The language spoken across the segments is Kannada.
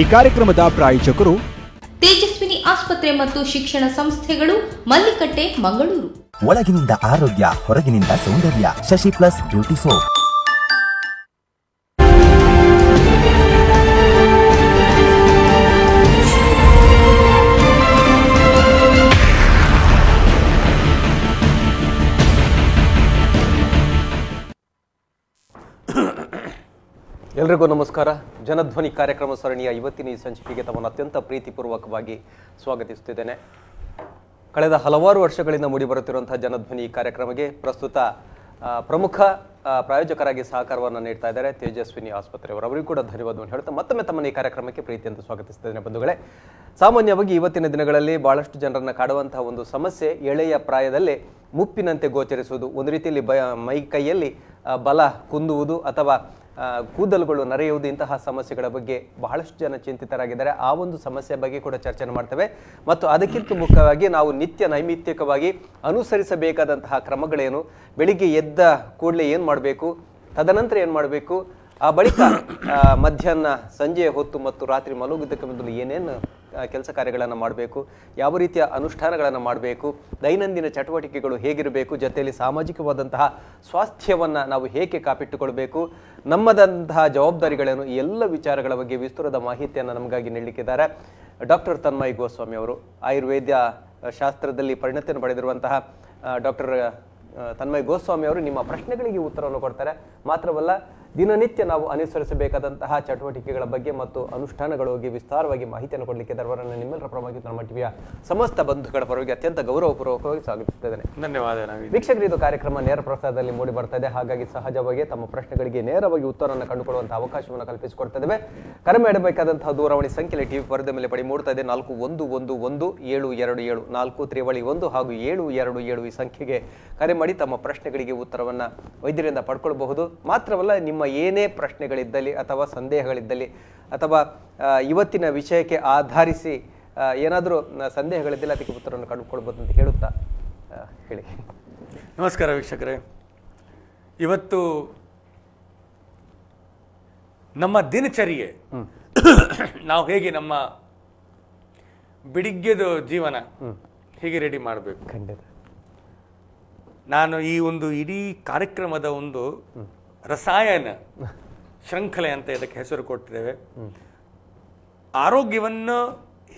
ಈ ಕಾರ್ಯಕ್ರಮದ ಪ್ರಾಯೋಜಕರು ತೇಜಸ್ವಿನಿ ಆಸ್ಪತ್ರೆ ಮತ್ತು ಶಿಕ್ಷಣ ಸಂಸ್ಥೆಗಳು ಮಲ್ಲಿಕಟ್ಟೆ ಮಂಗಳೂರು ಒಳಗಿನಿಂದ ಆರೋಗ್ಯ ಹೊರಗಿನಿಂದ ಸೌಂದರ್ಯ ಶಶಿ ಪ್ಲಸ್ ಬ್ಯೂಟಿ ಸೋಪ್ ಎಲ್ರಿಗೂ ನಮಸ್ಕಾರ ಜನಧ್ವನಿ ಕಾರ್ಯಕ್ರಮ ಸರಣಿಯ ಇವತ್ತಿನ ಈ ಸಂಚಿಕೆಗೆ ತಮ್ಮನ್ನು ಅತ್ಯಂತ ಪ್ರೀತಿಪೂರ್ವಕವಾಗಿ ಸ್ವಾಗತಿಸುತ್ತಿದ್ದೇನೆ ಕಳೆದ ಹಲವಾರು ವರ್ಷಗಳಿಂದ ಮೂಡಿಬರುತ್ತಿರುವಂತಹ ಜನಧ್ವನಿ ಕಾರ್ಯಕ್ರಮಕ್ಕೆ ಪ್ರಸ್ತುತ ಪ್ರಮುಖ ಪ್ರಾಯೋಜಕರಾಗಿ ಸಹಕಾರವನ್ನು ನೀಡ್ತಾ ಇದ್ದಾರೆ ತೇಜಸ್ವಿನಿ ಆಸ್ಪತ್ರೆಯವರು ಅವರಿಗೂ ಕೂಡ ಧನ್ಯವಾದವನ್ನು ಹೇಳ್ತಾ ಮತ್ತೊಮ್ಮೆ ತಮ್ಮನ್ನು ಈ ಕಾರ್ಯಕ್ರಮಕ್ಕೆ ಪ್ರೀತಿಯಿಂದ ಸ್ವಾಗತಿಸುತ್ತಿದ್ದೇನೆ ಬಂಧುಗಳೇ ಸಾಮಾನ್ಯವಾಗಿ ಇವತ್ತಿನ ದಿನಗಳಲ್ಲಿ ಭಾಳಷ್ಟು ಜನರನ್ನು ಕಾಡುವಂತಹ ಒಂದು ಸಮಸ್ಯೆ ಎಳೆಯ ಪ್ರಾಯದಲ್ಲಿ ಮುಪ್ಪಿನಂತೆ ಗೋಚರಿಸುವುದು ಒಂದು ರೀತಿಯಲ್ಲಿ ಬ ಮೈ ಕೈಯಲ್ಲಿ ಬಲ ಕುಂದುವುದು ಅಥವಾ ಕೂದಲುಗಳು ನರೆಯುವುದು ಇಂತಹ ಸಮಸ್ಯೆಗಳ ಬಗ್ಗೆ ಬಹಳಷ್ಟು ಜನ ಚಿಂತಿತರಾಗಿದ್ದಾರೆ ಆ ಒಂದು ಸಮಸ್ಯೆ ಬಗ್ಗೆ ಕೂಡ ಚರ್ಚೆ ಮಾಡ್ತೇವೆ ಮತ್ತು ಅದಕ್ಕಿಂತ ಮುಖ್ಯವಾಗಿ ನಾವು ನಿತ್ಯ ನೈಮಿತ್ಯಕವಾಗಿ ಅನುಸರಿಸಬೇಕಾದಂತಹ ಕ್ರಮಗಳೇನು ಬೆಳಿಗ್ಗೆ ಎದ್ದ ಕೂಡಲೇ ಏನು ಮಾಡಬೇಕು ತದನಂತರ ಏನು ಮಾಡಬೇಕು ಆ ಬಳಿಕ ಮಧ್ಯಾಹ್ನ ಸಂಜೆಯ ಹೊತ್ತು ಮತ್ತು ರಾತ್ರಿ ಮಲಗಿದ್ದಕ್ಕೆ ಮೊದಲು ಏನೇನು ಕೆಲಸ ಕಾರ್ಯಗಳನ್ನು ಮಾಡಬೇಕು ಯಾವ ರೀತಿಯ ಅನುಷ್ಠಾನಗಳನ್ನು ಮಾಡಬೇಕು ದೈನಂದಿನ ಚಟುವಟಿಕೆಗಳು ಹೇಗಿರಬೇಕು ಜೊತೆಯಲ್ಲಿ ಸಾಮಾಜಿಕವಾದಂತಹ ಸ್ವಾಸ್ಥ್ಯವನ್ನು ನಾವು ಹೇಗೆ ಕಾಪಿಟ್ಟುಕೊಳ್ಬೇಕು ನಮ್ಮದಂತಹ ಜವಾಬ್ದಾರಿಗಳೇನು ಈ ಎಲ್ಲ ವಿಚಾರಗಳ ಬಗ್ಗೆ ವಿಸ್ತೃತ ಮಾಹಿತಿಯನ್ನು ನಮಗಾಗಿ ನೀಡಲಿಕ್ಕಿದ್ದಾರೆ ಡಾಕ್ಟರ್ ತನ್ಮಯ್ ಗೋಸ್ವಾಮಿ ಅವರು ಆಯುರ್ವೇದ ಶಾಸ್ತ್ರದಲ್ಲಿ ಪರಿಣತಿಯನ್ನು ಪಡೆದಿರುವಂತಹ ಡಾಕ್ಟರ್ ತನ್ಮಯ್ ಗೋಸ್ವಾಮಿ ಅವರು ನಿಮ್ಮ ಪ್ರಶ್ನೆಗಳಿಗೆ ಉತ್ತರವನ್ನು ಕೊಡ್ತಾರೆ ಮಾತ್ರವಲ್ಲ ದಿನನಿತ್ಯ ನಾವು ಅನುಸರಿಸಬೇಕಾದಂತಹ ಚಟುವಟಿಕೆಗಳ ಬಗ್ಗೆ ಮತ್ತು ಅನುಷ್ಠಾನಗಳ ಬಗ್ಗೆ ವಿಸ್ತಾರವಾಗಿ ಮಾಹಿತಿಯನ್ನು ಕೊಡಲಿಕ್ಕೆ ದರವರನ್ನು ನಿಮ್ಮೆಲ್ಲರ ಪರವಾಗಿ ನಮ್ಮ ಟಿವಿಯ ಸಮಸ್ತ ಬಂಧುಗಳ ಪರವಾಗಿ ಅತ್ಯಂತ ಗೌರವಪೂರ್ವಕವಾಗಿ ಸ್ವಾಗತಿಸುತ್ತೇನೆ ಧನ್ಯವಾದ ವೀಕ್ಷಕರು ಇದು ಕಾರ್ಯಕ್ರಮ ನೇರ ಪ್ರಸಾರದಲ್ಲಿ ಮೂಡಿ ಬರ್ತಾ ಇದೆ ಹಾಗಾಗಿ ಸಹಜವಾಗಿ ತಮ್ಮ ಪ್ರಶ್ನೆಗಳಿಗೆ ನೇರವಾಗಿ ಉತ್ತರವನ್ನು ಕಂಡುಕೊಳ್ಳುವಂತಹ ಅವಕಾಶವನ್ನು ಕಲ್ಪಿಸಿಕೊಡ್ತಾ ಕರೆ ಮಾಡಬೇಕಾದಂತಹ ದೂರವಾಣಿ ಸಂಖ್ಯೆ ಟಿವಿ ಪರದೆ ಮೇಲೆ ಪಡಿ ಮೂಡ್ತಾ ಇದೆ ನಾಲ್ಕು ಒಂದು ಒಂದು ಒಂದು ಏಳು ಎರಡು ಏಳು ನಾಲ್ಕು ತ್ರಿವಳಿ ಒಂದು ಹಾಗೂ ಏಳು ಎರಡು ಏಳು ಈ ಸಂಖ್ಯೆಗೆ ಕರೆ ಮಾಡಿ ತಮ್ಮ ಪ್ರಶ್ನೆಗಳಿಗೆ ಉತ್ತರವನ್ನು ವೈದ್ಯರಿಂದ ಪಡ್ಕೊಳ್ಬಹುದು ಮಾತ್ರವಲ್ಲ ನಿಮ್ಮ ಏನೇ ಪ್ರಶ್ನೆಗಳಿದ್ದಲ್ಲಿ ಅಥವಾ ಸಂದೇಹಗಳಿದ್ದಲ್ಲಿ ಅಥವಾ ಇವತ್ತಿನ ವಿಷಯಕ್ಕೆ ಆಧರಿಸಿ ಏನಾದರೂ ಸಂದೇಹಗಳಿದ್ದಲ್ಲಿ ಅದಕ್ಕೆ ಉತ್ತರವನ್ನು ಕಂಡುಕೊಳ್ಬೋದು ಅಂತ ಹೇಳುತ್ತಾ ಹೇಳಿ ನಮಸ್ಕಾರ ವೀಕ್ಷಕರೇ ಇವತ್ತು ನಮ್ಮ ದಿನಚರ್ಯೆ ನಾವು ಹೇಗೆ ನಮ್ಮ ಬೆಳಿಗ್ಗೆದು ಜೀವನ ಹೇಗೆ ರೆಡಿ ಮಾಡಬೇಕು ಖಂಡಿತ ನಾನು ಈ ಒಂದು ಇಡೀ ಕಾರ್ಯಕ್ರಮದ ಒಂದು ರಸಾಯನ ಶೃಂಖಲೆ ಅಂತ ಇದಕ್ಕೆ ಹೆಸರು ಕೊಟ್ಟಿದ್ದೇವೆ ಆರೋಗ್ಯವನ್ನು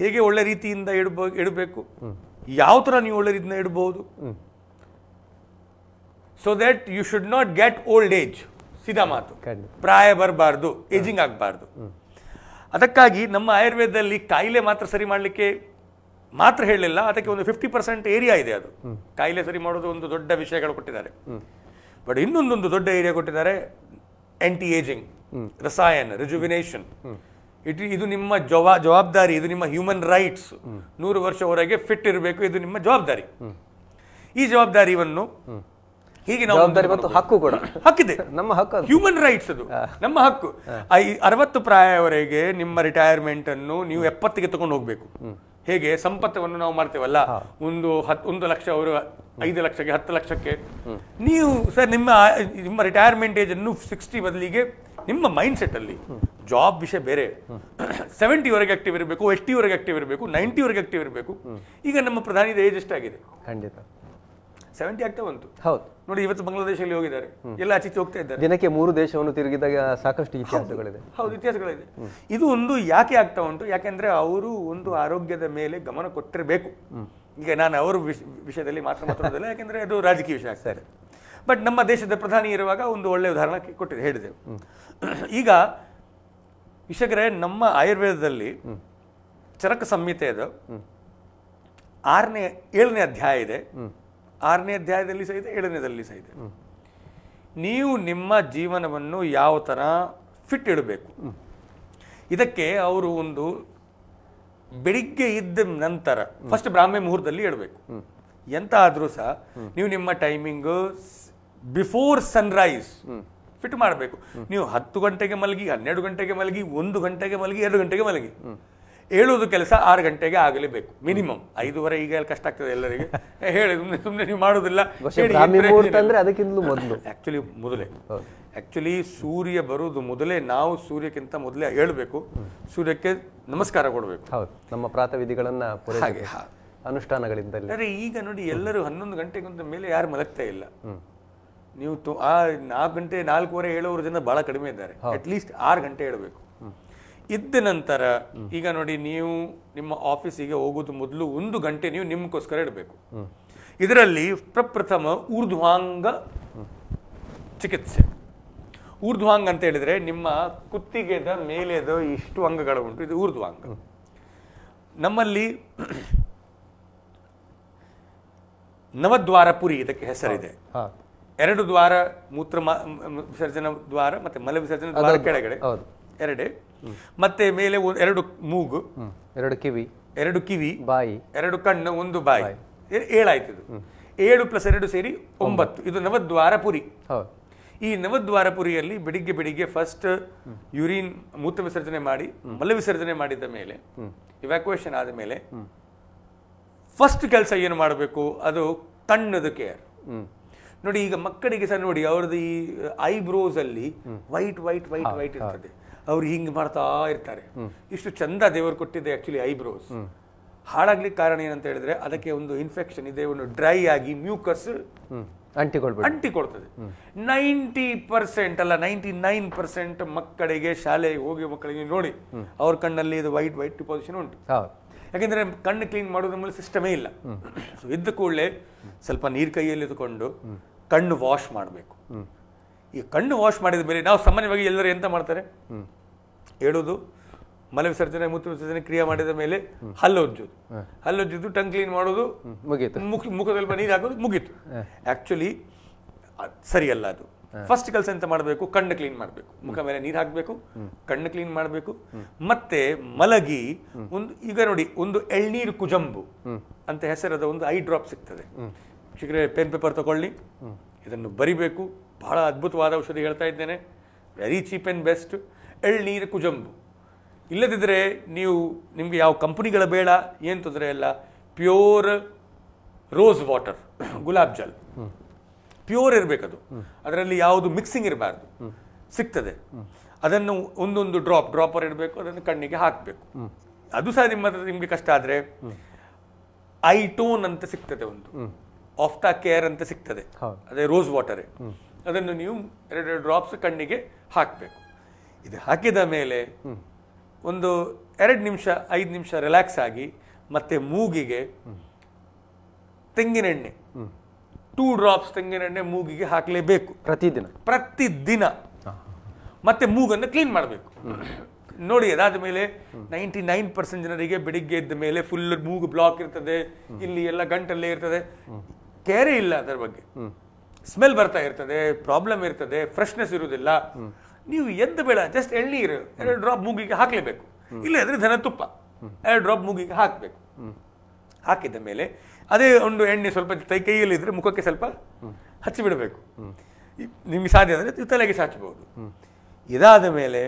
ಹೇಗೆ ಒಳ್ಳೆ ರೀತಿಯಿಂದ ಇಡಬ ಇಡಬೇಕು ಯಾವ ಥರ ನೀವು ಒಳ್ಳೆ ರೀತಿಯಿಂದ ಇಡಬಹುದು so that you should not get old age ಸೀದಾ ಮಾತು ಪ್ರಾಯ ಬರಬಾರ್ದು ಏಜಿಂಗ್ ಆಗಬಾರ್ದು ಅದಕ್ಕಾಗಿ ನಮ್ಮ ಆಯುರ್ವೇದದಲ್ಲಿ ಕಾಯಿಲೆ ಮಾತ್ರ ಸರಿ ಮಾಡಲಿಕ್ಕೆ ಮಾತ್ರ ಹೇಳಲಿಲ್ಲ ಅದಕ್ಕೆ ಒಂದು ಫಿಫ್ಟಿ ಪರ್ಸೆಂಟ್ ಏರಿಯಾ ಇದೆ ಅದು ಕಾಯಿಲೆ ಸರಿ ಮಾಡೋದು ಒಂದು ದೊಡ್ಡ ವಿಷಯಗಳು ಕೊಟ್ಟಿದ್ದಾರೆ ಬಟ್ ಇನ್ನೊಂದೊಂದು ದೊಡ್ಡ ಏರಿಯಾ ಕೊಟ್ಟಿದ್ದಾರೆ ಆಂಟಿ ಏಜಿಂಗ್ ರಸಾಯನ ರಿಜುವಿನೇಷನ್ ಇಟ್ ಇದು ನಿಮ್ಮ ಜವಾ ಜವಾಬ್ದಾರಿ ಇದು ನಿಮ್ಮ ಹ್ಯೂಮನ್ ರೈಟ್ಸ್ ನೂರು ವರ್ಷವರೆಗೆ ಫಿಟ್ ಇರಬೇಕು ಇದು ನಿಮ್ಮ ಜವಾಬ್ದಾರಿ ಈ ಜವಾಬ್ದಾರಿಯನ್ನು ಹೀಗೆ ನಾವು ಹಕ್ಕು ಕೂಡ ಹಕ್ಕಿದೆ ನಮ್ಮ ಹಕ್ಕು ಹ್ಯೂಮನ್ ರೈಟ್ಸ್ ಅದು ನಮ್ಮ ಹಕ್ಕು ಅರವತ್ತು ಪ್ರಾಯವರೆಗೆ ನಿಮ್ಮ ರಿಟೈರ್ಮೆಂಟ್ ಅನ್ನು ನೀವು ಎಪ್ಪತ್ತಿಗೆ ತಗೊಂಡು ಹೋಗಬೇಕು ಹೇಗೆ ಸಂಪತ್ತವನ್ನು ನಾವು ಮಾಡ್ತೇವಲ್ಲ ಒಂದು ಹತ್ ಒಂದು ಲಕ್ಷ ಅವರು ಐದು ಲಕ್ಷಕ್ಕೆ ಹತ್ತು ಲಕ್ಷಕ್ಕೆ ನೀವು ಸರ್ ನಿಮ್ಮ ನಿಮ್ಮ ರಿಟೈರ್ಮೆಂಟ್ ಏಜನ್ನು ಸಿಕ್ಸ್ಟಿ ಬದಲಿಗೆ ನಿಮ್ಮ ಮೈಂಡ್ ಸೆಟ್ ಅಲ್ಲಿ ಜಾಬ್ ವಿಷಯ ಬೇರೆ ವರೆಗೆ ಆಕ್ಟಿವ್ ಇರಬೇಕು ಎಷ್ಟಿವರೆಗೆ ಆಕ್ಟಿವ್ ಇರಬೇಕು ನೈಂಟಿವರೆಗೆ ಆಕ್ಟಿವ್ ಇರಬೇಕು ಈಗ ನಮ್ಮ ಪ್ರಧಾನಿ ಏಜ್ ಎಷ್ಟಾಗಿದೆ ಖಂಡಿತ ಸೆವೆಂಟಿ ಆಗ್ತಾ ಬಂತು ಹೌದು ನೋಡಿ ಇವತ್ತು ಬಾಂಗ್ಲಾದೇಶದಲ್ಲಿ ಹೋಗಿದ್ದಾರೆ ಎಲ್ಲ ಆಚೆ ಹೋಗ್ತಾ ಇದ್ದಾರೆ ದಿನಕ್ಕೆ ಮೂರು ದೇಶವನ್ನು ತಿರುಗಿದಾಗ ಸಾಕಷ್ಟು ಇತಿಹಾಸಗಳಿದೆ ಹೌದು ಇತಿಹಾಸಗಳಿದೆ ಇದು ಒಂದು ಯಾಕೆ ಆಗ್ತಾ ಉಂಟು ಯಾಕೆಂದ್ರೆ ಅವರು ಒಂದು ಆರೋಗ್ಯದ ಮೇಲೆ ಗಮನ ಕೊಟ್ಟಿರಬೇಕು ಈಗ ನಾನು ಅವರ ವಿಷಯದಲ್ಲಿ ಮಾತ್ರ ಮಾತಾಡೋದಿಲ್ಲ ಯಾಕೆಂದ್ರೆ ಅದು ರಾಜಕೀಯ ವಿಷಯ ಆಗ್ತಾ ಇದೆ ಬಟ್ ನಮ್ಮ ದೇಶದ ಪ್ರಧಾನಿ ಇರುವಾಗ ಒಂದು ಒಳ್ಳೆ ಉದಾಹರಣೆ ಕೊಟ್ಟಿದೆ ಹೇಳಿದೆ ಈಗ ವಿಷಕರೆ ನಮ್ಮ ಆಯುರ್ವೇದದಲ್ಲಿ ಚರಕ ಸಂಹಿತೆ ಅದು ಆರನೇ ಏಳನೇ ಅಧ್ಯಾಯ ಇದೆ ಆರನೇ ಅಧ್ಯಾಯದಲ್ಲಿ ಸಹಿತ ಏಳನೇದಲ್ಲಿ ಸಹಿತ ನೀವು ನಿಮ್ಮ ಜೀವನವನ್ನು ಯಾವ ಥರ ಫಿಟ್ ಇಡಬೇಕು ಇದಕ್ಕೆ ಅವರು ಒಂದು ಬೆಳಿಗ್ಗೆ ಇದ್ದ ನಂತರ ಫಸ್ಟ್ ಬ್ರಾಹ್ಮಿ ಮುಹೂರ್ತದಲ್ಲಿ ಇಡಬೇಕು ಎಂತ ಆದರೂ ಸಹ ನೀವು ನಿಮ್ಮ ಟೈಮಿಂಗ್ ಬಿಫೋರ್ ಸನ್ರೈಸ್ ಫಿಟ್ ಮಾಡಬೇಕು ನೀವು ಹತ್ತು ಗಂಟೆಗೆ ಮಲಗಿ ಹನ್ನೆರಡು ಗಂಟೆಗೆ ಮಲಗಿ ಒಂದು ಗಂಟೆಗೆ ಮಲಗಿ ಎರಡು ಗಂಟೆಗೆ ಮಲಗಿ ಹೇಳೋದು ಕೆಲಸ ಆರು ಗಂಟೆಗೆ ಆಗಲೇಬೇಕು ಮಿನಿಮಮ್ ಐದುವರೆ ಈಗ ಕಷ್ಟ ಆಗ್ತದೆ ಎಲ್ಲರಿಗೆ ಹೇಳಿ ಸುಮ್ಮನೆ ಸುಮ್ಮನೆ ನೀವು ಮಾಡೋದಿಲ್ಲ ಆ್ಯಕ್ಚುಲಿ ಮೊದಲೇ ಆ್ಯಕ್ಚುಲಿ ಸೂರ್ಯ ಬರೋದು ಮೊದಲೇ ನಾವು ಸೂರ್ಯಕ್ಕಿಂತ ಮೊದಲೇ ಹೇಳಬೇಕು ಸೂರ್ಯಕ್ಕೆ ನಮಸ್ಕಾರ ಕೊಡಬೇಕು ಹೌದು ನಮ್ಮ ಪ್ರಾತವಿಧಿಗಳನ್ನು ಹಾಗೆ ಅನುಷ್ಠಾನಗಳಿಂದ ಅಂದರೆ ಈಗ ನೋಡಿ ಎಲ್ಲರೂ ಹನ್ನೊಂದು ಗಂಟೆಗಿಂತ ಮೇಲೆ ಯಾರು ಮಲಗ್ತಾ ಇಲ್ಲ ನೀವು ಆ ನಾಲ್ಕು ಗಂಟೆ ನಾಲ್ಕೂವರೆ ಏಳುವರೆ ಜನ ಭಾಳ ಕಡಿಮೆ ಇದ್ದಾರೆ ಅಟ್ಲೀಸ್ಟ್ ಆರು ಗಂಟೆ ಹೇಳಬೇಕು ಇದ್ದ ನಂತರ ಈಗ ನೋಡಿ ನೀವು ನಿಮ್ಮ ಆಫೀಸಿಗೆ ಹೋಗೋದು ಮೊದಲು ಒಂದು ಗಂಟೆ ನೀವು ನಿಮ್ಗೋಸ್ಕರ ಇಡಬೇಕು ಇದರಲ್ಲಿ ಪ್ರಪ್ರಥಮ ಊರ್ಧ್ವಾಂಗ ಚಿಕಿತ್ಸೆ ಊರ್ಧ್ವಾಂಗ ಅಂತ ಹೇಳಿದ್ರೆ ನಿಮ್ಮ ಕುತ್ತಿಗೆದ ಮೇಲೆದ ಇಷ್ಟು ಅಂಗಗಳು ಉಂಟು ಇದು ಊರ್ಧ್ವಾಂಗ ನಮ್ಮಲ್ಲಿ ಪುರಿ ಇದಕ್ಕೆ ಹೆಸರಿದೆ ಎರಡು ದ್ವಾರ ಮೂತ್ರ ವಿಸರ್ಜನ ದ್ವಾರ ಮತ್ತೆ ಮಲ ದ್ವಾರ ಕೆಳಗಡೆ ಎರಡೇ ಮತ್ತೆ ಮೇಲೆ ಎರಡು ಮೂಗು ಎರಡು ಕಿವಿ ಎರಡು ಕಿವಿ ಬಾಯಿ ಎರಡು ಕಣ್ಣು ಒಂದು ಬಾಯಿ ಏಳಾಯ್ತು ಇದು ಏಳು ಪ್ಲಸ್ ಎರಡು ಸೇರಿ ಒಂಬತ್ತು ಇದು ನವದ್ವಾರಪುರಿ ಈ ನವದ್ವಾರಪುರಿಯಲ್ಲಿ ಬೆಳಿಗ್ಗೆ ಬೆಳಿಗ್ಗೆ ಫಸ್ಟ್ ಯುರಿನ್ ಮೂತ್ರ ವಿಸರ್ಜನೆ ಮಾಡಿ ಮಲ ವಿಸರ್ಜನೆ ಮಾಡಿದ ಮೇಲೆ ಇವ್ಯಾಕ್ಯುವೇಷನ್ ಆದ ಮೇಲೆ ಫಸ್ಟ್ ಕೆಲಸ ಏನು ಮಾಡಬೇಕು ಅದು ಕಣ್ಣದ ಕೇರ್ ನೋಡಿ ಈಗ ಮಕ್ಕಳಿಗೆ ಸಹ ನೋಡಿ ಅವ್ರದ್ದು ಈ ಐಬ್ರೋಸ್ ಅಲ್ಲಿ ವೈಟ್ ವೈಟ್ ವೈಟ್ ವೈಟ್ ಇರ್ತದೆ ಅವ್ರು ಹಿಂಗೆ ಮಾಡ್ತಾ ಇರ್ತಾರೆ ಇಷ್ಟು ಚಂದ ದೇವರು ಕೊಟ್ಟಿದ್ದೆ ಆ್ಯಕ್ಚುಲಿ ಐಬ್ರೋಸ್ ಹಾಳಾಗ್ಲಿಕ್ಕೆ ಕಾರಣ ಏನಂತ ಹೇಳಿದ್ರೆ ಅದಕ್ಕೆ ಒಂದು ಇನ್ಫೆಕ್ಷನ್ ಇದೆ ಒಂದು ಡ್ರೈ ಆಗಿ ಮ್ಯೂಕಸ್ ಅಂಟಿ ಅಂಟಿಕೊಳ್ತದೆ ನೈಂಟಿ ಪರ್ಸೆಂಟ್ ಅಲ್ಲ ನೈಂಟಿ ನೈನ್ ಪರ್ಸೆಂಟ್ ಮಕ್ಕಳಿಗೆ ಶಾಲೆಗೆ ಹೋಗಿ ಮಕ್ಕಳಿಗೆ ನೋಡಿ ಅವ್ರ ಕಣ್ಣಲ್ಲಿ ಇದು ವೈಟ್ ವೈಟ್ ಡಿಪಾಸಿಷನ್ ಉಂಟು ಯಾಕೆಂದ್ರೆ ಕಣ್ಣು ಕ್ಲೀನ್ ಮಾಡೋದ್ರ ಮೇಲೆ ಸಿಸ್ಟಮೇ ಇಲ್ಲ ಸೊ ಇದ್ದ ಕೂಡಲೇ ಸ್ವಲ್ಪ ನೀರು ಕೈಯಲ್ಲಿ ಇದ್ಕೊಂಡು ಕಣ್ಣು ವಾಶ್ ಮಾಡಬೇಕು ಈ ಕಣ್ಣು ವಾಶ್ ಮಾಡಿದ ಮೇಲೆ ನಾವು ಸಾಮಾನ್ಯವಾಗಿ ಎಲ್ಲರೂ ಎಂತ ಮಾಡ್ತಾರೆ ಹೇಳೋದು ಮಲ ವಿಸರ್ಜನೆ ಮೂತ್ರ ವಿಸರ್ಜನೆ ಕ್ರಿಯೆ ಮಾಡಿದ ಮೇಲೆ ಹಲ್ಲು ಹಲ್ಲುಜ್ಜಿದ್ದು ಟಂಗ್ ಕ್ಲೀನ್ ಮಾಡೋದು ಮುಗೀತು ಸ್ವಲ್ಪ ನೀರು ಹಾಕೋದು ಮುಗೀತು ಆ್ಯಕ್ಚುಲಿ ಸರಿಯಲ್ಲ ಅದು ಫಸ್ಟ್ ಕೆಲಸ ಎಂತ ಮಾಡಬೇಕು ಕಣ್ಣು ಕ್ಲೀನ್ ಮಾಡಬೇಕು ಮುಖ ಮೇಲೆ ನೀರು ಹಾಕಬೇಕು ಕಣ್ಣು ಕ್ಲೀನ್ ಮಾಡಬೇಕು ಮತ್ತೆ ಮಲಗಿ ಒಂದು ಈಗ ನೋಡಿ ಒಂದು ಎಳ್ನೀರು ಕುಜಂಬು ಅಂತ ಹೆಸರಾದ ಒಂದು ಐ ಡ್ರಾಪ್ ಸಿಗ್ತದೆ ಶೀಘ್ರ ಪೆನ್ ಪೇಪರ್ ತಗೊಳ್ಳಿ ಇದನ್ನು ಬರಿಬೇಕು ಬಹಳ ಅದ್ಭುತವಾದ ಔಷಧಿ ಹೇಳ್ತಾ ಇದ್ದೇನೆ ವೆರಿ ಚೀಪ್ ಆ್ಯಂಡ್ ಬೆಸ್ಟ್ ಎಳ್ನೀರು ಕುಜಂಬು ಇಲ್ಲದಿದ್ದರೆ ನೀವು ನಿಮಗೆ ಯಾವ ಕಂಪ್ನಿಗಳ ಬೇಡ ಏನು ತೊಂದರೆ ಇಲ್ಲ ಪ್ಯೂರ್ ರೋಸ್ ವಾಟರ್ ಗುಲಾಬ್ ಜಲ್ ಪ್ಯೂರ್ ಇರಬೇಕದು ಅದರಲ್ಲಿ ಯಾವುದು ಮಿಕ್ಸಿಂಗ್ ಇರಬಾರ್ದು ಸಿಗ್ತದೆ ಅದನ್ನು ಒಂದೊಂದು ಡ್ರಾಪ್ ಡ್ರಾಪರ್ ಇಡಬೇಕು ಅದನ್ನು ಕಣ್ಣಿಗೆ ಹಾಕಬೇಕು ಅದು ಸಹ ನಿಮ್ಮ ನಿಮಗೆ ಕಷ್ಟ ಆದರೆ ಟೋನ್ ಅಂತ ಸಿಗ್ತದೆ ಒಂದು ಆಫ್ಟಾ ಕೇರ್ ಅಂತ ಸಿಗ್ತದೆ ಅದೇ ರೋಸ್ ವಾಟರೇ ಅದನ್ನು ನೀವು ಎರಡೆರಡು ಡ್ರಾಪ್ಸ್ ಕಣ್ಣಿಗೆ ಹಾಕಬೇಕು ಇದು ಹಾಕಿದ ಮೇಲೆ ಒಂದು ಎರಡು ನಿಮಿಷ ಐದು ನಿಮಿಷ ರಿಲ್ಯಾಕ್ಸ್ ಆಗಿ ಮತ್ತೆ ಮೂಗಿಗೆ ತೆಂಗಿನೆಣ್ಣೆ ಟೂ ಡ್ರಾಪ್ಸ್ ತೆಂಗಿನೆಣ್ಣೆ ಮೂಗಿಗೆ ಹಾಕಲೇಬೇಕು ಪ್ರತಿದಿನ ಪ್ರತಿದಿನ ಮತ್ತೆ ಮೂಗನ್ನು ಕ್ಲೀನ್ ಮಾಡಬೇಕು ನೋಡಿ ಅದಾದ ಮೇಲೆ ನೈಂಟಿ ನೈನ್ ಪರ್ಸೆಂಟ್ ಜನರಿಗೆ ಬೆಳಿಗ್ಗೆ ಎದ್ದ ಮೇಲೆ ಫುಲ್ ಮೂಗು ಬ್ಲಾಕ್ ಇರ್ತದೆ ಇಲ್ಲಿ ಎಲ್ಲ ಗಂಟಲ್ಲೇ ಇರ್ತದೆ ಕೇರೆ ಇಲ್ಲ ಅದರ ಬಗ್ಗೆ ಸ್ಮೆಲ್ ಬರ್ತಾ ಇರ್ತದೆ ಪ್ರಾಬ್ಲಮ್ ಇರ್ತದೆ ಫ್ರೆಶ್ನೆಸ್ ಇರುವುದಿಲ್ಲ ನೀವು ಎದ್ದು ಬೇಡ ಜಸ್ಟ್ ಎಳ್ನೀರು ಎರಡು ಡ್ರಾಪ್ ಮೂಗಿಗೆ ಹಾಕಲೇಬೇಕು ಇಲ್ಲ ಅಂದರೆ ಧನ ತುಪ್ಪ ಎರಡು ಡ್ರಾಪ್ ಮೂಗಿಗೆ ಹಾಕಬೇಕು ಹಾಕಿದ ಮೇಲೆ ಅದೇ ಒಂದು ಎಣ್ಣೆ ಸ್ವಲ್ಪ ತೈ ಕೈಯಲ್ಲಿ ಇದ್ರೆ ಮುಖಕ್ಕೆ ಸ್ವಲ್ಪ ಹಚ್ಚಿಬಿಡಬೇಕು ನಿಮಗೆ ಸಾಧ್ಯ ಅಂದರೆ ತಲೆಗೆ ಸಾಚಬಹುದು ಇದಾದ ಮೇಲೆ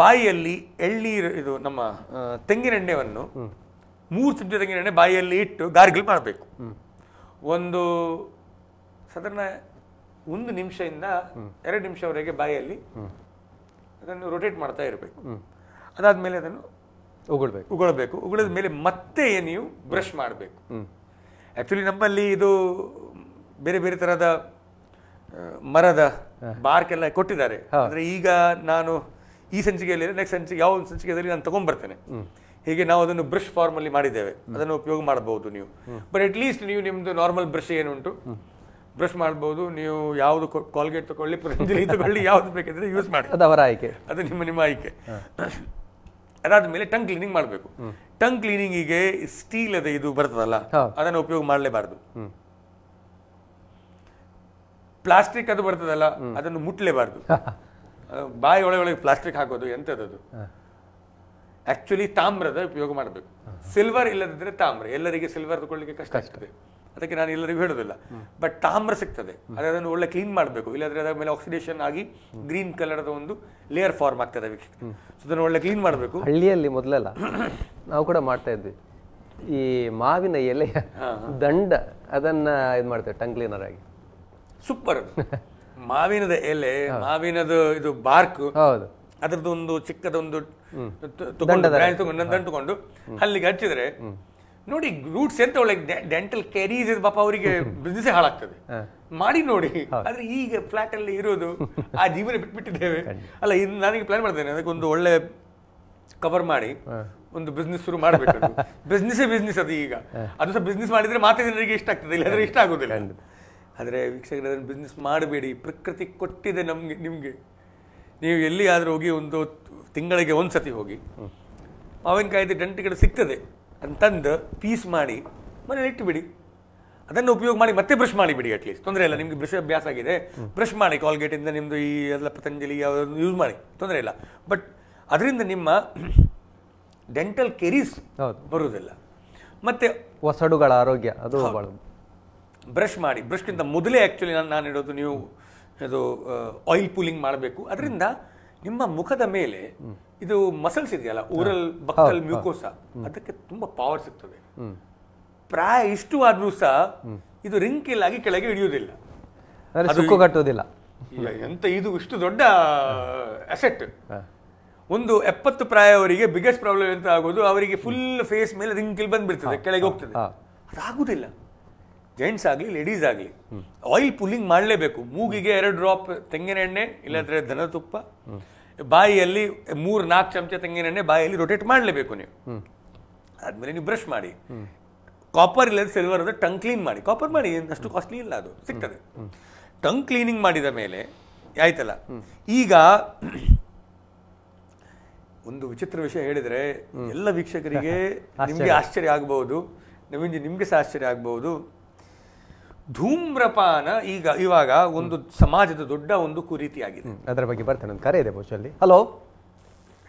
ಬಾಯಿಯಲ್ಲಿ ಎಳ್ನೀರು ಇದು ನಮ್ಮ ತೆಂಗಿನೆಣ್ಣೆಯನ್ನು ಮೂರು ಚಮಚ ತೆಂಗಿನೆಣ್ಣೆ ಬಾಯಿಯಲ್ಲಿ ಇಟ್ಟು ಗಾರ್ಗಲ್ ಮಾಡಬೇಕು ಒಂದು ಸಾಧಾರಣ ಒಂದು ನಿಮಿಷದಿಂದ ಎರಡು ನಿಮಿಷವರೆಗೆ ಬಾಯಲ್ಲಿ ಅದನ್ನು ರೊಟೇಟ್ ಮಾಡ್ತಾ ಇರಬೇಕು ಅದಾದ್ಮೇಲೆ ಅದನ್ನು ಉಗುಳ್ಬೇಕು ಉಗುಳಬೇಕು ಉಗುಳಿದ ಮೇಲೆ ಮತ್ತೆ ನೀವು ಬ್ರಷ್ ಮಾಡಬೇಕು ಆಕ್ಚುಲಿ ನಮ್ಮಲ್ಲಿ ಇದು ಬೇರೆ ಬೇರೆ ತರಹದ ಮರದ ಎಲ್ಲ ಕೊಟ್ಟಿದ್ದಾರೆ ಅಂದರೆ ಈಗ ನಾನು ಈ ಸಂಚಿಕೆಯಲ್ಲಿ ನೆಕ್ಸ್ಟ್ ಸಂಚಿಕೆ ಯಾವ ಒಂದು ಸಂಚಿಕೆಯಲ್ಲಿ ನಾನು ತಗೊಂಡ್ಬರ್ತೇನೆ ಹೀಗೆ ನಾವು ಅದನ್ನು ಬ್ರಷ್ ಫಾರ್ಮಲ್ಲಿ ಮಾಡಿದ್ದೇವೆ ಅದನ್ನು ಉಪಯೋಗ ಮಾಡಬಹುದು ನೀವು ಬಟ್ ಅಟ್ ಲೀಸ್ಟ್ ನೀವು ನಿಮ್ಮದು ನಾರ್ಮಲ್ ಬ್ರಷ್ ಏನುಂಟು ಬ್ರಷ್ ಮಾಡ್ಬೋದು ನೀವು ಯಾವುದು ಕಾಲ್ಗೇಟ್ ತಗೊಳ್ಳಿ ಪತಂಜಲಿ ತಗೊಳ್ಳಿ ಯಾವುದು ಬೇಕಿದ್ರೆ ಯೂಸ್ ಮಾಡಿ ಅದು ಅವರ ಆಯ್ಕೆ ಅದು ನಿಮ್ಮ ನಿಮ್ಮ ಆಯ್ಕೆ ಅದಾದ ಮೇಲೆ ಟಂಗ್ ಕ್ಲೀನಿಂಗ್ ಮಾಡಬೇಕು ಟಂಗ್ ಕ್ಲೀನಿಂಗಿಗೆ ಸ್ಟೀಲ್ ಅದ ಇದು ಬರ್ತದಲ್ಲ ಅದನ್ನು ಉಪಯೋಗ ಮಾಡಲೇಬಾರ್ದು ಪ್ಲಾಸ್ಟಿಕ್ ಅದು ಬರ್ತದಲ್ಲ ಅದನ್ನು ಮುಟ್ಲೇಬಾರ್ದು ಬಾಯಿ ಒಳಗೊಳಗೆ ಪ್ಲಾಸ್ಟಿಕ್ ಹಾಕೋದು ಎಂಥದ್ದು ಆಕ್ಚುಲಿ ತಾಮ್ರದ ಉಪಯೋಗ ಮಾಡಬೇಕು ಸಿಲ್ವರ್ ಇಲ್ಲದಿದ್ದರೆ ತಾಮ್ರ ಎಲ್ಲರಿಗೆ ಸಿಲ್ವರ್ ತಗೊಳ್ಳಿಕ್ಕೆ ಕಷ್ಟ ಆಗ್ತದೆ ಅದಕ್ಕೆ ನಾನು ಎಲ್ಲರಿಗೂ ಹೇಳೋದಿಲ್ಲ ಬಟ್ ತಾಮ್ರ ಸಿಗ್ತದೆ ಅದನ್ನ ಅದನ್ನು ಒಳ್ಳೆ ಕ್ಲೀನ್ ಮಾಡಬೇಕು ಇಲ್ಲಾಂದರೆ ಅದರ ಮೇಲೆ ಆಕ್ಸಿಡೇಷನ್ ಆಗಿ ಗ್ರೀನ್ ಕಲರ್ದ ಒಂದು ಲೇಯರ್ ಫಾರ್ಮ್ ಆಗ್ತದೆ ಅದಕ್ಕೆ ಸೊ ಅದನ್ನು ಒಳ್ಳೆ ಕ್ಲೀನ್ ಮಾಡಬೇಕು ಹಳ್ಳಿಯಲ್ಲಿ ಮೊದಲೆಲ್ಲ ನಾವು ಕೂಡ ಮಾಡ್ತಾ ಇದ್ವಿ ಈ ಮಾವಿನ ಎಲೆ ದಂಡ ಅದನ್ನ ಇದು ಮಾಡ್ತೇವೆ ಟಂಗ್ ಕ್ಲೀನರ್ ಆಗಿ ಸೂಪರ್ ಮಾವಿನದ ಎಲೆ ಮಾವಿನದು ಇದು ಬಾರ್ಕ್ ಹೌದು ಅದರದ್ದು ಒಂದು ಚಿಕ್ಕದೊಂದು ದಂಡ ತಗೊಂಡು ಹಲ್ಲಿಗೆ ಹಚ್ಚಿದ್ರೆ ನೋಡಿ ರೂಟ್ಸ್ ಎಂತ ಒಳ್ಳೆ ಡೆಂಟಲ್ ಕ್ಯಾರೀಸ್ ಪಾಪ ಅವರಿಗೆ ಬಿಸ್ನೆಸ್ ಹಾಳಾಗ್ತದೆ ಮಾಡಿ ನೋಡಿ ಆದ್ರೆ ಈಗ ಫ್ಲಾಟ್ ಅಲ್ಲಿ ಇರೋದು ಆ ಜೀವನ ಬಿಟ್ಬಿಟ್ಟಿದ್ದೇವೆ ಅಲ್ಲ ಇದು ನನಗೆ ಪ್ಲಾನ್ ಮಾಡ್ತೇನೆ ಒಂದು ಒಳ್ಳೆ ಕವರ್ ಮಾಡಿ ಒಂದು ಬಿಸ್ನೆಸ್ ಶುರು ಮಾಡಬೇಕು ಬಿಸ್ನೆಸ್ ಬಿಸ್ನೆಸ್ ಅದು ಈಗ ಅದು ಸಹ ಬಿಸ್ನೆಸ್ ಮಾಡಿದ್ರೆ ಮಾತ್ರ ಜನರಿಗೆ ಇಷ್ಟ ಆಗ್ತದೆ ಆದ್ರೆ ಇಷ್ಟ ಆಗೋದಿಲ್ಲ ಆದ್ರೆ ವೀಕ್ಷಕರ ಅದನ್ನು ಬಿಸ್ನೆಸ್ ಮಾಡಬೇಡಿ ಪ್ರಕೃತಿ ಕೊಟ್ಟಿದೆ ನಮಗೆ ನಿಮಗೆ ನೀವು ಎಲ್ಲಿ ಆದ್ರೂ ಹೋಗಿ ಒಂದು ತಿಂಗಳಿಗೆ ಒಂದು ಸತಿ ಹೋಗಿ ಮಾವಿನಕಾಯಿದು ಡೆಂಟಿಗಳು ಸಿಗ್ತದೆ ಅಂತಂದು ಪೀಸ್ ಮಾಡಿ ಮನೇಲಿ ಇಟ್ಟುಬಿಡಿ ಅದನ್ನು ಉಪಯೋಗ ಮಾಡಿ ಮತ್ತೆ ಬ್ರಷ್ ಮಾಡಿಬಿಡಿ ಅಟ್ಲೀಸ್ಟ್ ತೊಂದರೆ ಇಲ್ಲ ನಿಮಗೆ ಬ್ರಷ್ ಅಭ್ಯಾಸ ಆಗಿದೆ ಬ್ರಷ್ ಮಾಡಿ ಕಾಲ್ಗೇಟಿಂದ ನಿಮ್ಮದು ಈ ಎಲ್ಲ ಪತಂಜಲಿ ಯಾವುದನ್ನು ಯೂಸ್ ಮಾಡಿ ತೊಂದರೆ ಇಲ್ಲ ಬಟ್ ಅದರಿಂದ ನಿಮ್ಮ ಡೆಂಟಲ್ ಕೆರೀಸ್ ಬರುವುದಿಲ್ಲ ಮತ್ತು ಒಸಡುಗಳ ಆರೋಗ್ಯ ಅದು ಬ್ರಷ್ ಮಾಡಿ ಬ್ರಷ್ಗಿಂತ ಮೊದಲೇ ಆ್ಯಕ್ಚುಲಿ ನಾನು ಇಡೋದು ನೀವು ಇದು ಆಯಿಲ್ ಪೂಲಿಂಗ್ ಮಾಡಬೇಕು ಅದರಿಂದ ನಿಮ್ಮ ಮುಖದ ಮೇಲೆ ಇದು ಮಸಲ್ಸ್ ಇದೆಯಲ್ಲ ಊರಲ್ ಬಕ್ಕಲ್ ಮ್ಯೂಕೋಸ ಅದಕ್ಕೆ ತುಂಬಾ ಪವರ್ ಸಿಗ್ತದೆ ಪ್ರಾಯ ಇಷ್ಟು ಆದ್ರೂ ಸಹ ಇದು ರಿಂಕಿಲ್ ಆಗಿ ಕೆಳಗೆ ಇಳಿಯುವುದಿಲ್ಲ ಎಂತ ಇದು ಇಷ್ಟು ದೊಡ್ಡ ಅಸೆಟ್ ಒಂದು ಎಪ್ಪತ್ತು ಅವರಿಗೆ ಬಿಗ್ಗೆಸ್ಟ್ ಪ್ರಾಬ್ಲಮ್ ಎಂತ ಆಗೋದು ಅವರಿಗೆ ಫುಲ್ ಫೇಸ್ ಮೇಲೆ ರಿಂಕಿಲ್ ಬಂದ್ಬಿಡ್ತದೆ ಕೆಳಗೆ ಹೋಗ್ತದೆ ಅದಾಗುದಿಲ್ಲ ಜೆಂಟ್ಸ್ ಆಗಲಿ ಲೇಡೀಸ್ ಆಗಲಿ ಆಯಿಲ್ ಪುಲ್ಲಿಂಗ್ ಮಾಡಲೇಬೇಕು ಮೂಗಿಗೆ ಎರಡು ಡ್ರಾಪ್ ತೆಂಗಿನ ಎಣ್ಣೆ ಇಲ್ಲಾಂದರೆ ದನ ತುಪ್ಪ ಬಾಯಿಯಲ್ಲಿ ಮೂರು ನಾಲ್ಕು ಚಮಚ ತೆಂಗಿನ ಎಣ್ಣೆ ಬಾಯಿಯಲ್ಲಿ ರೊಟೇಟ್ ಮಾಡಲೇಬೇಕು ನೀವು ಆದಮೇಲೆ ನೀವು ಬ್ರಷ್ ಮಾಡಿ ಕಾಪರ್ ಇಲ್ಲದ ಸಿಲ್ವರ್ ಅದು ಟಂಗ್ ಕ್ಲೀನ್ ಮಾಡಿ ಕಾಪರ್ ಮಾಡಿ ಅಷ್ಟು ಕಾಸ್ಟ್ಲಿ ಇಲ್ಲ ಅದು ಸಿಗ್ತದೆ ಟಂಗ್ ಕ್ಲೀನಿಂಗ್ ಮಾಡಿದ ಮೇಲೆ ಆಯ್ತಲ್ಲ ಈಗ ಒಂದು ವಿಚಿತ್ರ ವಿಷಯ ಹೇಳಿದರೆ ಎಲ್ಲ ವೀಕ್ಷಕರಿಗೆ ನಿಮಗೆ ಆಶ್ಚರ್ಯ ಆಗಬಹುದು ನವೀನ್ಜಿ ನಿಮಗೆ ಸಹ ಆಶ್ಚರ್ಯ ಆಗಬಹುದು ಧೂಮ್ರಪಾನ ಈಗ ಇವಾಗ ಒಂದು ಸಮಾಜದ ದೊಡ್ಡ ಒಂದು ಕುರಿತಿಯಾಗಿದೆ ಅದರ ಬಗ್ಗೆ ಬರ್ತೇನೆ ಒಂದು ಕರೆ ಇದೆ ಬಹುಶಃಲ್ಲಿ ಹಲೋ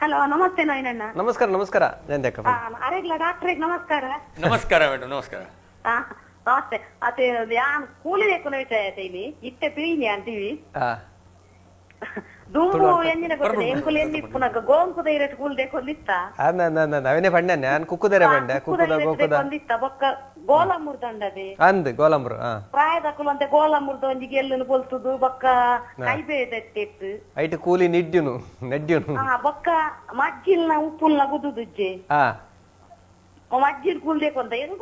ಹಲೋ ನಮಸ್ತೆ ನಾಯಣ್ಣ ನಮಸ್ಕಾರ ನಮಸ್ಕಾರ ಜಯಂತಕ್ಕ ನಮಸ್ಕಾರ ನಮಸ್ಕಾರ ಮೇಡಮ್ ನಮಸ್ಕಾರ ನಮಸ್ತೆ ಅದೇ ಕೂಲಿ ಬೇಕು ಇಲ್ಲಿ ಇಟ್ಟೆ ಪೀಳಿಗೆ ಅಂತೀವಿ అవనే పండాను నేను ಅಂದ್ ಒಂಜಿ ಕೂಲಿ ದೇಕದ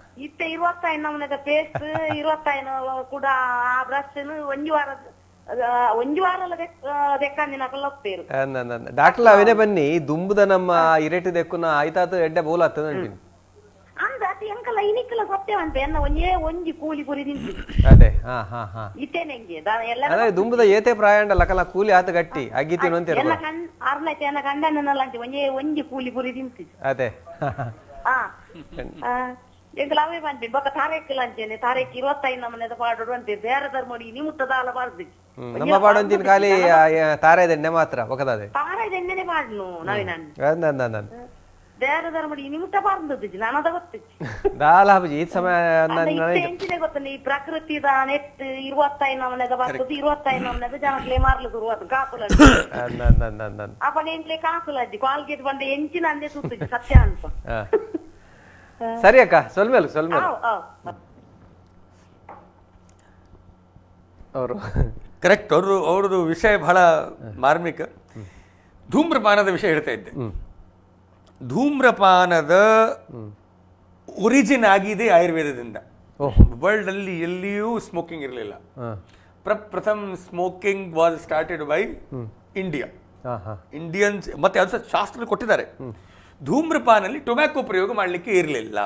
ಇತ್ತೆ ಇರುವತ್ತಾಯ್ನ ಅವನದ ಪೇಸ್ಟ್ ಇರುವತ್ತಾಯ್ನ ಕೂಡ ಆ ಬ್ರಷ್ ಒಂಜಿ ವಾರ ಒಂಜಿ ವಾರಲ ದೆಕ್ಕಂದಿನ ಲೊಪ್ಪೇರು ಡಾಕ್ಟರ್ ಅವೆನೆ ಬನ್ನಿ ದುಂಬುದ ನಮ್ಮ ಇರೆಟಿ ದೆಕ್ಕುನ ಆಯ್ತಾತು ಎಡ್ಡೆ ಬೋಲ್ ಆಗ್ತದೆ ಅಂತೀನಿ ಅಂದ ಅದು ಎಂಕಲ ಇನಿಕ್ಕಲ ಗೊತ್ತೇವಂತೆ ಎನ್ನ ಒಂಜೇ ಒಂಜಿ ಕೂಲಿ ಕುರಿ ನಿಂತು ಅದೇ ಹಾ ಹಾ ಹಾ ಇತ್ತೇನೆಂಗೆ ಎಲ್ಲ ದುಂಬುದ ಏತೆ ಪ್ರಾಯಂಡ ಲಕಲ ಕೂಲಿ ಆತ ಗಟ್ಟಿ ಅಗ್ಗಿತೀನಿ ಅಂತ ಎಲ್ಲ ಕಂಡ ಅರ್ಲೈತೆ ಎನ್ನ ಕಂಡನಲ್ಲ ಅಂತೆ ಒಂಜೇ ಒಂಜಿ ಕೂಲಿ ಕುರಿ ತಿಂತಿ ಅದೇ ಹಾ எங்களாவே வந்து ತಾರೇಕ್ தாரேக்கலாம் சேனே ತಾರೀಕು ಇರುವತ್ತೈದು ನಮ್ಮನೆದ ಪಾಡೋಡು ಅಂತ ಬೇರೆ ಧರ್ಮಡಿ ನೀವು ಮುಟ್ಟದ ಅಲ್ಲ ಬಾರ್ದಿಜ್ ನಮ್ಮ ಪಾಡೊಂದಿನ ಖಾಲಿ ತಾರೇ ಮಾತ್ರ ಒಕದಾದೆ ತಾರೆ ದೆಣ್ಣೆನೆ ನಾನು ನಾನು ಬೇರೆ ಧರ್ಮಡಿ ನೀವು ಮುಟ್ಟ ನಾನು ಈ ಸಮಯ ಪ್ರಕೃತಿ ದಾನ ಇರುವತ್ತೈದು ನಮ್ಮನೆದ ಇರುವತ್ತೈದು ನಮ್ಮನೆದ ಜನಕ್ಕೆ ಕಾಕುಲ ಅಪ್ಪ ನೇಂಟ್ಲೆ ಕಾಕುಲ ಅಜ್ಜಿ ಕಾಲ್ಗೆಟ್ ಎಂಚಿನ ಅಂದೆ ಸತ್ಯ ಅಂತ ಸರಿ ಅಕ್ಕ ಸ್ವಲ್ಪ ಸ್ವಲ್ಪ ಅವರು ಕರೆಕ್ಟ್ ಅವರು ಅವರದು ವಿಷಯ ಬಹಳ ಮಾರ್ಮಿಕ ಧೂಮ್ರಪಾನದ ವಿಷಯ ಹೇಳ್ತಾ ಇದ್ದೆ ಧೂಮ್ರಪಾನದ ಒರಿಜಿನ್ ಆಗಿದೆ ಆಯುರ್ವೇದದಿಂದ ವರ್ಲ್ಡ್ ಅಲ್ಲಿ ಎಲ್ಲಿಯೂ ಸ್ಮೋಕಿಂಗ್ ಇರಲಿಲ್ಲ ಪ್ರಪ್ರಥಮ್ smoking was started by India Indians ಮತ್ತೆ ಅದು ಶಾಸ್ತ್ರ ಕೊಟ್ಟಿದ್ದಾರೆ ಧೂಮ್ರಪಾನಲ್ಲಿ ಟೊಬ್ಯಾಕೋ ಪ್ರಯೋಗ ಮಾಡಲಿಕ್ಕೆ ಇರಲಿಲ್ಲ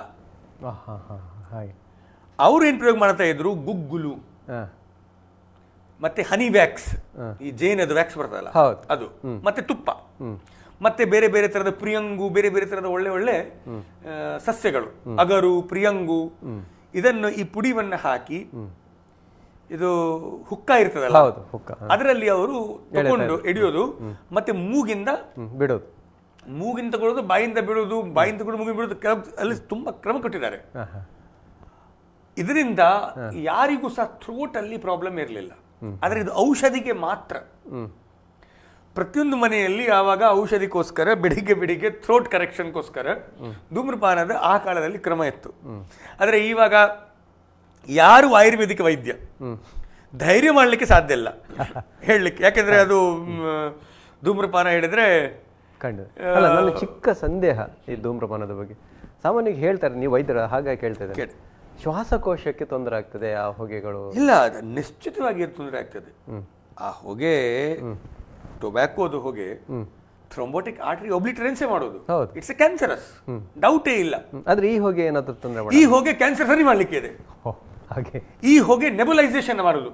ಅವ್ರು ಏನು ಪ್ರಯೋಗ ಮಾಡ್ತಾ ಇದ್ರು ಗುಗ್ಗುಲು ಮತ್ತೆ ಹನಿ ವ್ಯಾಕ್ಸ್ ಈ ಜೇನದು ವ್ಯಾಕ್ಸ್ ಬರ್ತದಲ್ಲ ಅದು ಮತ್ತೆ ತುಪ್ಪ ಮತ್ತೆ ಬೇರೆ ಬೇರೆ ತರದ ಪ್ರಿಯಂಗು ಬೇರೆ ಬೇರೆ ತರದ ಒಳ್ಳೆ ಒಳ್ಳೆ ಸಸ್ಯಗಳು ಅಗರು ಪ್ರಿಯಂಗು ಇದನ್ನು ಈ ಪುಡಿವನ್ನು ಹಾಕಿ ಇದು ಹುಕ್ಕ ಇರ್ತದಲ್ಲ ಅದರಲ್ಲಿ ಅವರು ತಗೊಂಡು ಎಡಿಯೋದು ಮತ್ತೆ ಮೂಗಿಂದ ಬಿಡೋದು ಮೂಗಿನ ತಗೊಳ್ಳೋದು ಬಾಯಿಂದ ಬೀಳೋದು ಬಾಯಿಂದ ತಗೊಂಡು ಮೂಗಿನ ಬೀಳೋದು ಕ್ರಮ ಅಲ್ಲಿ ತುಂಬ ಕ್ರಮ ಕೊಟ್ಟಿದ್ದಾರೆ ಇದರಿಂದ ಯಾರಿಗೂ ಸಹ ಅಲ್ಲಿ ಪ್ರಾಬ್ಲಮ್ ಇರಲಿಲ್ಲ ಆದರೆ ಇದು ಔಷಧಿಗೆ ಮಾತ್ರ ಪ್ರತಿಯೊಂದು ಮನೆಯಲ್ಲಿ ಆವಾಗ ಔಷಧಿಗೋಸ್ಕರ ಬೆಳಿಗ್ಗೆ ಬೆಳಿಗ್ಗೆ ಥ್ರೋಟ್ ಕರೆಕ್ಷನ್ಗೋಸ್ಕರ ಧೂಮ್ರಪಾನದ ಆ ಕಾಲದಲ್ಲಿ ಕ್ರಮ ಇತ್ತು ಆದರೆ ಇವಾಗ ಯಾರು ಆಯುರ್ವೇದಿಕ ವೈದ್ಯ ಧೈರ್ಯ ಮಾಡಲಿಕ್ಕೆ ಸಾಧ್ಯ ಇಲ್ಲ ಹೇಳಲಿಕ್ಕೆ ಯಾಕೆಂದರೆ ಅದು ಧೂಮ್ರಪಾನ ಹೇಳಿದರೆ ಕಂಡು ಅಲ್ಲ ನನ್ನ ಚಿಕ್ಕ ಸಂದೇಹ ಈ ಧೂಮ್ರಪಾನದ ಬಗ್ಗೆ ಸಾಮಾನ್ಯವಾಗಿ ಹೇಳ್ತಾರೆ ನೀವು ವೈದ್ಯರ ಹಾಗಾಗಿ ಇದ್ದಾರೆ ಶ್ವಾಸಕೋಶಕ್ಕೆ ತೊಂದರೆ ಆಗ್ತದೆ ಆ ಹೊಗೆಗಳು ಇಲ್ಲ ನಿಶ್ಚಿತವಾಗಿ ತೊಂದರೆ ಆಗ್ತದೆ ಆ ಹೊಗೆ ಟೊಬ್ಯಾಕೋದು ಹೊಗೆ ಥ್ರೊಂಬೋಟಿಕ್ ಆರ್ಟರಿ ಒಬ್ಲಿಟ್ರೆನ್ಸೇ ಮಾಡೋದು ಇಟ್ಸ್ ಎ ಕ್ಯಾನ್ಸರಸ್ ಡೌಟೇ ಇಲ್ಲ ಆದ್ರೆ ಈ ಹೊಗೆ ಏನಾದರೂ ತೊಂದರೆ ಈ ಹೊಗೆ ಕ್ಯಾನ್ಸರ್ ಸರಿ ಮಾಡಲಿಕ್ಕೆ ಇದೆ ಹಾಗೆ ಈ ಹೊಗೆ ನೆಬುಲೈಸೇಷನ್ ಮಾಡೋದು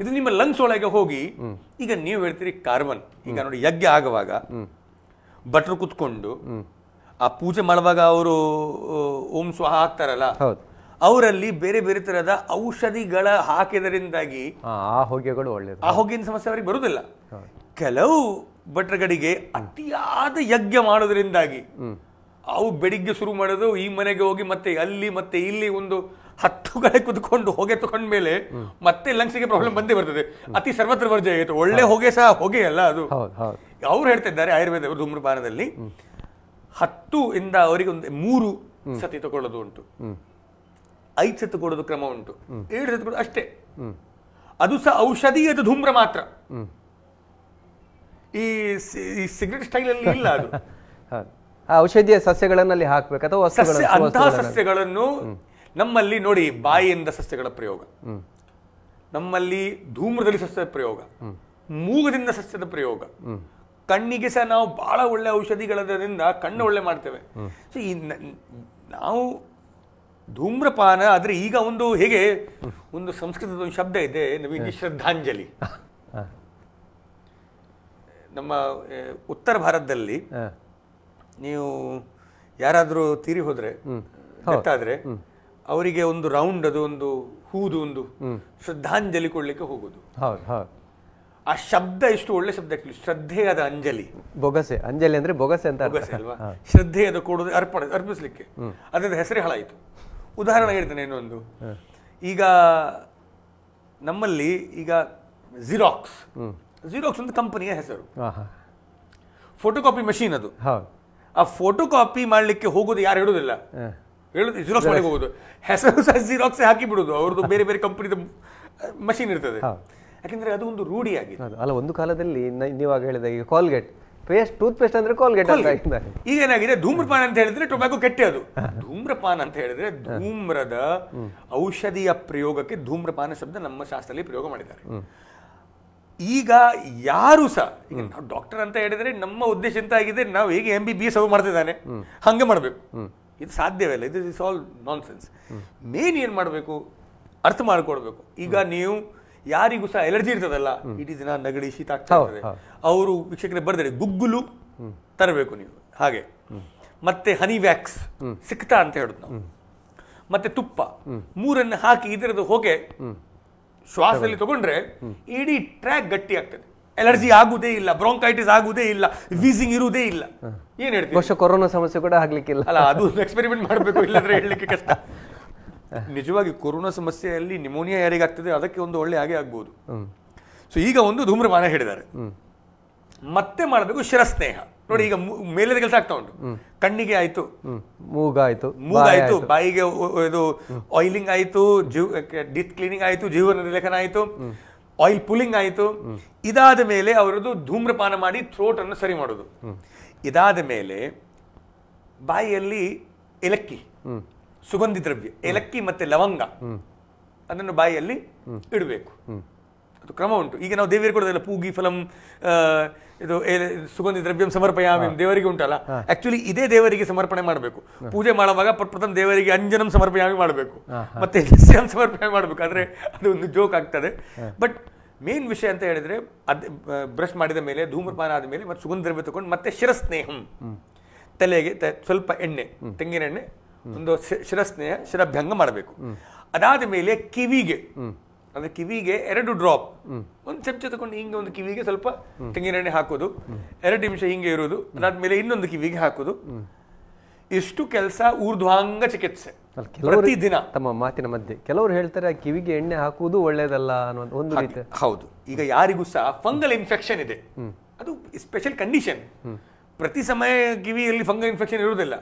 ಇದು ನಿಮ್ಮ ಲಂಗ್ಸ್ ಒಳಗೆ ಹೋಗಿ ಈಗ ನೀವು ಹೇಳ್ತೀರಿ ಕಾರ್ಬನ್ ಈಗ ನೋಡಿ ಯಜ್ಞ ಆಗುವಾಗ ಭಟ್ರು ಕುತ್ಕೊಂಡು ಆ ಪೂಜೆ ಮಾಡುವಾಗ ಅವರು ಓಂ ಸ್ವಾಹ ಹಾಕ್ತಾರಲ್ಲ ಅವರಲ್ಲಿ ಬೇರೆ ಬೇರೆ ತರಹದ ಔಷಧಿಗಳ ಹಾಕಿದರಿಂದಾಗಿ ಆ ಒಳ್ಳೆಯದು ಆ ಸಮಸ್ಯೆ ಅವರಿಗೆ ಬರುವುದಿಲ್ಲ ಕೆಲವು ಭಟ್ರಗಳಿಗೆ ಅತಿಯಾದ ಯಜ್ಞ ಮಾಡೋದ್ರಿಂದಾಗಿ ಅವು ಬೆಳಿಗ್ಗೆ ಶುರು ಮಾಡೋದು ಈ ಮನೆಗೆ ಹೋಗಿ ಮತ್ತೆ ಅಲ್ಲಿ ಮತ್ತೆ ಇಲ್ಲಿ ಒಂದು ಹತ್ತು ಕಡೆ ಕುತ್ಕೊಂಡು ಹೊಗೆ ತಗೊಂಡ ಮೇಲೆ ಮತ್ತೆ ಲಂಗ್ಸಿಗೆ ಪ್ರಾಬ್ಲಮ್ ಬಂದೇ ಬರ್ತದೆ ಅತಿ ಸರ್ವತ್ರ ವರ್ಜೆ ಆಯಿತು ಒಳ್ಳೆ ಹೊಗೆ ಸಹ ಹೊಗೆ ಅಲ್ಲ ಅದು ಅವ್ರು ಇದ್ದಾರೆ ಆಯುರ್ವೇದ ಧೂಮ್ರಪಾನದಲ್ಲಿ ಹತ್ತು ಇಂದ ಅವರಿಗೆ ಒಂದು ಮೂರು ಸತಿ ತಗೊಳ್ಳೋದು ಉಂಟು ಐದು ಸತಿ ಕೊಡೋದು ಕ್ರಮ ಉಂಟು ಏಳು ಸತಿ ಕೊಡೋದು ಅಷ್ಟೇ ಅದು ಸಹ ಔಷಧೀಯ ಧೂಮ್ರ ಮಾತ್ರ ಈ ಸಿಗರೆಟ್ ಅಲ್ಲಿ ಇಲ್ಲ ಅದು ಔಷಧೀಯ ಸಸ್ಯಗಳನ್ನಲ್ಲಿ ಹಾಕ್ಬೇಕು ಅಥವಾ ಅಂತಹ ಸಸ್ಯಗಳನ್ನು ನಮ್ಮಲ್ಲಿ ನೋಡಿ ಬಾಯಿಯಿಂದ ಸಸ್ಯಗಳ ಪ್ರಯೋಗ ನಮ್ಮಲ್ಲಿ ಧೂಮ್ರದಲ್ಲಿ ಸಸ್ಯದ ಪ್ರಯೋಗ ಮೂಗದಿಂದ ಸಸ್ಯದ ಪ್ರಯೋಗ ಕಣ್ಣಿಗೆ ಸಹ ನಾವು ಬಹಳ ಒಳ್ಳೆ ಔಷಧಿಗಳಿಂದ ಕಣ್ಣು ಒಳ್ಳೆ ಮಾಡ್ತೇವೆ ಸೊ ಈ ನಾವು ಧೂಮ್ರಪಾನ ಆದರೆ ಈಗ ಒಂದು ಹೇಗೆ ಒಂದು ಸಂಸ್ಕೃತದ ಒಂದು ಶಬ್ದ ಇದೆ ನಮಗೆ ಶ್ರದ್ಧಾಂಜಲಿ ನಮ್ಮ ಉತ್ತರ ಭಾರತದಲ್ಲಿ ನೀವು ಯಾರಾದರೂ ತೀರಿ ಹೋದ್ರೆ ಗೊತ್ತಾದ್ರೆ ಅವರಿಗೆ ಒಂದು ರೌಂಡ್ ಅದು ಒಂದು ಹೂದು ಒಂದು ಶ್ರದ್ಧಾಂಜಲಿ ಕೊಡಲಿಕ್ಕೆ ಹೋಗೋದು ಆ ಶಬ್ದ ಎಷ್ಟು ಒಳ್ಳೆ ಶಬ್ದ ಶ್ರದ್ಧೆಯಾದ ಅಂಜಲಿ ಬೊಗಸೆ ಅಂಜಲಿ ಅಂದ್ರೆ ಬೊಗಸೆ ಅಂತ ಬೊಗಸೆ ಅಲ್ವಾ ಶ್ರದ್ಧೆಯಾದ ಕೊಡೋದು ಅರ್ಪಣ ಅರ್ಪಿಸ್ಲಿಕ್ಕೆ ಅದರಿಂದ ಹೆಸರೇ ಹಾಳಾಯಿತು ಉದಾಹರಣೆ ಹೇಳ್ತೇನೆ ಇನ್ನೊಂದು ಈಗ ನಮ್ಮಲ್ಲಿ ಈಗ ಜಿರಾಕ್ಸ್ ಜಿರಾಕ್ಸ್ ಒಂದು ಕಂಪನಿಯ ಹೆಸರು ಫೋಟೋ ಕಾಪಿ ಮಷೀನ್ ಅದು ಆ ಫೋಟೋ ಕಾಪಿ ಮಾಡಲಿಕ್ಕೆ ಹೋಗೋದು ಯಾರು ಹೇಳುದಿಲ್ಲ ಹೇಳುದು ಜಿರಾಕ್ಸ್ ಮಾಡಿ ಹೋಗೋದು ಹೆಸರು ಸಹ ಜಿರಾಕ್ಸ್ ಹಾಕಿ ಬಿಡುದು ಅವ್ರದ್ದು ಬೇರೆ ಬೇರೆ ಕಂಪನಿದು ಮಷೀನ್ ಇರ್ತದೆ ಯಾಕೆಂದ್ರೆ ಅದು ಒಂದು ರೂಢಿಯಾಗಿದೆ ಅಲ್ಲ ಒಂದು ಕಾಲದಲ್ಲಿ ನೀವಾಗ ಹೇಳಿದ ಈಗ ಕಾಲ್ಗೆಟ್ ಪೇಸ್ಟ್ ಟೂತ್ ಪೇಸ್ಟ್ ಅಂದ್ರೆ ಕಾಲ್ಗೆಟ್ ಈಗ ಏನಾಗಿದೆ ಧೂಮ್ರಪಾನ ಅಂತ ಹೇಳಿದ್ರೆ ಟೊಬ್ಯಾಕೋ ಕೆಟ್ಟೆ ಅದು ಧೂಮ್ರಪಾನ ಅಂತ ಹೇಳಿದ್ರೆ ಧೂಮ್ರದ ಔಷಧಿಯ ಪ್ರಯೋಗಕ್ಕೆ ಧೂಮ್ರಪಾನ ಶಬ್ದ ನಮ್ಮ ಶಾಸ್ತ್ರದಲ್ಲಿ ಪ್ರಯೋಗ ಮಾಡಿದ್ದಾರೆ ಈಗ ಯಾರು ಸಹ ಈಗ ನಾವು ಡಾಕ್ಟರ್ ಅಂತ ಹೇಳಿದ್ರೆ ನಮ್ಮ ಉದ್ದೇಶ ಎಂತ ಆಗಿದೆ ನಾವು ಹೇಗೆ ಎಂ ಬಿ ಬಿ ಎಸ್ ಮಾಡ್ತಿದ್ದಾನೆ ಹಂಗೆ ಮಾಡಬೇಕು ಇದು ಸಾಧ್ಯವಿಲ್ಲ ಇದು is all nonsense main ಏನು ಮಾಡಬೇಕು ಅರ್ಥ ಮಾಡ್ಕೊಡ್ಬೇಕು ಈಗ ನೀವು ಯಾರಿಗೂ ಸಹ ಎಲರ್ಜಿ ಇರ್ತದಲ್ಲ ಇಡೀ ದಿನ ನಗಡಿ ಶೀತ ಆಗ್ತಾ ಇರ್ತದೆ ಅವರು ವೀಕ್ಷಕರೇ ಬರ್ದರೆ ಗುಗ್ಗುಲು ತರಬೇಕು ನೀವು ಹಾಗೆ ಮತ್ತೆ ಹನಿ ವ್ಯಾಕ್ಸ್ ಸಿಕ್ತಾ ಅಂತ ಹೇಳುದು ನಾವು ಮತ್ತೆ ತುಪ್ಪ ಮೂರನ್ನು ಹಾಕಿ ಇದರದ್ದು ಹೋಗಿ ಶ್ವಾಸದಲ್ಲಿ ತಗೊಂಡ್ರೆ ಇಡೀ ಟ್ರ್ಯಾಕ್ ಗಟ್ಟಿ ಆಗ್ತದೆ ಎಲರ್ಜಿ ಆಗುದೇ ಇಲ್ಲ ಬ್ರೋಂಕೈಟಿಸ್ ಆಗುದೇ ಇಲ್ಲ ವೀಸಿಂಗ್ ಇರುವುದೇ ಇಲ್ಲ ಏನ್ ಹೇಳ್ತೀವಿ ಕೊರೋನಾ ಸಮಸ್ಯೆ ಕೂಡ ಆಗ್ಲಿಕ್ಕಿಲ್ಲ ಅಲ್ಲ ಅದು ಎಕ್ಸ್ಪೆರಿಮೆಂಟ್ ಮಾಡಬೇಕು ಇಲ್ಲಾಂದ್ರೆ ಹೇಳಲಿಕ್ಕೆ ಕಷ್ಟ ನಿಜವಾಗಿ ಕೊರೋನಾ ಸಮಸ್ಯೆಯಲ್ಲಿ ನಿಮೋನಿಯಾ ಯಾರಿಗಾಗ್ತದೆ ಅದಕ್ಕೆ ಒಂದು ಒಳ್ಳೆ ಹಾಗೆ ಆಗ್ಬೋದು ಸೊ ಈಗ ಒಂದು ಧೂಮ್ರಪಾನ ಹೇಳಿದ್ದಾರೆ ಮತ್ತೆ ಮಾಡಬೇಕು ಶಿರಸ್ನೇಹ ನೋಡಿ ಈಗ ಮೇಲೆ ಕೆಲಸ ಆಗ್ತಾ ಉಂಟು ಕಣ್ಣಿಗೆ ಆಯ್ತು ಮೂಗಾಯ್ತು ಮೂಗಾಯ್ತು ಬಾಯಿಗೆ ಇದು ಆಯಿಲಿಂಗ್ ಆಯ್ತು ಜೀವ ಡಿತ್ ಕ್ಲೀನಿಂಗ್ ಆಯ್ತು ಜೀವನ ಲೇಖನ ಆಯ್ತು ಆಯಿಲ್ ಪುಲಿಂಗ್ ಆಯ್ತು ಇದಾದ ಮೇಲೆ ಅವರದು ಧೂಮ್ರಪಾನ ಮಾಡಿ ಥ್ರೋಟ್ ಅನ್ನು ಸರಿ ಮಾಡೋದು ಇದಾದ ಮೇಲೆ ಬಾಯಿಯಲ್ಲಿ ಎಲಕ್ಕಿ ಸುಗಂಧಿ ದ್ರವ್ಯ ಏಲಕ್ಕಿ ಮತ್ತೆ ಲವಂಗ ಅದನ್ನು ಬಾಯಿಯಲ್ಲಿ ಇಡಬೇಕು ಅದು ಕ್ರಮ ಉಂಟು ಈಗ ನಾವು ದೇವರಿಗೆ ಕೊಡೋದಿಲ್ಲ ಪೂಗಿ ಫಲಂ ಇದು ಸುಗಂಧಿ ದ್ರವ್ಯಂ ಸಮರ್ಪಯಾಮಿ ದೇವರಿಗೆ ಉಂಟಲ್ಲ ಆಕ್ಚುಲಿ ಇದೇ ದೇವರಿಗೆ ಸಮರ್ಪಣೆ ಮಾಡಬೇಕು ಪೂಜೆ ಮಾಡುವಾಗ ಪ್ರಥಮ ದೇವರಿಗೆ ಅಂಜನಂ ಆಗಿ ಮಾಡಬೇಕು ಮತ್ತೆ ಸ್ಯಾಮ್ ಸಮರ್ಪಣೆ ಮಾಡಬೇಕು ಆದರೆ ಅದು ಒಂದು ಜೋಕ್ ಆಗ್ತದೆ ಬಟ್ ಮೇನ್ ವಿಷಯ ಅಂತ ಹೇಳಿದ್ರೆ ಅದ್ ಬ್ರಷ್ ಮಾಡಿದ ಮೇಲೆ ಧೂಮ್ರಪಾನ ಆದ ಮೇಲೆ ಮತ್ತೆ ಸುಗಂಧ ದ್ರವ್ಯ ತಗೊಂಡು ಮತ್ತೆ ಶಿರಸ್ನೇಹಂ ತಲೆಗೆ ಸ್ವಲ್ಪ ಎಣ್ಣೆ ತೆಂಗಿನ ಎಣ್ಣೆ ಒಂದು ಶಿರಸ್ನೆಯ ಶಿರಭ್ಯಂಗ ಮಾಡಬೇಕು ಅದಾದ ಮೇಲೆ ಕಿವಿಗೆ ಅಂದ್ರೆ ಕಿವಿಗೆ ಎರಡು ಡ್ರಾಪ್ ಒಂದು ಚಮಚ ತಗೊಂಡು ಹಿಂಗೆ ಒಂದು ಕಿವಿಗೆ ಸ್ವಲ್ಪ ತೆಂಗಿನೆಣ್ಣೆ ಹಾಕೋದು ಎರಡು ನಿಮಿಷ ಹಿಂಗೆ ಇರೋದು ಅದಾದ್ಮೇಲೆ ಇನ್ನೊಂದು ಕಿವಿಗೆ ಹಾಕೋದು ಇಷ್ಟು ಕೆಲಸ ಊರ್ಧ್ವಾಂಗ ಚಿಕಿತ್ಸೆ ಪ್ರತಿದಿನ ತಮ್ಮ ಮಾತಿನ ಮಧ್ಯೆ ಕೆಲವರು ಹೇಳ್ತಾರೆ ಕಿವಿಗೆ ಎಣ್ಣೆ ಹಾಕುವುದು ಒಳ್ಳೇದಲ್ಲ ಅನ್ನೋದು ಒಂದು ರೀತಿ ಹೌದು ಈಗ ಯಾರಿಗೂ ಸಹ ಫಂಗಲ್ ಇನ್ಫೆಕ್ಷನ್ ಇದೆ ಅದು ಸ್ಪೆಷಲ್ ಕಂಡೀಷನ್ ಪ್ರತಿ ಸಮಯ ಕಿವಿಯಲ್ಲಿ ಫಂಗಲ್ ಇನ್ಫೆಕ್ಷನ್ ಇರುವುದಿಲ್ಲ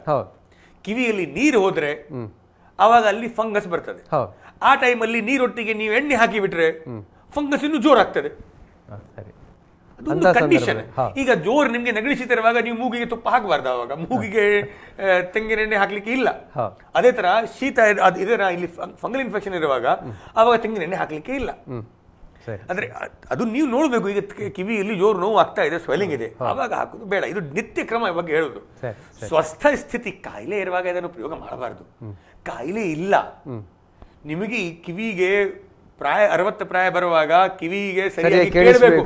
ಕಿವಿಯಲ್ಲಿ ನೀರು ಹೋದ್ರೆ ಅವಾಗ ಅಲ್ಲಿ ಫಂಗಸ್ ಬರ್ತದೆ ಆ ಟೈಮಲ್ಲಿ ನೀರೊಟ್ಟಿಗೆ ನೀವು ಎಣ್ಣೆ ಹಾಕಿ ಬಿಟ್ರೆ ಫಂಗಸ್ ಇನ್ನು ಜೋರಾಗ್ತದೆ ಕಂಡೀಷನ್ ಈಗ ಜೋರ್ ನಿಮ್ಗೆ ನೆಗಡಿ ನೀವು ಮೂಗಿಗೆ ತುಪ್ಪ ಹಾಕಬಾರ್ದು ಅವಾಗ ಮೂಗಿಗೆ ತೆಂಗಿನ ಎಣ್ಣೆ ಹಾಕ್ಲಿಕ್ಕೆ ಇಲ್ಲ ಅದೇ ತರ ಶೀತ ಇದರ ಇಲ್ಲಿ ಫಂಗಲ್ ಇನ್ಫೆಕ್ಷನ್ ಇರುವಾಗ ಅವಾಗ ತೆಂಗಿನ ಎಣ್ಣೆ ಹಾಕ್ಲಿಕ್ಕೆ ಇಲ್ಲ ಅಂದರೆ ಅದು ನೀವು ನೋಡಬೇಕು ಈಗ ಕಿವಿಯಲ್ಲಿ ಜೋರು ನೋವು ಆಗ್ತಾ ಇದೆ ಸ್ವೆಲ್ಲಿಂಗ್ ಇದೆ ಅವಾಗ ಹಾಕುದು ಬೇಡ ಇದು ನಿತ್ಯ ಕ್ರಮ ಇವಾಗ ಹೇಳೋದು ಸ್ವಸ್ಥ ಸ್ಥಿತಿ ಕಾಯಿಲೆ ಇರುವಾಗ ಇದನ್ನು ಉಪಯೋಗ ಮಾಡಬಾರ್ದು ಕಾಯಿಲೆ ಇಲ್ಲ ನಿಮಗೆ ಈ ಕಿವಿಗೆ ಪ್ರಾಯ ಅರವತ್ತು ಪ್ರಾಯ ಬರುವಾಗ ಕಿವಿಗೆ ಸರಿಯಾಗಿ ಕೇಳಬೇಕು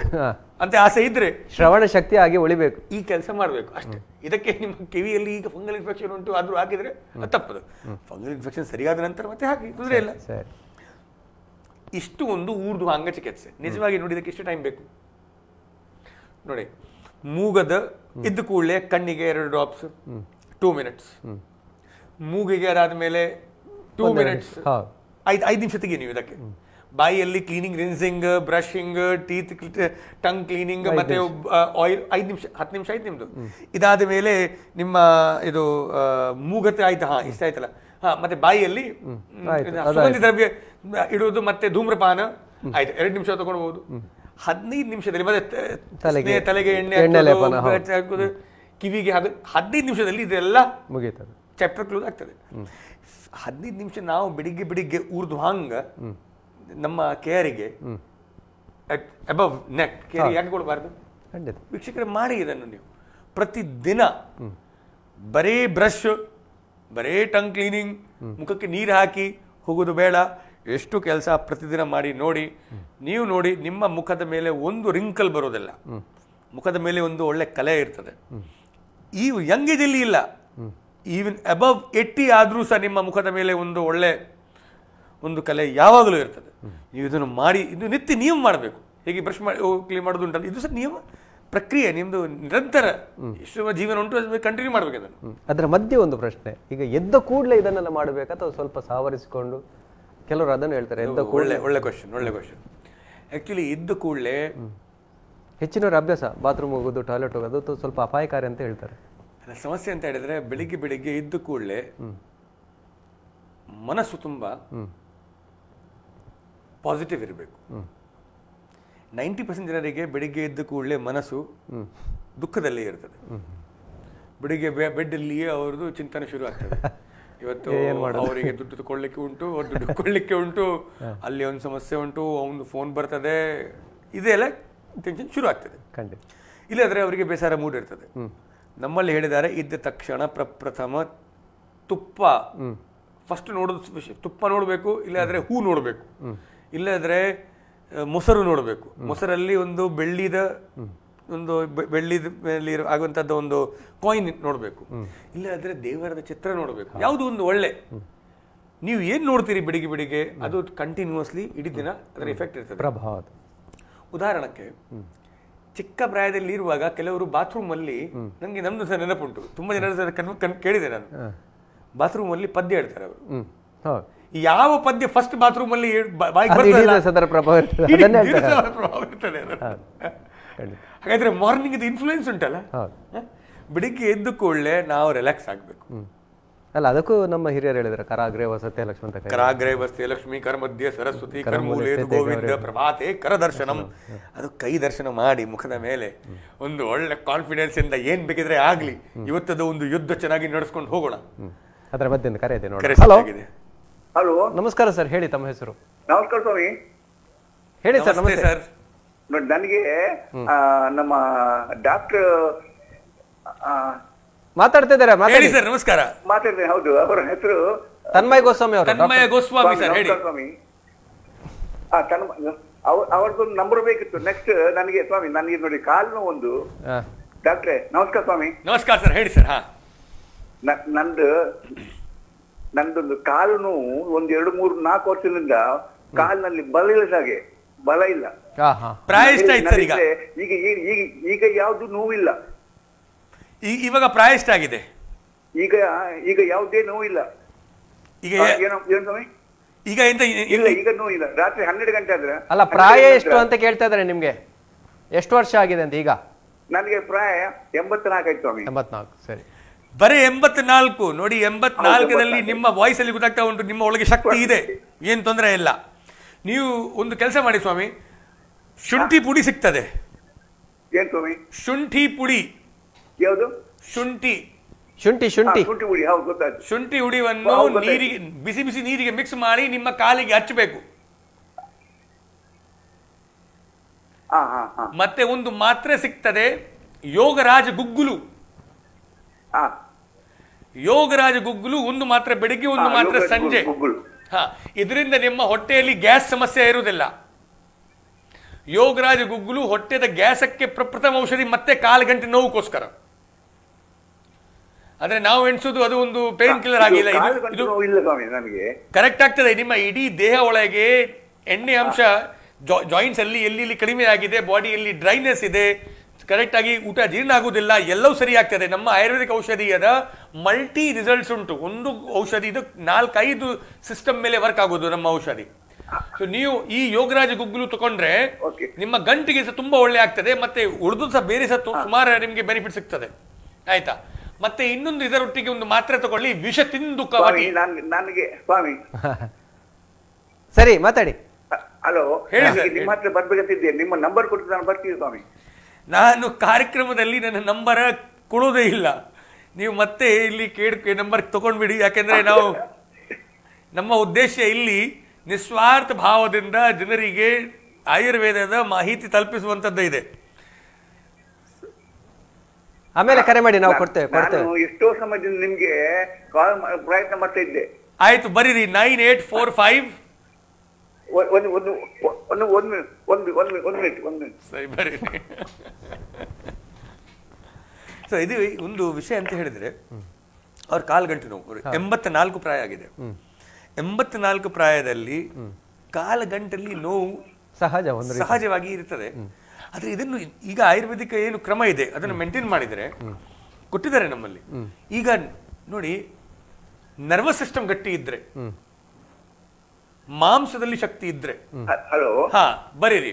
ಅಂತ ಆಸೆ ಇದ್ರೆ ಶ್ರವಣ ಶಕ್ತಿ ಹಾಗೆ ಉಳಿಬೇಕು ಈ ಕೆಲಸ ಮಾಡಬೇಕು ಅಷ್ಟೇ ಇದಕ್ಕೆ ನಿಮ್ಮ ಕಿವಿಯಲ್ಲಿ ಈಗ ಫಂಗಲ್ ಇನ್ಫೆಕ್ಷನ್ ಉಂಟು ಆದ್ರೂ ಹಾಕಿದ್ರೆ ತಪ್ಪದು ಫಂಗಲ್ ಇನ್ಫೆಕ್ಷನ್ ಸರಿಯಾದ ನಂತರ ಮತ್ತೆ ಹಾಕಿ ತೊಂದರೆ ಇಲ್ಲ ಇಷ್ಟು ಒಂದು ಊರ್ದು ಅಂಗಚಿಕಿತ್ಸೆ ನಿಜವಾಗಿ ನೋಡಿದಕ್ಕೆ ಇಷ್ಟು ಟೈಮ್ ಬೇಕು ನೋಡಿ ಮೂಗದ ಇದ್ದ ಕೂಡಲೆ ಕಣ್ಣಿಗೆ ಎರಡು ಡ್ರಾಪ್ಸ್ ಟೂ ಮಿನಿಟ್ಸ್ ಮೂಗಿಗೆ ಅದಾದ್ಮೇಲೆ ಟೂ ಮಿನಿಟ್ಸ್ ಐದು ಐದು ನಿಮಿಷ ತೆಗಿ ನೀವು ಇದಕ್ಕೆ ಬಾಯಿಯಲ್ಲಿ cleaning rinsing brushing teeth tongue cleaning ಮತ್ತೆ ಆಯಿಲ್ ಐದು ನಿಮಿಷ ಹತ್ತು ನಿಮಿಷ ಆಯ್ತು ನಿಮ್ದು ಇದಾದ ಮೇಲೆ ನಿಮ್ಮ ಇದು ಮೂಗತ್ತೆ ಆಯ್ತು ಹಾ ಇಷ್ಟ ಆಯ್ತಲ್ಲ ಮತ್ತೆ ಬಾಯಿಯಲ್ಲಿ ಸುಗಂಧಿ ದ್ರವ್ಯ ಇಡುವುದು ಮತ್ತೆ ಧೂಮ್ರಪಾನ ಆಯ್ತು ಎರಡು ನಿಮಿಷ ತಗೊಳ್ಬಹುದು ಹದಿನೈದು ನಿಮಿಷದಲ್ಲಿ ಮತ್ತೆ ತಲೆಗೆ ಎಣ್ಣೆ ಕಿವಿಗೆ ಹದಿನೈದು ನಿಮಿಷದಲ್ಲಿ ಇದೆಲ್ಲ ಮುಗೀತದೆ ಚಾಪ್ಟರ್ ಕ್ಲೋಸ್ ಆಗ್ತದೆ ಹದಿನೈದು ನಿಮಿಷ ನಾವು ಬೆಳಿಗ್ಗೆ ಬೆಳಿಗ್ಗೆ ಊರ್ದು ಹಂಗ ನಮ್ಮ ಕೇರಿಗೆ ಅಬವ್ ನೆಕ್ ಕೇರಿ ಯಾಕೆ ಕೊಡಬಾರ್ದು ವೀಕ್ಷಕರು ಮಾಡಿ ಇದನ್ನು ನೀವು ಪ್ರತಿದಿನ ಬರೀ ಬ್ರಷ್ ಬರೇ ಟಂಗ್ ಕ್ಲೀನಿಂಗ್ ಮುಖಕ್ಕೆ ನೀರು ಹಾಕಿ ಹೋಗೋದು ಬೇಡ ಎಷ್ಟು ಕೆಲಸ ಪ್ರತಿದಿನ ಮಾಡಿ ನೋಡಿ ನೀವು ನೋಡಿ ನಿಮ್ಮ ಮುಖದ ಮೇಲೆ ಒಂದು ರಿಂಕಲ್ ಬರೋದಿಲ್ಲ ಮುಖದ ಮೇಲೆ ಒಂದು ಒಳ್ಳೆ ಕಲೆ ಇರ್ತದೆ ಈ ಯಂಗ್ ಇದಿಲ್ಲಿ ಇಲ್ಲ ಈವನ್ ಅಬವ್ ಎಟ್ಟಿ ಆದರೂ ಸಹ ನಿಮ್ಮ ಮುಖದ ಮೇಲೆ ಒಂದು ಒಳ್ಳೆ ಒಂದು ಕಲೆ ಯಾವಾಗಲೂ ಇರ್ತದೆ ನೀವು ಇದನ್ನು ಮಾಡಿ ಇದು ನಿತ್ಯ ನೀವು ಮಾಡಬೇಕು ಹೇಗೆ ಬ್ರಷ್ ಮಾಡಿ ಕ್ಲೀನ್ ಮಾಡೋದು ಉಂಟಲ್ಲ ಇದು ಸಹ ನೀವು ಪ್ರಕ್ರಿಯೆ ನಿಮ್ಮದು ನಿರಂತರ ಜೀವನ ಉಂಟು ಕಂಟಿನ್ಯೂ ಮಾಡಬೇಕು ಅದನ್ನು ಅದರ ಮಧ್ಯೆ ಒಂದು ಪ್ರಶ್ನೆ ಈಗ ಎದ್ದ ಕೂಡಲೇ ಇದನ್ನೆಲ್ಲ ಮಾಡಬೇಕು ಅಥವಾ ಸ್ವಲ್ಪ ಸಾವರಿಸಿಕೊಂಡು ಕೆಲವರು ಅದನ್ನು ಹೇಳ್ತಾರೆ ಎದ್ದ ಕೂಡಲೇ ಒಳ್ಳೆ ಕ್ವಶನ್ ಒಳ್ಳೆ ಕ್ವಶನ್ ಆ್ಯಕ್ಚುಲಿ ಇದ್ದ ಕೂಡಲೇ ಹೆಚ್ಚಿನವರ ಅಭ್ಯಾಸ ಬಾತ್ರೂಮ್ ಹೋಗೋದು ಟಾಯ್ಲೆಟ್ ಹೋಗೋದು ಸ್ವಲ್ಪ ಅಪಾಯಕಾರಿ ಅಂತ ಹೇಳ್ತಾರೆ ಸಮಸ್ಯೆ ಅಂತ ಹೇಳಿದ್ರೆ ಬೆಳಿಗ್ಗೆ ಬೆಳಿಗ್ಗೆ ಇದ್ದು ಕೂಡಲೇ ಮನಸ್ಸು ತುಂಬ ಪಾಸಿಟಿವ್ ಇರಬೇಕು ನೈಂಟಿ ಪರ್ಸೆಂಟ್ ಜನರಿಗೆ ಬೆಳಿಗ್ಗೆ ಎದ್ದ ಕೂಡಲೇ ಮನಸ್ಸು ದುಃಖದಲ್ಲಿ ಇರ್ತದೆ ಬೆಳಿಗ್ಗೆ ಬೆಡ್ಡಲ್ಲಿಯೇ ಅವ್ರದ್ದು ಚಿಂತನೆ ಶುರು ಆಗ್ತದೆ ಇವತ್ತು ಅವರಿಗೆ ದುಡ್ಡು ಕೊಳ್ಳಿಕ್ಕೆ ಉಂಟು ಅವ್ರ ದುಡ್ಡು ಕೊಳ್ಳಿಕ್ಕೆ ಉಂಟು ಅಲ್ಲಿ ಒಂದು ಸಮಸ್ಯೆ ಉಂಟು ಅವನು ಫೋನ್ ಬರ್ತದೆ ಇದೆಲ್ಲ ಟೆನ್ಷನ್ ಶುರು ಆಗ್ತದೆ ಇಲ್ಲಾದರೆ ಅವರಿಗೆ ಬೇಸರ ಮೂಡ್ ಇರ್ತದೆ ನಮ್ಮಲ್ಲಿ ಹೇಳಿದ್ದಾರೆ ಇದ್ದ ತಕ್ಷಣ ಪ್ರಪ್ರಥಮ ತುಪ್ಪ ಫಸ್ಟ್ ನೋಡೋದು ತುಪ್ಪ ನೋಡಬೇಕು ಇಲ್ಲಾದರೆ ಹೂ ನೋಡಬೇಕು ಇಲ್ಲಾದರೆ ಮೊಸರು ನೋಡಬೇಕು ಮೊಸರಲ್ಲಿ ಒಂದು ಬೆಳ್ಳಿದ ಒಂದು ಬೆಳ್ಳಿದ ಮೇಲೆ ಆಗುವಂಥದ್ದು ಒಂದು ಕಾಯಿನ್ ನೋಡಬೇಕು ಇಲ್ಲಾದ್ರೆ ದೇವರದ ಚಿತ್ರ ನೋಡಬೇಕು ಯಾವುದು ಒಂದು ಒಳ್ಳೆ ನೀವು ಏನು ನೋಡ್ತೀರಿ ಬಿಡಿಗೆ ಬಿಡಿಗೆ ಅದು ಕಂಟಿನ್ಯೂಸ್ಲಿ ಇಡೀ ದಿನ ಅದರ ಎಫೆಕ್ಟ್ ಇರ್ತದೆ ಪ್ರಭಾವ ಉದಾಹರಣಕ್ಕೆ ಚಿಕ್ಕ ಪ್ರಾಯದಲ್ಲಿ ಇರುವಾಗ ಕೆಲವರು ಬಾತ್ರೂಮಲ್ಲಿ ನನಗೆ ನಮ್ದು ಸಹ ನೆನಪುಂಟು ತುಂಬ ಜನ ಕನ್ ಕೇಳಿದೆ ನಾನು ಬಾತ್ರೂಮಲ್ಲಿ ಪದ್ಯ ಹೇಳ್ತಾರೆ ಅವರು ಯಾವ ಪದ್ಯ ಫಸ್ಟ್ ಬಾತ್ರೂಮ್ ಅಲ್ಲಿ ಪ್ರಭಾವ ಹಾಗಾದ್ರೆ ಮಾರ್ನಿಂಗ್ ಇದು ಇನ್ಫ್ಲೂಯೆನ್ಸ್ ಉಂಟಲ್ಲ ಬೆಳಿಗ್ಗೆ ಎದ್ದು ಕೂಡಲೇ ನಾವು ರಿಲ್ಯಾಕ್ಸ್ ಆಗಬೇಕು ಅಲ್ಲ ಅದಕ್ಕೂ ನಮ್ಮ ಹಿರಿಯರು ಹೇಳಿದ್ರೆ ಕರಾಗ್ರೆ ವಸತಿ ಲಕ್ಷ್ಮಿ ಕರಾಗ್ರೆ ವಸತಿ ಲಕ್ಷ್ಮಿ ಕರಮಧ್ಯ ಸರಸ್ವತಿ ಕರ್ಮೂಲೆ ಗೋವಿಂದ ಪ್ರಭಾತೆ ಕರದರ್ಶನಂ ಅದು ಕೈ ದರ್ಶನ ಮಾಡಿ ಮುಖದ ಮೇಲೆ ಒಂದು ಒಳ್ಳೆ ಕಾನ್ಫಿಡೆನ್ಸ್ ಇಂದ ಏನ್ ಬೇಕಿದ್ರೆ ಆಗ್ಲಿ ಇವತ್ತದ ಒಂದು ಯುದ್ಧ ಚೆನ್ನಾಗಿ ನಡೆಸ್ಕೊಂಡು ಹೋಗೋಣ ಅದರ ಮಧ್ಯೆ ಇದೆ ನೋಡಿ ಹಲೋ ನಮಸ್ಕಾರ ಸರ್ ಹೇಳಿ ತಮ್ಮ ಹೆಸರು ನಮಸ್ಕಾರ ಸ್ವಾಮಿ ಹೇಳಿ ಸರ್ ನಮಸ್ತೆ ಸರ್ ನೋಡಿ ನನಗೆ ನಮ್ಮ ಡಾಕ್ಟರ್ ಮಾತಾಡ್ತಿದ್ದಾರೆ ಮಾತಾಡಿ ಸರ್ ನಮಸ್ಕಾರ ಮಾತಾಡ್ತೀನಿ ಹೌದು ಅವರ ಹೆಸರು ತನ್ಮಯ ಗೋಸ್ವಾಮಿ ಅವರು ತನ್ಮಯ ಗೋಸ್ವಾಮಿ ಸರ್ ಹೇಳಿ ಸ್ವಾಮಿ ಆ ತನ್ಮಯ ನಂಬರ್ ಬೇಕಿತ್ತು ನೆಕ್ಸ್ಟ್ ನನಗೆ ಸ್ವಾಮಿ ನನಗೆ ನೋಡಿ ಕಾಲ್ನು ಒಂದು ಡಾಕ್ಟ್ರೆ ನಮಸ್ಕಾರ ಸ್ವಾಮಿ ನಮಸ್ಕಾರ ಸರ್ ಹೇಳಿ ಸರ್ ನಂದು ನಂದೊಂದು ಕಾಲು ನೋವು ಎರಡು ಮೂರು ನಾಲ್ಕು ವರ್ಷದಿಂದ ಕಾಲಿನಲ್ಲಿ ಬಲ ಇಲ್ಲದ ಹಾಗೆ ಬಲ ಇಲ್ಲ ಈಗ ಈಗ ಈಗ ಯಾವ್ದು ನೋವಿಲ್ಲ ಇವಾಗ ಪ್ರಾಯಷ್ಟ ಆಗಿದೆ ಈಗ ಈಗ ಯಾವುದೇ ನೋವಿಲ್ಲ ಈಗ ಏನೋ ಸ್ವಾಮಿ ಈಗ ಎಂತ ಇಲ್ಲ ಈಗ ನೋವಿಲ್ಲ ರಾತ್ರಿ ಹನ್ನೆರಡು ಗಂಟೆ ಆದ್ರೆ ಅಲ್ಲ ಪ್ರಾಯ ಎಷ್ಟು ಅಂತ ಕೇಳ್ತಾ ಇದ್ದಾರೆ ನಿಮ್ಗೆ ಎಷ್ಟು ವರ್ಷ ಆಗಿದೆ ಅಂತ ಈಗ ನನಗೆ ಪ್ರಾಯ ಎಂಬತ್ನಾಲ್ಕು ಆಯ್ತು ಸ್ವಾಮಿ ಎಂಬತ್ನಾಲ್ಕು ಸರಿ ಬರೀ ಎಂಬತ್ನಾಲ್ಕು ನೋಡಿ ಎಂಬತ್ನಾಲ್ಕರಲ್ಲಿ ನಿಮ್ಮ ವಾಯ್ಸಲ್ಲಿ ಗೊತ್ತಾಗ್ತಾ ಉಂಟು ನಿಮ್ಮ ಒಳಗೆ ಶಕ್ತಿ ಇದೆ ಏನು ತೊಂದರೆ ಇಲ್ಲ ನೀವು ಒಂದು ಕೆಲಸ ಮಾಡಿ ಸ್ವಾಮಿ ಶುಂಠಿ ಪುಡಿ ಸಿಗ್ತದೆ ಶುಂಠಿ ಪುಡಿ ಶುಂಠಿ ಶುಂಠಿ ಶುಂಠಿ ಶುಂಠಿ ಹುಡಿಯನ್ನು ನೀರಿಗೆ ಬಿಸಿ ಬಿಸಿ ನೀರಿಗೆ ಮಿಕ್ಸ್ ಮಾಡಿ ನಿಮ್ಮ ಕಾಲಿಗೆ ಹಚ್ಚಬೇಕು ಮತ್ತೆ ಒಂದು ಮಾತ್ರೆ ಸಿಗ್ತದೆ ಯೋಗರಾಜ ಗುಗ್ಗುಲು ಯೋಗರಾಜ ಗುಗ್ಗುಲು ಒಂದು ಮಾತ್ರ ಬೆಳಿಗ್ಗೆ ಒಂದು ಮಾತ್ರ ಸಂಜೆ ಇದರಿಂದ ನಿಮ್ಮ ಹೊಟ್ಟೆಯಲ್ಲಿ ಗ್ಯಾಸ್ ಸಮಸ್ಯೆ ಇರುವುದಿಲ್ಲ ಯೋಗರಾಜ ಗುಗ್ಗುಲು ಹೊಟ್ಟೆದ ಗ್ಯಾಸಕ್ಕೆ ಪ್ರಪ್ರಥಮ ಔಷಧಿ ಮತ್ತೆ ಕಾಲು ಗಂಟೆ ನೋವುಕೋಸ್ಕರ ಅಂದ್ರೆ ನಾವು ಎಣಿಸೋದು ಅದು ಒಂದು ಪೇನ್ ಕಿಲ್ಲರ್ ಆಗಿಲ್ಲ ಇದು ಕರೆಕ್ಟ್ ಆಗ್ತದೆ ನಿಮ್ಮ ಇಡೀ ದೇಹ ಒಳಗೆ ಎಣ್ಣೆ ಅಂಶ ಜಾಯಿಂಟ್ಸ್ ಅಲ್ಲಿ ಎಲ್ಲಿ ಕಡಿಮೆ ಆಗಿದೆ ಬಾಡಿಯಲ್ಲಿ ಡ್ರೈನೆಸ್ ಇದೆ ಕರೆಕ್ಟಾಗಿ ಊಟ ಜೀರ್ಣ ಆಗುವುದಿಲ್ಲ ಎಲ್ಲವೂ ಸರಿ ಆಗ್ತದೆ ನಮ್ಮ ಆಯುರ್ವೇದಿಕ್ ಔಷಧಿಯದ ಮಲ್ಟಿ ರಿಸಲ್ಟ್ಸ್ ಉಂಟು ಒಂದು ಔಷಧಿ ಇದು ನಾಲ್ಕೈದು ಸಿಸ್ಟಮ್ ಮೇಲೆ ವರ್ಕ್ ಆಗೋದು ನಮ್ಮ ಔಷಧಿ ಸೊ ನೀವು ಈ ಯೋಗರಾಜ ಗುಗ್ಗುಲು ತಗೊಂಡ್ರೆ ನಿಮ್ಮ ಗಂಟಿಗೆ ಸಹ ತುಂಬಾ ಒಳ್ಳೆ ಆಗ್ತದೆ ಮತ್ತೆ ಉಳಿದು ಸಹ ಬೇರೆ ಸಹ ಸುಮಾರು ನಿಮಗೆ ಬೆನಿಫಿಟ್ ಸಿಗ್ತದೆ ಆಯ್ತಾ ಮತ್ತೆ ಇನ್ನೊಂದು ಇದರೊಟ್ಟಿಗೆ ಒಂದು ಮಾತ್ರೆ ತಗೊಳ್ಳಿ ವಿಷ ತಿಂದು ನನಗೆ ಸ್ವಾಮಿ ಸರಿ ಮಾತಾಡಿ ಹಲೋ ಹೇಳಿ ನಿಮ್ಮ ಹತ್ರ ನಿಮ್ಮ ನಂಬರ್ ಕೊಟ್ಟು ನಾನು ಬರ್ತೀನಿ ಸ್ವಾಮಿ ನಾನು ಕಾರ್ಯಕ್ರಮದಲ್ಲಿ ನನ್ನ ನಂಬರ ಕೊಡೋದೇ ಇಲ್ಲ ನೀವು ಮತ್ತೆ ಇಲ್ಲಿ ಕೇಳಿ ನಂಬರ್ ತಗೊಂಡ್ಬಿಡಿ ಯಾಕೆಂದ್ರೆ ನಾವು ನಮ್ಮ ಉದ್ದೇಶ ಇಲ್ಲಿ ನಿಸ್ವಾರ್ಥ ಭಾವದಿಂದ ಜನರಿಗೆ ಆಯುರ್ವೇದದ ಮಾಹಿತಿ ತಲುಪಿಸುವಂತದ್ದು ಇದೆ ಆಮೇಲೆ ಕರೆ ಮಾಡಿ ನಾವು ಕೊಡ್ತೇವೆ ಕೊಡ್ತೇವೆ ಎಷ್ಟೋ ಸಮಯದಿಂದ ನಿಮ್ಗೆ ಕಾಲ್ ಪ್ರಯತ್ನ ಮಾಡ್ತಾ ಇದ್ದೆ ಆಯ್ತು ಬರೀರಿ ನೈನ್ ಏಟ್ ಫೋರ್ ಫೈವ್ ಒಂದು ಒಂದು ಸೊ ಇದು ಒಂದು ವಿಷಯ ಅಂತ ಹೇಳಿದ್ರೆ ಅವ್ರ ಕಾಲು ಗಂಟೆ ನೋವು ಎಂಬತ್ನಾಲ್ಕು ಪ್ರಾಯ ಆಗಿದೆ ಎಂಬತ್ನಾಲ್ಕು ಪ್ರಾಯದಲ್ಲಿ ಕಾಲ ಗಂಟಲ್ಲಿ ನೋವು ಸಹಜ ಸಹಜವಾಗಿ ಇರ್ತದೆ ಆದರೆ ಇದನ್ನು ಈಗ ಆಯುರ್ವೇದಿಕ ಏನು ಕ್ರಮ ಇದೆ ಅದನ್ನು ಮೇಂಟೈನ್ ಮಾಡಿದರೆ ಕೊಟ್ಟಿದ್ದಾರೆ ನಮ್ಮಲ್ಲಿ ಈಗ ನೋಡಿ ನರ್ವಸ್ ಸಿಸ್ಟಮ್ ಗಟ್ಟಿ ಇದ್ರೆ ಮಾಂಸದಲ್ಲಿ ಶಕ್ತಿ ಇದ್ರೆ ಹಲೋ ಹಾ ಬರೀರಿ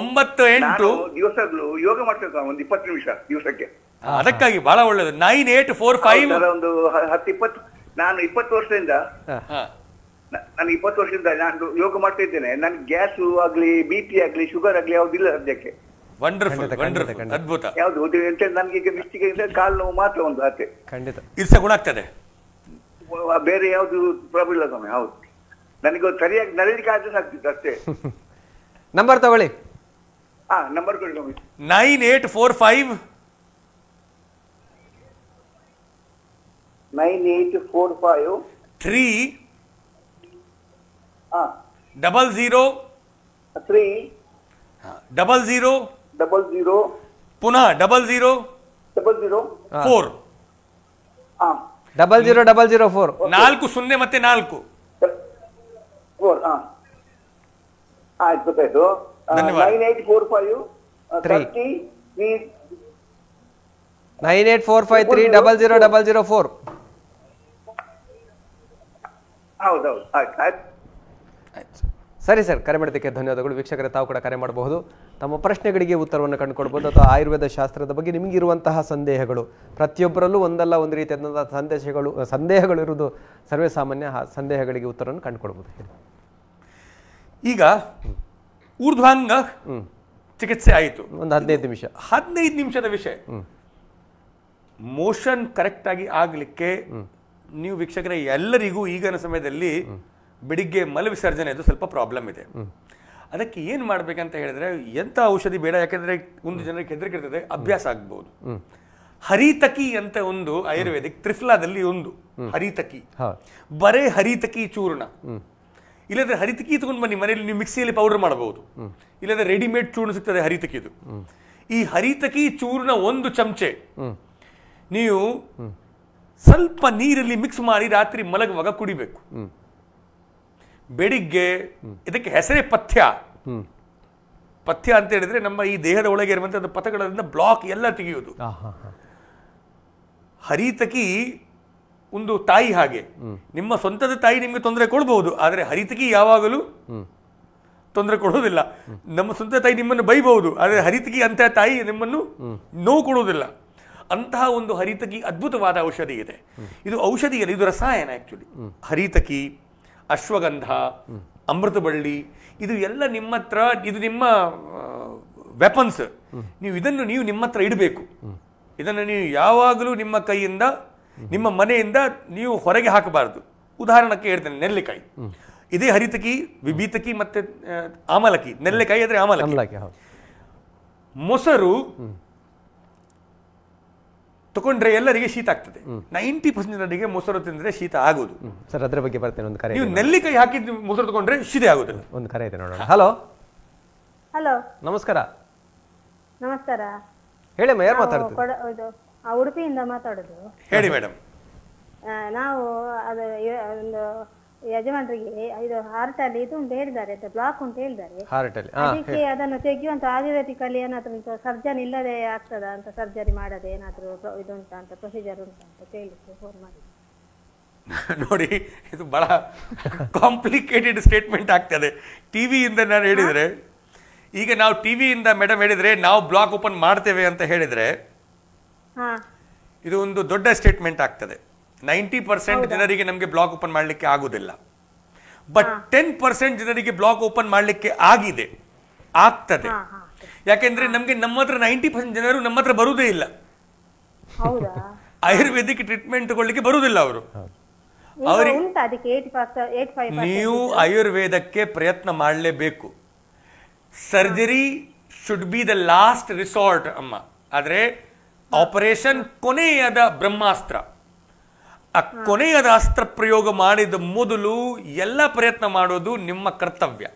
ಒಂಬತ್ತು ಎಂಟು ದಿವಸಗಳು ಯೋಗ ಮಾಡ್ತೇವೆ ಒಂದು ಇಪ್ಪತ್ತು ನಿಮಿಷ ದಿವಸಕ್ಕೆ ಅದಕ್ಕಾಗಿ ಬಹಳ ಒಳ್ಳೇದು ನೈನ್ ಏಟ್ ಫೋರ್ ಫೈವ್ ಒಂದು ಹತ್ತು ಇಪ್ಪತ್ತು ನಾನು ಇಪ್ಪತ್ತು ವರ್ಷದಿಂದ ನಾನು ಇಪ್ಪತ್ತು ವರ್ಷದಿಂದ ನಾನು ಯೋಗ ಮಾಡ್ತಾ ಇದ್ದೇನೆ ನನ್ ಗ್ಯಾಸ್ ಆಗ್ಲಿ ಬಿ ಪಿ ಆಗ್ಲಿ ಶುಗರ್ ಆಗ್ಲಿ ಯಾವುದಿಲ್ಲ ಸದ್ಯಕ್ಕೆ ವಂಡರ್ಫುಲ್ ವಂಡರ್ಫುಲ್ ಅದ್ಭುತ ಯಾವುದು ನನಗೆ ದೃಷ್ಟಿಗೆ ಕಾಲು ನೋವು ಮಾತ್ರ ಒಂದು ಹತ್ತೆ ಖಂಡಿತ ಇರ್ಸ ಗುಣ ಆಗ್ತದೆ ಬೇರೆ ಯಾವುದು ಪ್ರಾಬ್ಲಮ್ ಇಲ್ಲ ಸ್ವಾಮಿ ಹೌದು ನನಗೆ ಸರಿಯಾಗಿ ನರಳಿಕೆ ಆದ್ರೆ ಆಗ್ತಿತ್ತು ಅಷ್ಟೇ ನಂಬರ್ ತಗೊಳ್ಳಿ ಹಾ ನಂಬರ್ ಕೊಡಿ ಸ್ವಾಮಿ nine eight four five nine eight four five three double zero three double zero double zero पुनः double zero double zero four हाँ double zero double zero four ನಾಲ್ಕು ಸೊನ್ನೆ ಮತ್ತೆ ನಾಲ್ಕು ಫೋರ್ ಆಯ್ತು ಗೊತ್ತಾಯ್ತು nine eight four five three nine eight four five three double zero double zero four ಹೌದೌದು ಆಯ್ತು ಆಯ್ತು ಸರಿ ಸರ್ ಕರೆ ಮಾಡೋದಕ್ಕೆ ಧನ್ಯವಾದಗಳು ವೀಕ್ಷಕರ ತಾವು ಕೂಡ ಕರೆ ಮಾಡಬಹುದು ತಮ್ಮ ಪ್ರಶ್ನೆಗಳಿಗೆ ಉತ್ತರವನ್ನು ಕಂಡುಕೊಡ್ಬೋದು ಅಥವಾ ಆಯುರ್ವೇದ ಶಾಸ್ತ್ರದ ಬಗ್ಗೆ ನಿಮಗಿರುವಂತಹ ಸಂದೇಹಗಳು ಪ್ರತಿಯೊಬ್ಬರಲ್ಲೂ ಒಂದಲ್ಲ ಒಂದು ರೀತಿಯಾದಂತಹ ಸಂದೇಶಗಳು ಇರುವುದು ಸರ್ವೇ ಸಾಮಾನ್ಯ ಸಂದೇಹಗಳಿಗೆ ಉತ್ತರವನ್ನು ಕಂಡುಕೊಡ್ಬೋದು ಈಗ ಊರ್ಧ್ವಾಂಗ ಚಿಕಿತ್ಸೆ ಆಯಿತು ಒಂದು ಹದಿನೈದು ನಿಮಿಷ ಹದಿನೈದು ನಿಮಿಷದ ವಿಷಯ ಮೋಷನ್ ಕರೆಕ್ಟಾಗಿ ಆಗಲಿಕ್ಕೆ ನೀವು ವೀಕ್ಷಕರ ಎಲ್ಲರಿಗೂ ಈಗಿನ ಸಮಯದಲ್ಲಿ ಬೆಳಿಗ್ಗೆ ಮಲ ವಿಸರ್ಜನೆ ಅದು ಸ್ವಲ್ಪ ಪ್ರಾಬ್ಲಮ್ ಇದೆ ಅದಕ್ಕೆ ಏನು ಮಾಡಬೇಕಂತ ಹೇಳಿದ್ರೆ ಎಂಥ ಔಷಧಿ ಬೇಡ ಯಾಕೆಂದರೆ ಒಂದು ಜನರಿಗೆ ಹೆದರಿಕೆ ಇರ್ತದೆ ಅಭ್ಯಾಸ ಆಗ್ಬೋದು ಹರಿತಕಿ ಅಂತ ಒಂದು ಆಯುರ್ವೇದಿಕ್ ತ್ರಿಫ್ಲಾದಲ್ಲಿ ಒಂದು ಹರಿತಕಿ ಬರೇ ಹರಿತಕಿ ಚೂರ್ಣ ಇಲ್ಲದ್ರೆ ಹರಿತಕಿ ತಗೊಂಡು ಬನ್ನಿ ಮನೆಯಲ್ಲಿ ನೀವು ಮಿಕ್ಸಿಯಲ್ಲಿ ಪೌಡರ್ ಮಾಡಬಹುದು ಇಲ್ಲದ್ರೆ ರೆಡಿಮೇಡ್ ಚೂರ್ಣ ಸಿಗ್ತದೆ ಹರಿತಕಿದು ಈ ಹರಿತಕಿ ಚೂರ್ಣ ಒಂದು ಚಮಚೆ ನೀವು ಸ್ವಲ್ಪ ನೀರಲ್ಲಿ ಮಿಕ್ಸ್ ಮಾಡಿ ರಾತ್ರಿ ಮಲಗುವಾಗ ಕುಡಿಬೇಕು ಬೆಳಿಗ್ಗೆ ಇದಕ್ಕೆ ಹೆಸರೇ ಪಥ್ಯ ಪಥ್ಯ ಅಂತ ಹೇಳಿದ್ರೆ ನಮ್ಮ ಈ ದೇಹದ ಒಳಗೆ ಇರುವಂತಹ ಪಥಗಳಿಂದ ಬ್ಲಾಕ್ ಎಲ್ಲ ತೆಗೆಯುವುದು ಹರಿತಕಿ ಒಂದು ತಾಯಿ ಹಾಗೆ ನಿಮ್ಮ ಸ್ವಂತದ ತಾಯಿ ನಿಮಗೆ ತೊಂದರೆ ಕೊಡಬಹುದು ಆದರೆ ಹರಿತಕಿ ಯಾವಾಗಲೂ ತೊಂದರೆ ಕೊಡುವುದಿಲ್ಲ ನಮ್ಮ ಸ್ವಂತ ತಾಯಿ ನಿಮ್ಮನ್ನು ಬೈಬಹುದು ಆದರೆ ಹರಿತಕಿ ಅಂತಹ ತಾಯಿ ನಿಮ್ಮನ್ನು ನೋವು ಕೊಡುವುದಿಲ್ಲ ಅಂತಹ ಒಂದು ಹರಿತಕಿ ಅದ್ಭುತವಾದ ಔಷಧಿ ಇದೆ ಇದು ಔಷಧಿ ಇದು ರಸಾಯನ ಆಕ್ಚುಲಿ ಹರಿತಕಿ ಅಶ್ವಗಂಧ ಅಮೃತ ಬಳ್ಳಿ ಇದು ಎಲ್ಲ ನಿಮ್ಮ ಹತ್ರ ಇದು ನಿಮ್ಮ ವೆಪನ್ಸ್ ನೀವು ಇದನ್ನು ನೀವು ನಿಮ್ಮ ಹತ್ರ ಇಡಬೇಕು ಇದನ್ನು ನೀವು ಯಾವಾಗಲೂ ನಿಮ್ಮ ಕೈಯಿಂದ ನಿಮ್ಮ ಮನೆಯಿಂದ ನೀವು ಹೊರಗೆ ಹಾಕಬಾರದು ಉದಾಹರಣಕ್ಕೆ ಹೇಳ್ತೇನೆ ನೆಲ್ಲಿಕಾಯಿ ಇದೇ ಹರಿತಕಿ ವಿಭೀತಕಿ ಮತ್ತೆ ಆಮಲಕಿ ನೆಲ್ಲಿಕಾಯಿ ಆದರೆ ಆಮಲಕಿ ಮೊಸರು ತಗೊಂಡ್ರೆ ಎಲ್ಲರಿಗೆ ಶೀತ ಆಗ್ತದೆ ನೈಂಟಿ ಪರ್ಸೆಂಟ್ ಜನರಿಗೆ ಮೊಸರು ತಿಂದ್ರೆ ಶೀತ ಆಗೋದು ಸರ್ ಅದ್ರ ಬಗ್ಗೆ ಬರ್ತೇನೆ ಒಂದು ಕರೆ ನೀವು ನೆಲ್ಲಿಕಾಯಿ ಹಾಕಿ ಮೊಸರು ತಗೊಂಡ್ರೆ ಶೀತ ಆಗೋದಿಲ್ಲ ಒಂದು ಕರೆ ಇದೆ ನೋಡೋಣ ಹಲೋ ಹಲೋ ನಮಸ್ಕಾರ ನಮಸ್ಕಾರ ಹೇಳಿ ಅಮ್ಮ ಯಾರು ಮಾತಾಡೋದು ಉಡುಪಿಯಿಂದ ಮಾತಾಡೋದು ಹೇಳಿ ಮೇಡಮ್ ನಾವು ಅದು ಒಂದು ಯಜಮಾನರಿಗೆ ಇದು ಹಾರ್ಟ್ ಅಲ್ಲಿ ಇದು ಉಂಟು ಹೇಳಿದ್ದಾರೆ ಬ್ಲಾಕ್ ಉಂಟು ಹೇಳಿದ್ದಾರೆ ಹಾರ್ಟ್ ಅಲ್ಲಿ ಅದಕ್ಕೆ ಅದನ್ನು ತೆಗೆಯುವಂತ ಆಯುರ್ವೇದಿಕ್ ಅಲ್ಲಿ ಏನಾದ್ರು ಸರ್ಜನ್ ಇಲ್ಲದೆ ಆಗ್ತದಾ ಅಂತ ಸರ್ಜರಿ ಮಾಡದೆ ಏನಾದ್ರು ಇದು ಉಂಟಾ ಅಂತ ಪ್ರೊಸೀಜರ್ ಉಂಟಾ ಅಂತ ಕೇಳಿಕ್ಕೆ ಫೋನ್ ಮಾಡಿ ನೋಡಿ ಇದು ಬಹಳ ಕಾಂಪ್ಲಿಕೇಟೆಡ್ ಸ್ಟೇಟ್ಮೆಂಟ್ ಆಗ್ತದೆ ಇಂದ ನಾನು ಹೇಳಿದ್ರೆ ಈಗ ನಾವು ಇಂದ ಮೇಡಮ್ ಹೇಳಿದ್ರೆ ನಾವು ಬ್ಲಾಕ್ ಓಪನ್ ಮಾಡ್ತೇವೆ ಅಂತ ಹೇಳಿದ್ರೆ ಇದು ಒಂದು ದೊಡ್ಡ ಸ್ಟೇಟ್ಮೆಂಟ್ ಆಗ್ತದೆ ನೈಂಟಿ ಪರ್ಸೆಂಟ್ ಜನರಿಗೆ ನಮಗೆ ಬ್ಲಾಕ್ ಓಪನ್ ಮಾಡಲಿಕ್ಕೆ ಆಗುದಿಲ್ಲ ಬಟ್ ಟೆನ್ ಪರ್ಸೆಂಟ್ ಜನರಿಗೆ ಬ್ಲಾಕ್ ಓಪನ್ ಮಾಡಲಿಕ್ಕೆ ಆಗಿದೆ ಆಗ್ತದೆ ಯಾಕೆಂದ್ರೆ ನಮಗೆ ನಮ್ಮ ಹತ್ರ ನೈಂಟಿ ಪರ್ಸೆಂಟ್ ಜನರು ನಮ್ಮ ಹತ್ರ ಬರುವುದೇ ಇಲ್ಲ ಆಯುರ್ವೇದಿಕ್ ಟ್ರೀಟ್ಮೆಂಟ್ ತಗೊಳ್ಳಿಕ್ಕೆ ಬರುವುದಿಲ್ಲ ಅವರು ನೀವು ಆಯುರ್ವೇದಕ್ಕೆ ಪ್ರಯತ್ನ ಮಾಡಲೇಬೇಕು surgery should be the last resort ಅಮ್ಮ ಆದರೆ ಆಪರೇಷನ್ ಕೊನೆಯದ ಬ್ರಹ್ಮಾಸ್ತ್ರ ಆ ಕೊನೆಯ ಅಸ್ತ್ರ ಪ್ರಯೋಗ ಮಾಡಿದ ಮೊದಲು ಎಲ್ಲ ಪ್ರಯತ್ನ ಮಾಡೋದು ನಿಮ್ಮ ಕರ್ತವ್ಯ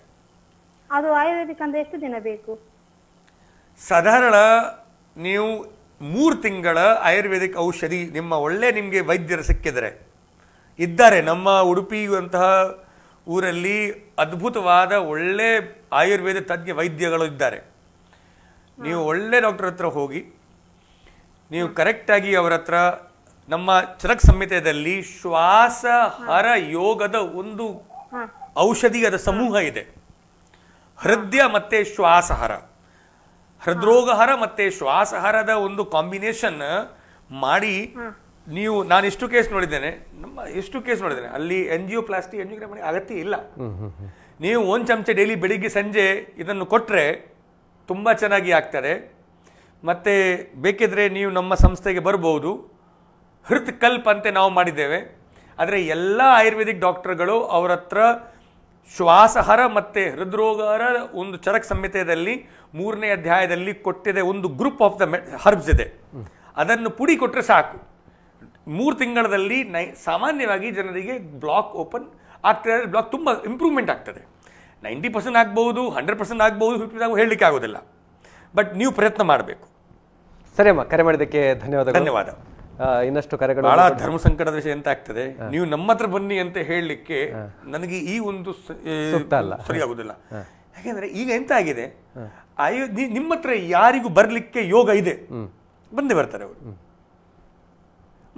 ಅದು ಆಯುರ್ವೇದಿಕ್ ಅಂದ್ರೆ ಎಷ್ಟು ದಿನ ಬೇಕು ಸಾಧಾರಣ ನೀವು ಮೂರು ತಿಂಗಳ ಆಯುರ್ವೇದಿಕ್ ಔಷಧಿ ನಿಮ್ಮ ಒಳ್ಳೆ ನಿಮಗೆ ವೈದ್ಯರು ಸಿಕ್ಕಿದರೆ ಇದ್ದಾರೆ ನಮ್ಮ ಉಡುಪಿಯುವಂತಹ ಊರಲ್ಲಿ ಅದ್ಭುತವಾದ ಒಳ್ಳೆ ಆಯುರ್ವೇದ ತಜ್ಞ ವೈದ್ಯಗಳು ಇದ್ದಾರೆ ನೀವು ಒಳ್ಳೆ ಡಾಕ್ಟರ್ ಹತ್ರ ಹೋಗಿ ನೀವು ಕರೆಕ್ಟಾಗಿ ಅವರ ಹತ್ರ ನಮ್ಮ ಚರಕ್ ಸಂಹಿತೆಯಲ್ಲಿ ಶ್ವಾಸ ಹರ ಯೋಗದ ಒಂದು ಔಷಧಿಯದ ಸಮೂಹ ಇದೆ ಹೃದಯ ಮತ್ತೆ ಶ್ವಾಸಹರ ಹೃದ್ರೋಗಹರ ಮತ್ತೆ ಶ್ವಾಸಹರದ ಒಂದು ಕಾಂಬಿನೇಷನ್ ಮಾಡಿ ನೀವು ನಾನು ಇಷ್ಟು ಕೇಸ್ ನೋಡಿದ್ದೇನೆ ನಮ್ಮ ಇಷ್ಟು ಕೇಸ್ ನೋಡಿದ್ದೇನೆ ಅಲ್ಲಿ ಎನ್ ಜಿ ಒ ಪ್ಲಾಸ್ಟಿಕ್ ಅಗತ್ಯ ಇಲ್ಲ ನೀವು ಒಂದು ಚಮಚ ಡೈಲಿ ಬೆಳಿಗ್ಗೆ ಸಂಜೆ ಇದನ್ನು ಕೊಟ್ಟರೆ ತುಂಬ ಚೆನ್ನಾಗಿ ಆಗ್ತಾರೆ ಮತ್ತು ಬೇಕಿದ್ರೆ ನೀವು ನಮ್ಮ ಸಂಸ್ಥೆಗೆ ಬರ್ಬೋದು ಕಲ್ಪ್ ಅಂತೆ ನಾವು ಮಾಡಿದ್ದೇವೆ ಆದರೆ ಎಲ್ಲ ಆಯುರ್ವೇದಿಕ್ ಡಾಕ್ಟರ್ಗಳು ಅವರ ಹತ್ರ ಶ್ವಾಸಹರ ಮತ್ತು ಹೃದ್ರೋಗರ ಒಂದು ಚರಕ್ ಸಂಹಿತೆಯಲ್ಲಿ ಮೂರನೇ ಅಧ್ಯಾಯದಲ್ಲಿ ಕೊಟ್ಟಿದೆ ಒಂದು ಗ್ರೂಪ್ ಆಫ್ ದ ಹರ್ಬ್ಸ್ ಇದೆ ಅದನ್ನು ಪುಡಿ ಕೊಟ್ಟರೆ ಸಾಕು ಮೂರು ತಿಂಗಳಲ್ಲಿ ನೈ ಸಾಮಾನ್ಯವಾಗಿ ಜನರಿಗೆ ಬ್ಲಾಕ್ ಓಪನ್ ಆಗ್ತದೆ ಬ್ಲಾಕ್ ತುಂಬ ಇಂಪ್ರೂವ್ಮೆಂಟ್ ಆಗ್ತದೆ ನೈಂಟಿ ಪರ್ಸೆಂಟ್ ಆಗ್ಬೋದು ಹಂಡ್ರೆಡ್ ಪರ್ಸೆಂಟ್ ಆಗ್ಬೋದು ಫಿಫ್ಟಿ ಹೇಳಲಿಕ್ಕೆ ಆಗೋದಿಲ್ಲ ಬಟ್ ನೀವು ಪ್ರಯತ್ನ ಮಾಡಬೇಕು ಸರಿ ಅಮ್ಮ ಕರೆ ಮಾಡಿದ್ದಕ್ಕೆ ಧನ್ಯವಾದ ಧನ್ಯವಾದ ಇನ್ನಷ್ಟು ಕರೆಗಳು ಬಹಳ ಧರ್ಮ ಸಂಕಟದ ವಿಷಯ ಅಂತ ಆಗ್ತದೆ ನೀವು ನಮ್ಮ ಹತ್ರ ಬನ್ನಿ ಅಂತ ಹೇಳಲಿಕ್ಕೆ ನನಗೆ ಈ ಒಂದು ಸರಿ ಆಗುದಿಲ್ಲ ಯಾಕೆಂದ್ರೆ ಈಗ ಎಂತ ಆಗಿದೆ ನಿಮ್ಮ ಹತ್ರ ಯಾರಿಗೂ ಬರ್ಲಿಕ್ಕೆ ಯೋಗ ಇದೆ ಬಂದೇ ಬರ್ತಾರೆ ಅವರು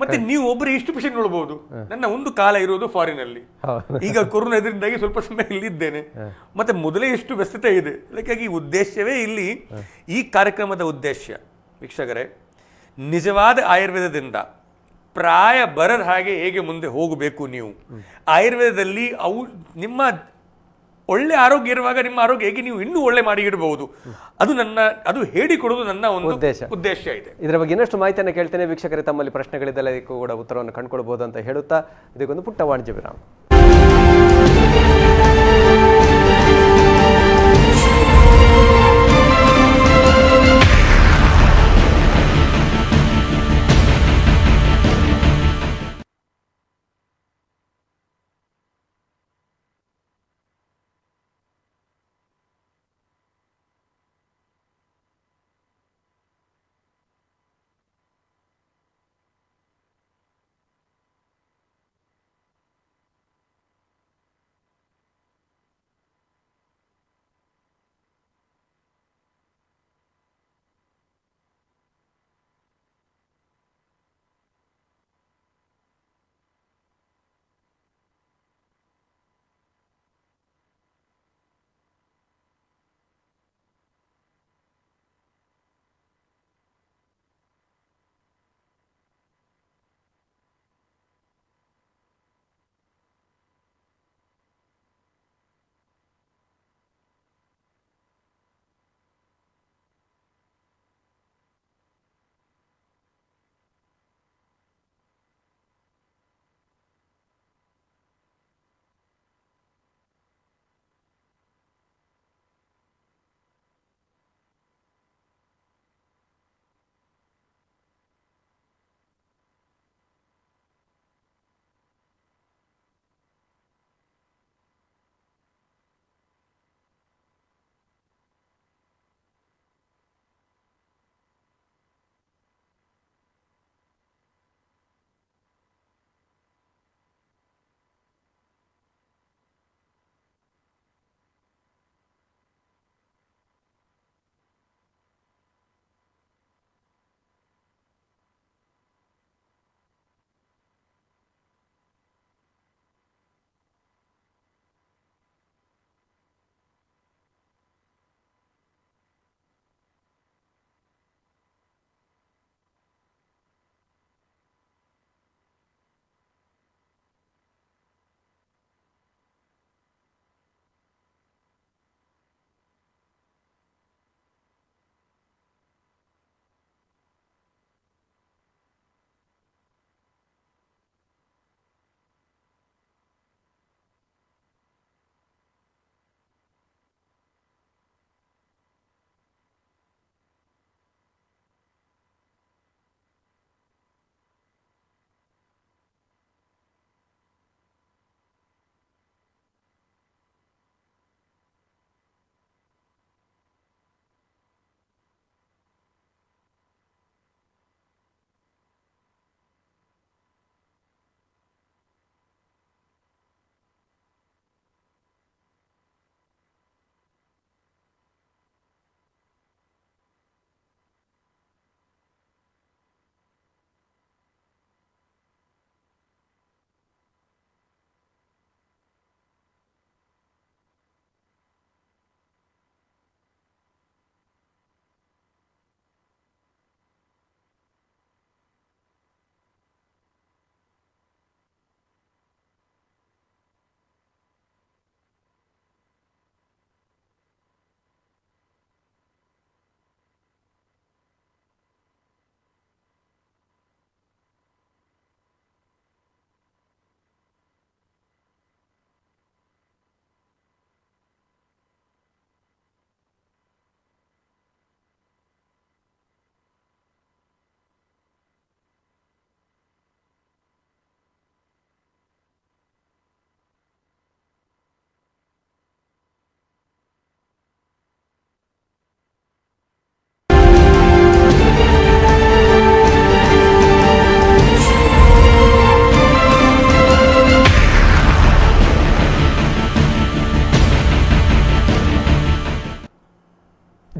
ಮತ್ತೆ ನೀವು ಒಬ್ಬರು ಇಷ್ಟು ಪೇಷಂಟ್ ನೋಡಬಹುದು ನನ್ನ ಒಂದು ಕಾಲ ಇರೋದು ಫಾರಿನ್ ಅಲ್ಲಿ ಈಗ ಕೊರೋನಾ ಇದರಿಂದಾಗಿ ಸ್ವಲ್ಪ ಸಮಯ ಇಲ್ಲಿ ಇದ್ದೇನೆ ಮತ್ತೆ ಮೊದಲೇ ಇಷ್ಟು ವ್ಯಸ್ತತೆ ಇದೆ ಅದಕ್ಕಾಗಿ ಉದ್ದೇಶವೇ ಇಲ್ಲಿ ಈ ಕಾರ್ಯಕ್ರಮದ ಉದ್ದೇಶ ವೀಕ್ಷಕರೇ ನಿಜವಾದ ಆಯುರ್ವೇದದಿಂದ ಪ್ರಾಯ ಬರದ ಹಾಗೆ ಹೇಗೆ ಮುಂದೆ ಹೋಗಬೇಕು ನೀವು ಆಯುರ್ವೇದದಲ್ಲಿ ಅವು ನಿಮ್ಮ ಒಳ್ಳೆ ಆರೋಗ್ಯ ಇರುವಾಗ ನಿಮ್ಮ ಆರೋಗ್ಯ ಹೇಗೆ ನೀವು ಇನ್ನೂ ಒಳ್ಳೆ ಮಾಡಿ ಇಡಬಹುದು ಅದು ನನ್ನ ಅದು ಹೇಳಿಕೊಡುವುದು ನನ್ನ ಒಂದು ಉದ್ದೇಶ ಉದ್ದೇಶ ಇದೆ ಇದರ ಬಗ್ಗೆ ಇನ್ನಷ್ಟು ಮಾಹಿತಿಯನ್ನು ಕೇಳ್ತೇನೆ ವೀಕ್ಷಕರೇ ತಮ್ಮಲ್ಲಿ ಪ್ರಶ್ನೆಗಳಿದ್ದಲ್ಲ ಕೂಡ ಉತ್ತರವನ್ನು ಕಂಡುಕೊಳ್ಬಹುದು ಅಂತ ಹೇಳುತ್ತಾ ಇದಕ್ಕೊಂದು ಪುಟ್ಟ ವಾಣಿಜ್ಯ ವಿರಾಮ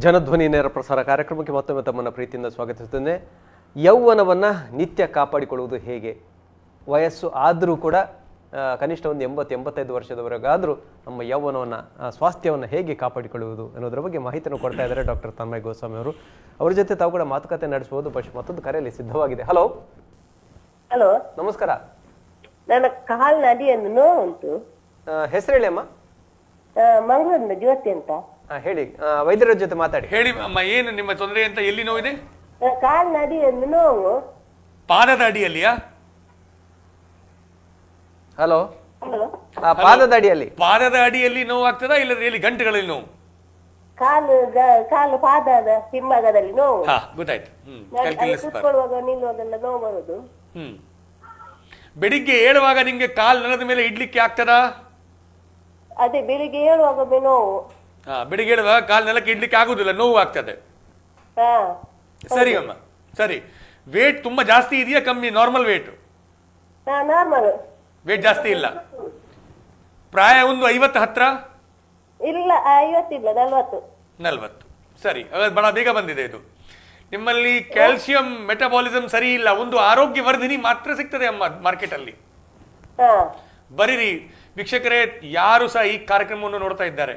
ಜನಧ್ವನಿ ನೇರ ಪ್ರಸಾರ ಕಾರ್ಯಕ್ರಮಕ್ಕೆ ಮತ್ತೊಮ್ಮೆ ತಮ್ಮನ್ನು ಪ್ರೀತಿಯಿಂದ ಸ್ವಾಗತಿಸುತ್ತೇನೆ ಯೌವನವನ್ನು ನಿತ್ಯ ಕಾಪಾಡಿಕೊಳ್ಳುವುದು ಹೇಗೆ ವಯಸ್ಸು ಆದರೂ ಕೂಡ ಕನಿಷ್ಠ ಒಂದು ಎಂಬತ್ತು ಎಂಬತ್ತೈದು ವರ್ಷದವರೆಗಾದರೂ ನಮ್ಮ ಯೌವನವನ್ನು ಸ್ವಾಸ್ಥ್ಯವನ್ನು ಹೇಗೆ ಕಾಪಾಡಿಕೊಳ್ಳುವುದು ಅನ್ನೋದ್ರ ಬಗ್ಗೆ ಮಾಹಿತಿಯನ್ನು ಕೊಡ್ತಾ ಇದ್ದಾರೆ ಡಾಕ್ಟರ್ ತನ್ಮಯ್ ಗೋಸ್ವಾಮಿ ಅವರು ಅವರ ಜೊತೆ ತಾವು ಕೂಡ ಮಾತುಕತೆ ನಡೆಸಬಹುದು ಬಸ್ ಮತ್ತೊಂದು ಕರೆಯಲ್ಲಿ ಸಿದ್ಧವಾಗಿದೆ ಹಲೋ ಹಲೋ ನಮಸ್ಕಾರ ನನ್ನ ಕಾಲ್ ನದಿಯನ್ನು ಹೆಸರೇಳಿ ಹೆಸರು ಅಮ್ಮ ಮಂಗಳೂರಿನ ಜ್ಯೋತಿ ಅಂತ ಹೇಳಿ ವೈದ್ಯರ ಜೊತೆ ಮಾತಾಡಿ ಹೇಳಿ ಅಮ್ಮ ಏನು ನಿಮ್ಮ ತೊಂದರೆ ಅಂತ ಎಲ್ಲಿ ನೋವಿದೆ ಕಾಲಿನ ಅಡಿಯಲ್ಲಿ ನೋವು ಪಾದದ ಅಡಿಯಲ್ಲಿಯಾ ಹಲೋ ಪಾದದ ಅಡಿಯಲ್ಲಿ ಪಾದದ ಅಡಿಯಲ್ಲಿ ನೋವು ಆಗ್ತದಾ ಇಲ್ಲ ಎಲ್ಲಿ ಗಂಟೆಗಳಲ್ಲಿ ನೋವು ಕಾಲು ಕಾಲು ಪಾದದ ಹಿಂಭಾಗದಲ್ಲಿ ನೋವು ಗೊತ್ತಾಯ್ತು ನಿಲ್ಲುವಾಗೆಲ್ಲ ನೋವು ಬೆಳಿಗ್ಗೆ ಏಳುವಾಗ ನಿಮ್ಗೆ ಕಾಲ್ ನೆಲದ ಮೇಲೆ ಇಡ್ಲಿಕ್ಕೆ ಆಗ್ತದಾ ಅದೇ ಬೆಳಿಗ್ಗೆ ಏಳುವಾಗ ನೋವು ಬೆಳಿಗ್ಗೆ ಹೇಳುವಾಗ ಕಾಲ್ನೆಲ್ಲಕ್ಕೆ ಇಡ್ಲಿಕ್ಕೆ ಆಗುದಿಲ್ಲ ನೋವು ಆಗ್ತದೆ ಸರಿ ಅಮ್ಮ ಸರಿ ವೇಟ್ ತುಂಬಾ ಜಾಸ್ತಿ ಇದೆಯಾ ಕಮ್ಮಿ ನಾರ್ಮಲ್ ವೇಟ್ ವೇಟ್ ಜಾಸ್ತಿ ಇಲ್ಲ ಪ್ರಾಯ ಒಂದು ಐವತ್ತು ಹತ್ರ ಇಲ್ಲ ನಲ್ವತ್ತು ಸರಿ ಬಹಳ ಬೇಗ ಬಂದಿದೆ ಇದು ನಿಮ್ಮಲ್ಲಿ ಕ್ಯಾಲ್ಸಿಯಂ ಮೆಟಬಾಲಿಸಂ ಸರಿ ಇಲ್ಲ ಒಂದು ಆರೋಗ್ಯ ವರ್ಧಿನಿ ಮಾತ್ರ ಸಿಗ್ತದೆ ಅಮ್ಮ ಮಾರ್ಕೆಟ್ ಅಲ್ಲಿ ಬರೀರಿ ವೀಕ್ಷಕರೇ ಯಾರು ಸಹ ಈ ಕಾರ್ಯಕ್ರಮವನ್ನು ನೋಡ್ತಾ ಇದ್ದಾರೆ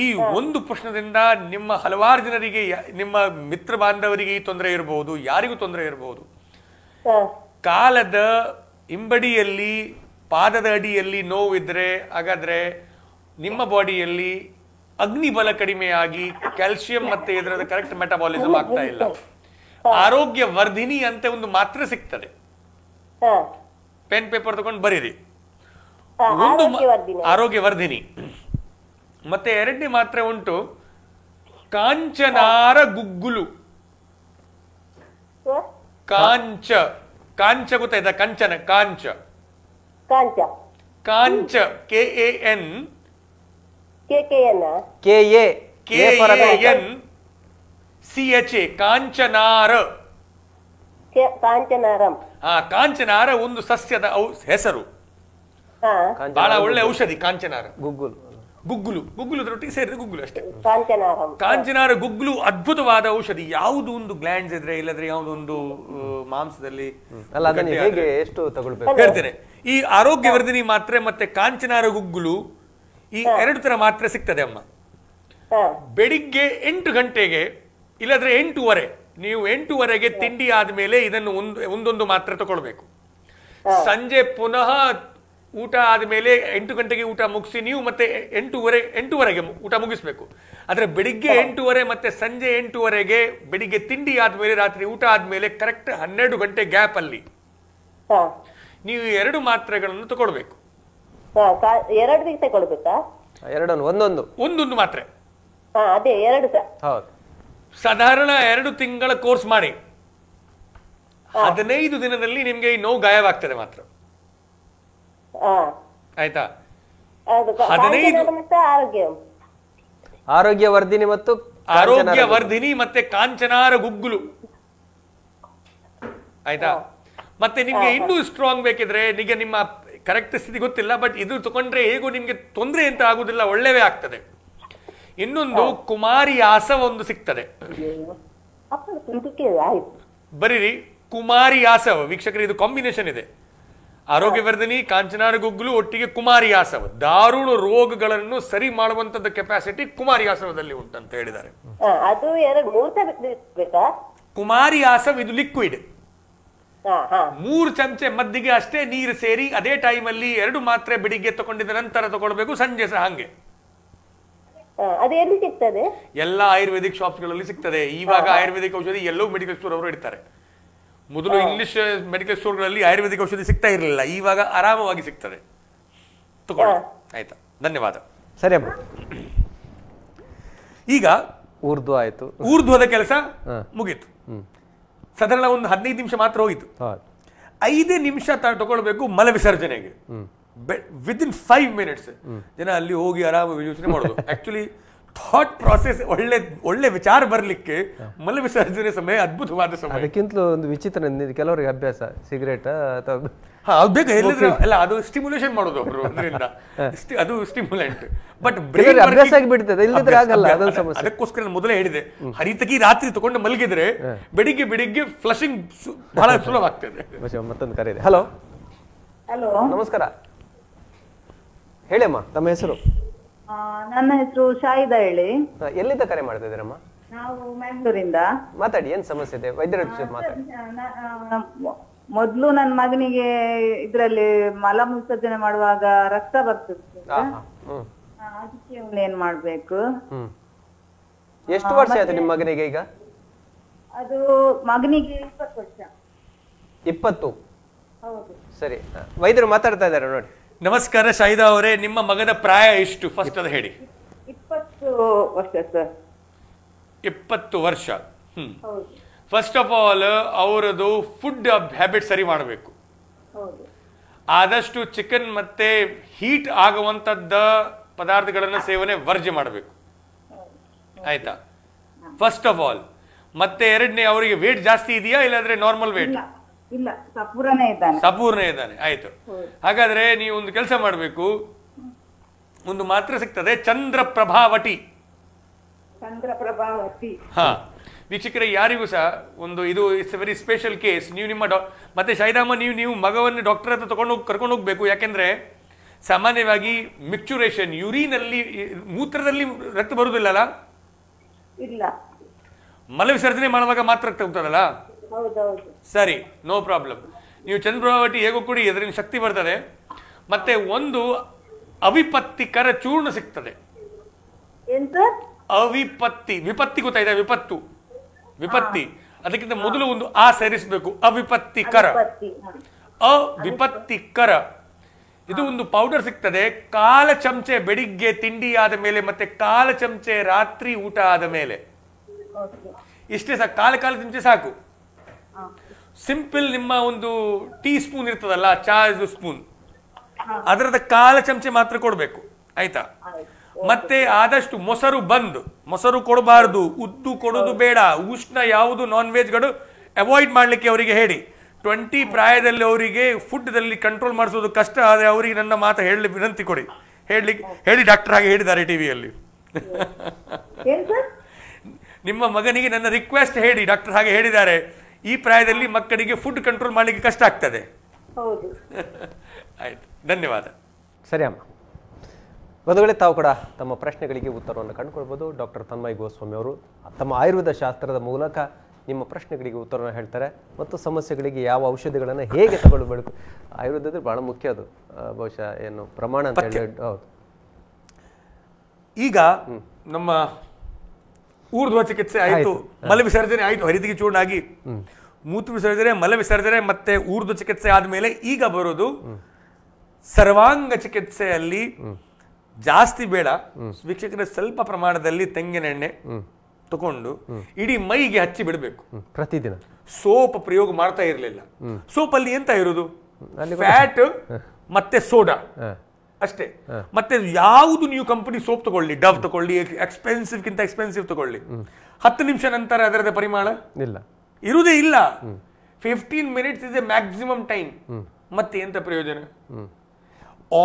ಈ ಒಂದು ಪ್ರಶ್ನದಿಂದ ನಿಮ್ಮ ಹಲವಾರು ಜನರಿಗೆ ನಿಮ್ಮ ಮಿತ್ರ ಬಾಂಧವರಿಗೆ ಈ ತೊಂದರೆ ಇರಬಹುದು ಯಾರಿಗೂ ತೊಂದರೆ ಇರಬಹುದು ಕಾಲದ ಇಂಬಡಿಯಲ್ಲಿ ಪಾದದ ಅಡಿಯಲ್ಲಿ ನೋವು ಇದ್ರೆ ಹಾಗಾದ್ರೆ ನಿಮ್ಮ ಬಾಡಿಯಲ್ಲಿ ಅಗ್ನಿ ಬಲ ಕಡಿಮೆಯಾಗಿ ಕ್ಯಾಲ್ಸಿಯಂ ಮತ್ತೆ ಇದರ ಕರೆಕ್ಟ್ ಮೆಟಬಾಲಿಸಮ್ ಆಗ್ತಾ ಇಲ್ಲ ಆರೋಗ್ಯ ವರ್ಧಿನಿ ಅಂತ ಒಂದು ಮಾತ್ರೆ ಸಿಗ್ತದೆ ಪೆನ್ ಪೇಪರ್ ತಗೊಂಡು ಬರೀರಿ ಒಂದು ಆರೋಗ್ಯ ವರ್ಧಿನಿ ಮತ್ತೆ ಎರಡನೇ ಮಾತ್ರೆ ಉಂಟು ಕಾಂಚನಾರ ಗುಗ್ಗುಲು ಕಾಂಚ ಕಾಂಚ ಗೊತ್ತಾಯ್ತಾ ಕಂಚನ ಕಾಂಚ ಕಾಂಚ K A N K A K N C H A ಕಾಂಚನಾರ ಕಾಂಚನಾರ ಒಂದು ಸಸ್ಯದ ಹೆಸರು ಬಹಳ ಒಳ್ಳೆ ಔಷಧಿ ಕಾಂಚನಾರ ಗುಗ್ಗುಲು ಗುಗ್ಗುಲು ಗುಗ್ಗುಲು ಅದರೊಟ್ಟಿಗೆ ಸೇರಿದ್ರೆ ಗುಗ್ಗುಲು ಅಷ್ಟೇ ಕಾಂಚನಾರ ಗುಗ್ಗುಲು ಅದ್ಭುತವಾದ ಔಷಧಿ ಯಾವುದು ಒಂದು ಗ್ಲ್ಯಾಂಡ್ಸ್ ಇದ್ರೆ ಇಲ್ಲದ್ರೆ ಯಾವುದೊಂದು ಮಾಂಸದಲ್ಲಿ ಎಷ್ಟು ಹೇಳ್ತೇನೆ ಈ ಆರೋಗ್ಯವರ್ಧಿನಿ ಮಾತ್ರೆ ಮತ್ತೆ ಕಾಂಚನಾರ ಗುಗ್ಗುಲು ಈ ಎರಡು ತರ ಮಾತ್ರೆ ಸಿಗ್ತದೆ ಅಮ್ಮ ಬೆಳಿಗ್ಗೆ ಎಂಟು ಗಂಟೆಗೆ ಇಲ್ಲದ್ರೆ ಎಂಟೂವರೆ ನೀವು ಎಂಟೂವರೆಗೆ ತಿಂಡಿ ಆದ್ಮೇಲೆ ಇದನ್ನು ಒಂದೊಂದು ಮಾತ್ರೆ ತಗೊಳ್ಬೇಕು ಸಂಜೆ ಪುನಃ ಊಟ ಆದಮೇಲೆ ಎಂಟು ಗಂಟೆಗೆ ಊಟ ಮುಗಿಸಿ ನೀವು ಮತ್ತೆ ಎಂಟೂವರೆ ಎಂಟೂವರೆಗೆ ಊಟ ಮುಗಿಸಬೇಕು ಆದರೆ ಬೆಳಿಗ್ಗೆ ಎಂಟೂವರೆ ಮತ್ತೆ ಸಂಜೆ ಎಂಟೂವರೆಗೆ ಬೆಳಿಗ್ಗೆ ತಿಂಡಿ ಆದ್ಮೇಲೆ ರಾತ್ರಿ ಊಟ ಆದ್ಮೇಲೆ ಕರೆಕ್ಟ್ ಹನ್ನೆರಡು ಗಂಟೆ ಗ್ಯಾಪ್ ಅಲ್ಲಿ ನೀವು ಎರಡು ಮಾತ್ರೆಗಳನ್ನು ತಗೊಳ್ಬೇಕು ಒಂದೊಂದು ಒಂದೊಂದು ಮಾತ್ರೆ ಸಾಧಾರಣ ಎರಡು ತಿಂಗಳ ಕೋರ್ಸ್ ಮಾಡಿ ಹದಿನೈದು ದಿನದಲ್ಲಿ ನಿಮ್ಗೆ ಈ ನೋವು ಗಾಯವಾಗ್ತದೆ ಮಾತ್ರ ಆಯ್ತಾ ಮತ್ತು ಆರೋಗ್ಯ ವರ್ಧಿನಿ ಮತ್ತೆ ಕಾಂಚನಾರ ಗುಗ್ಗುಲು ಆಯ್ತಾ ಮತ್ತೆ ನಿಮ್ಗೆ ಇನ್ನೂ ಸ್ಟ್ರಾಂಗ್ ಬೇಕಿದ್ರೆ ನಿಮಗೆ ನಿಮ್ಮ ಕರೆಕ್ಟ್ ಸ್ಥಿತಿ ಗೊತ್ತಿಲ್ಲ ಬಟ್ ಇದು ತಗೊಂಡ್ರೆ ಹೇಗೂ ನಿಮ್ಗೆ ತೊಂದರೆ ಅಂತ ಆಗುದಿಲ್ಲ ಒಳ್ಳೆವೇ ಆಗ್ತದೆ ಇನ್ನೊಂದು ಕುಮಾರಿ ಆಸ ಒಂದು ಸಿಗ್ತದೆ ಬರೀರಿ ಕುಮಾರಿ ಆಸವ ವೀಕ್ಷಕರಿ ಇದು ಕಾಂಬಿನೇಷನ್ ಇದೆ ಕಾಂಚನಾರ ಗುಗ್ಗುಲು ಒಟ್ಟಿಗೆ ಕುಮಾರಿಯಾಸವ ದಾರುಣ ರೋಗಗಳನ್ನು ಸರಿ ಮಾಡುವಂತದ ಕೆಪಾಸಿಟಿ ಕುಮಾರಿಯಾಸವದಲ್ಲಿ ಉಂಟಂತ ಹೇಳಿದ್ದಾರೆ ಕುಮಾರಿ ಆಸವ್ ಇದು ಲಿಕ್ವಿಡ್ ಮೂರು ಚಮಚೆ ಮದ್ದಿಗೆ ಅಷ್ಟೇ ನೀರು ಸೇರಿ ಅದೇ ಟೈಮ್ ಅಲ್ಲಿ ಎರಡು ಮಾತ್ರೆ ಬೆಳಿಗ್ಗೆ ತಗೊಂಡಿದ ನಂತರ ತಗೊಳ್ಬೇಕು ಸಂಜೆ ಸಹ ಹಂಗೆ ಎಲ್ಲ ಆಯುರ್ವೇದಿಕ್ ಗಳಲ್ಲಿ ಸಿಗ್ತದೆ ಈವಾಗ ಆಯುರ್ವೇದಿಕ್ ಔಷಧಿ ಎಲ್ಲೋ ಮೆಡಿಕಲ್ ಸ್ಟೋರ್ ಅವರು ಇಡ್ತಾರೆ ಮೊದಲು ಇಂಗ್ಲಿಷ್ ಮೆಡಿಕಲ್ ಸ್ಟೋರ್ಗಳಲ್ಲಿ ಆಯುರ್ವೇದಿಕ್ ಔಷಧಿ ಸಿಗ್ತಾ ಇರಲಿಲ್ಲ ಇವಾಗ ಆರಾಮವಾಗಿ ಸಿಗ್ತದೆ ತಗೊಳ್ಳಿ ಆಯ್ತಾ ಧನ್ಯವಾದ ಸರಿ ಅಮ್ಮ ಈಗ ಊರ್ಧ್ವ ಆಯಿತು ಊರ್ಧ್ವದ ಕೆಲಸ ಮುಗೀತು ಸಾಧಾರಣ ಒಂದು ಹದಿನೈದು ನಿಮಿಷ ಮಾತ್ರ ಹೋಗಿತ್ತು ಐದೇ ನಿಮಿಷ ತಗೊಳ್ಬೇಕು ಮಲ ವಿಸರ್ಜನೆಗೆ ವಿತ್ ಇನ್ ಫೈವ್ ಮಿನಿಟ್ಸ್ ಜನ ಅಲ್ಲಿ ಹೋಗಿ ಆರಾಮ ಯೋಚನೆ ಮಾಡೋದು ಆಕ್ಚುಲಿ ಥಾಟ್ ಪ್ರಾಸೆಸ್ ಒಳ್ಳೆ ಒಳ್ಳೆ ವಿಚಾರ ಬರಲಿಕ್ಕೆ ಮಲವಿಸರ್ಜನೆ ಸಮಯ ಅದ್ಭುತವಾದ ಸಮಯ ಅದಕ್ಕಿಂತಲೂ ಒಂದು ವಿಚಿತ್ರ ಕೆಲವರಿಗೆ ಅಭ್ಯಾಸ ಸಿಗರೇಟ್ ಅಥವಾ ಅದು ಬೇಗ ಎಲ್ಲಿದ್ರೆ ಅಲ್ಲ ಅದು ಸ್ಟಿಮ್ಯುಲೇಷನ್ ಮಾಡೋದು ಅವರು ಅದರಿಂದ ಅದು ಸ್ಟಿಮ್ಯುಲೆಂಟ್ ಬಟ್ ಬ್ರೇನ್ ಅಭ್ಯಾಸ ಆಗಿಬಿಡ್ತದೆ ಇಲ್ಲದ್ರೆ ಆಗಲ್ಲ ಅದೊಂದು ಸಮಸ್ಯೆ ಅದಕ್ಕೋಸ್ಕರ ನಾನು ಮೊದಲೇ ಹೇಳಿದೆ ಹರಿತಕಿ ರಾತ್ರಿ ತಗೊಂಡು ಮಲಗಿದ್ರೆ ಬೆಳಿಗ್ಗೆ ಬೆಳಿಗ್ಗೆ ಫ್ಲಶಿಂಗ್ ಬಹಳ ಸುಲಭ ಆಗ್ತದೆ ಮತ್ತೊಂದು ಕರೆ ಇದೆ ಹಲೋ ಹಲೋ ನಮಸ್ಕಾರ ಹೇಳಮ್ಮ ತಮ್ಮ ಹೆಸರು ನನ್ನ ಹೆಸರು ಶಾಹಿದಾ ಹೇಳಿ ಎಲ್ಲಿಂದ ಕರೆ ಮಾಡ್ತಿದ್ದೀರಮ್ಮ ನಾವು ಮ್ಯಾಂಗ್ಳೂರಿಂದ ಮಾತಾಡಿ ಏನ್ ಸಮಸ್ಯೆ ಇದೆ ವೈದ್ಯರ ಮೊದ್ಲು ನನ್ನ ಮಗನಿಗೆ ಇದ್ರಲ್ಲಿ ಮಲವಿಸರ್ಜನೆ ಮಾಡುವಾಗ ರಕ್ತ ಬರ್ತಿತ್ತು ಅದಕ್ಕೆ ಏನ್ ಮಾಡ್ಬೇಕು ಎಷ್ಟು ವರ್ಷ ಆಯ್ತು ನಿಮ್ಮ ಮಗನಿಗೆ ಈಗ ಅದು ಮಗನಿಗೆ ಇಪ್ಪತ್ತು ವರ್ಷ ಇಪ್ಪತ್ತು ಸರಿ ವೈದ್ಯರು ಮಾತಾಡ್ತಾ ಇದ್ದಾರೆ ನೋಡಿ ನಮಸ್ಕಾರ ಶೈದಾ ಅವರೇ ನಿಮ್ಮ ಮಗನ ಪ್ರಾಯ ಎಷ್ಟು ಫಸ್ಟ್ ಅದು ಹೇಳಿ ಇಪ್ಪತ್ತು ವರ್ಷ ಸರ್ ಇಪ್ಪತ್ತು ವರ್ಷ ಫಸ್ಟ್ ಆಫ್ ಆಲ್ ಅವರದು ಫುಡ್ ಹ್ಯಾಬಿಟ್ ಸರಿ ಮಾಡಬೇಕು ಆದಷ್ಟು ಚಿಕನ್ ಮತ್ತೆ ಹೀಟ್ ಆಗುವಂತದ್ದ ಪದಾರ್ಥಗಳನ್ನು ಸೇವನೆ ವರ್ಜಿ ಮಾಡಬೇಕು ಆಯ್ತಾ ಫಸ್ಟ್ ಆಫ್ ಆಲ್ ಮತ್ತೆ ಎರಡನೇ ಅವರಿಗೆ ವೇಟ್ ಜಾಸ್ತಿ ಇದೆಯಾ ಇಲ್ಲಾಂದ್ರೆ ನಾರ್ಮಲ್ ವೇಟ್ ಇಲ್ಲ ಸಪೂರ್ಣ ಇದ್ದಾನೆ ಆಯ್ತು ಹಾಗಾದ್ರೆ ನೀವು ಒಂದು ಕೆಲಸ ಮಾಡಬೇಕು ಒಂದು ಮಾತ್ರ ಸಿಗ್ತದೆ ಚಂದ್ರ ಪ್ರಭಾವಟಿ ಚಂದ್ರ ಹಾ ವೀಕ್ಷಕರೇ ಯಾರಿಗೂ ಸಹ ಒಂದು ಇದು ಇಟ್ಸ್ ವೆರಿ ಸ್ಪೆಷಲ್ ಕೇಸ್ ನೀವು ನಿಮ್ಮ ಡಾ ಮತ್ತೆ ಶೈದಾಮ ನೀವು ನೀವು ಮಗವನ್ನು ಡಾಕ್ಟರ್ ಹತ್ರ ತಗೊಂಡು ಹೋಗಿ ಕರ್ಕೊಂಡು ಹೋಗ್ಬೇಕು ಯಾಕೆಂದ್ರೆ ಸಾಮಾನ್ಯವಾಗಿ ಮಿಕ್ಚುರೇಷನ್ ಯುರಿನಲ್ಲಿ ಮೂತ್ರದಲ್ಲಿ ರಕ್ತ ಬರುವುದಿಲ್ಲಲ್ಲ ಇಲ್ಲ ಮಲವಿಸರ್ಜನೆ ಮಾಡುವಾಗ ಮಾತ್ರ ರಕ್ತ ಹೋಗ್ತದಲ್ಲ ಸರಿ ನೋ ಪ್ರಾಬ್ಲಮ್ ನೀವು ಚಂದ್ರಭಾವಟಿ ಹೇಗೂ ಕುಡಿ ಅದರಿಂದ ಶಕ್ತಿ ಬರ್ತದೆ ಮತ್ತೆ ಒಂದು ಅವಿಪತ್ತಿಕರ ಚೂರ್ಣ ಸಿಗ್ತದೆ ಅವಿಪತ್ತಿ ವಿಪತ್ತಿ ಗೊತ್ತಾಯ್ತಾ ವಿಪತ್ತು ವಿಪತ್ತಿ ಅದಕ್ಕಿಂತ ಮೊದಲು ಒಂದು ಆ ಸೇರಿಸಬೇಕು ಅವಿಪತ್ತಿಕರ ಅವಿಪತ್ತಿಕರ ಇದು ಒಂದು ಪೌಡರ್ ಸಿಗ್ತದೆ ಕಾಲ ಚಮಚೆ ಬೆಳಿಗ್ಗೆ ತಿಂಡಿ ಆದ ಮೇಲೆ ಮತ್ತೆ ಕಾಲ ಚಮಚೆ ರಾತ್ರಿ ಊಟ ಆದ ಮೇಲೆ ಇಷ್ಟೇ ಸಾಕು ಕಾಲ ಕಾಲ ಚಮಚೆ ಸಾಕು ಸಿಂಪಲ್ ನಿಮ್ಮ ಒಂದು ಟೀ ಸ್ಪೂನ್ ಇರ್ತದಲ್ಲ ಇದು ಸ್ಪೂನ್ ಅದರದ ಕಾಲ ಚಮಚೆ ಮಾತ್ರ ಕೊಡಬೇಕು ಆಯ್ತಾ ಮತ್ತೆ ಆದಷ್ಟು ಮೊಸರು ಬಂದು ಮೊಸರು ಕೊಡಬಾರದು ಉದ್ದು ಕೊಡೋದು ಬೇಡ ಉಷ್ಣ ಯಾವುದು ನಾನ್ ವೆಜ್ಗಳು ಅವಾಯ್ಡ್ ಮಾಡಲಿಕ್ಕೆ ಅವರಿಗೆ ಹೇಳಿ ಟ್ವೆಂಟಿ ಪ್ರಾಯದಲ್ಲಿ ಅವರಿಗೆ ಫುಡ್ದಲ್ಲಿ ಕಂಟ್ರೋಲ್ ಮಾಡಿಸೋದು ಕಷ್ಟ ಆದರೆ ಅವರಿಗೆ ನನ್ನ ಮಾತು ಹೇಳಿ ವಿನಂತಿ ಕೊಡಿ ಹೇಳಲಿಕ್ಕೆ ಹೇಳಿ ಡಾಕ್ಟರ್ ಹಾಗೆ ಹೇಳಿದ್ದಾರೆ ಟಿವಿಯಲ್ಲಿ ನಿಮ್ಮ ಮಗನಿಗೆ ನನ್ನ ರಿಕ್ವೆಸ್ಟ್ ಹೇಳಿ ಡಾಕ್ಟರ್ ಹಾಗೆ ಹೇಳಿದ್ದಾರೆ ಈ ಪ್ರಾಯದಲ್ಲಿ ಮಕ್ಕಳಿಗೆ ಫುಡ್ ಕಂಟ್ರೋಲ್ ಮಾಡಲಿಕ್ಕೆ ಕಷ್ಟ ಆಗ್ತದೆ ಆಯ್ತು ಧನ್ಯವಾದ ಸರಿ ಅಮ್ಮ ಮದುವೆ ತಾವು ಕೂಡ ತಮ್ಮ ಪ್ರಶ್ನೆಗಳಿಗೆ ಉತ್ತರವನ್ನು ಕಂಡುಕೊಳ್ಬೋದು ಡಾಕ್ಟರ್ ತನ್ಮಯ್ ಗೋಸ್ವಾಮಿ ಅವರು ತಮ್ಮ ಆಯುರ್ವೇದ ಶಾಸ್ತ್ರದ ಮೂಲಕ ನಿಮ್ಮ ಪ್ರಶ್ನೆಗಳಿಗೆ ಉತ್ತರವನ್ನು ಹೇಳ್ತಾರೆ ಮತ್ತು ಸಮಸ್ಯೆಗಳಿಗೆ ಯಾವ ಔಷಧಿಗಳನ್ನು ಹೇಗೆ ತಗೊಳ್ಬೇಕು ಆಯುರ್ವೇದ ಬಹಳ ಮುಖ್ಯ ಅದು ಬಹುಶಃ ಏನು ಪ್ರಮಾಣ ಅಂತ ಹೇಳಿ ಹೌದು ಈಗ ನಮ್ಮ ಊರ್ಧ್ವ ಚಿಕಿತ್ಸೆ ಆಯಿತು ಮಲ ವಿಸರ್ಜನೆ ಆಯಿತು ಹರಿದಿಗೆ ಚೂಡಾಗಿ ಮೂತ್ರ ವಿಸರ್ಜನೆ ಮಲ ವಿಸರ್ಜನೆ ಮತ್ತೆ ಊರ್ಧ್ವ ಚಿಕಿತ್ಸೆ ಆದಮೇಲೆ ಈಗ ಬರೋದು ಸರ್ವಾಂಗ ಚಿಕಿತ್ಸೆಯಲ್ಲಿ ಜಾಸ್ತಿ ಬೇಡ ವೀಕ್ಷಕರ ಸ್ವಲ್ಪ ಪ್ರಮಾಣದಲ್ಲಿ ತೆಂಗಿನೆಣ್ಣೆ ತಗೊಂಡು ಇಡೀ ಮೈಗೆ ಹಚ್ಚಿ ಬಿಡಬೇಕು ಪ್ರತಿದಿನ ಸೋಪ್ ಪ್ರಯೋಗ ಮಾಡ್ತಾ ಇರಲಿಲ್ಲ ಸೋಪ್ ಅಲ್ಲಿ ಎಂತ ಇರೋದು ಫ್ಯಾಟ್ ಮತ್ತೆ ಸೋಡಾ ಅಷ್ಟೇ ಮತ್ತೆ ಯಾವುದು ನೀವು ಕಂಪನಿ ಸೋಪ್ ತಗೊಳ್ಳಿ ಡವ್ ತಗೊಳ್ಳಿ ಎಕ್ಸ್ಪೆನ್ಸಿವ್ ಎಕ್ಸ್ಪೆನ್ಸಿವ್ಗಿಂತ ಎಕ್ಸ್ಪೆನ್ಸಿವ್ ತಗೊಳ್ಳಿ ಹತ್ತು ನಿಮಿಷ ನಂತರ ಅದರದ ಪರಿಮಾಣ ಇಲ್ಲ ಇರುವುದೇ ಇಲ್ಲ fifteen minutes is a maximum time ಮತ್ತೆ ಎಂತ ಪ್ರಯೋಜನ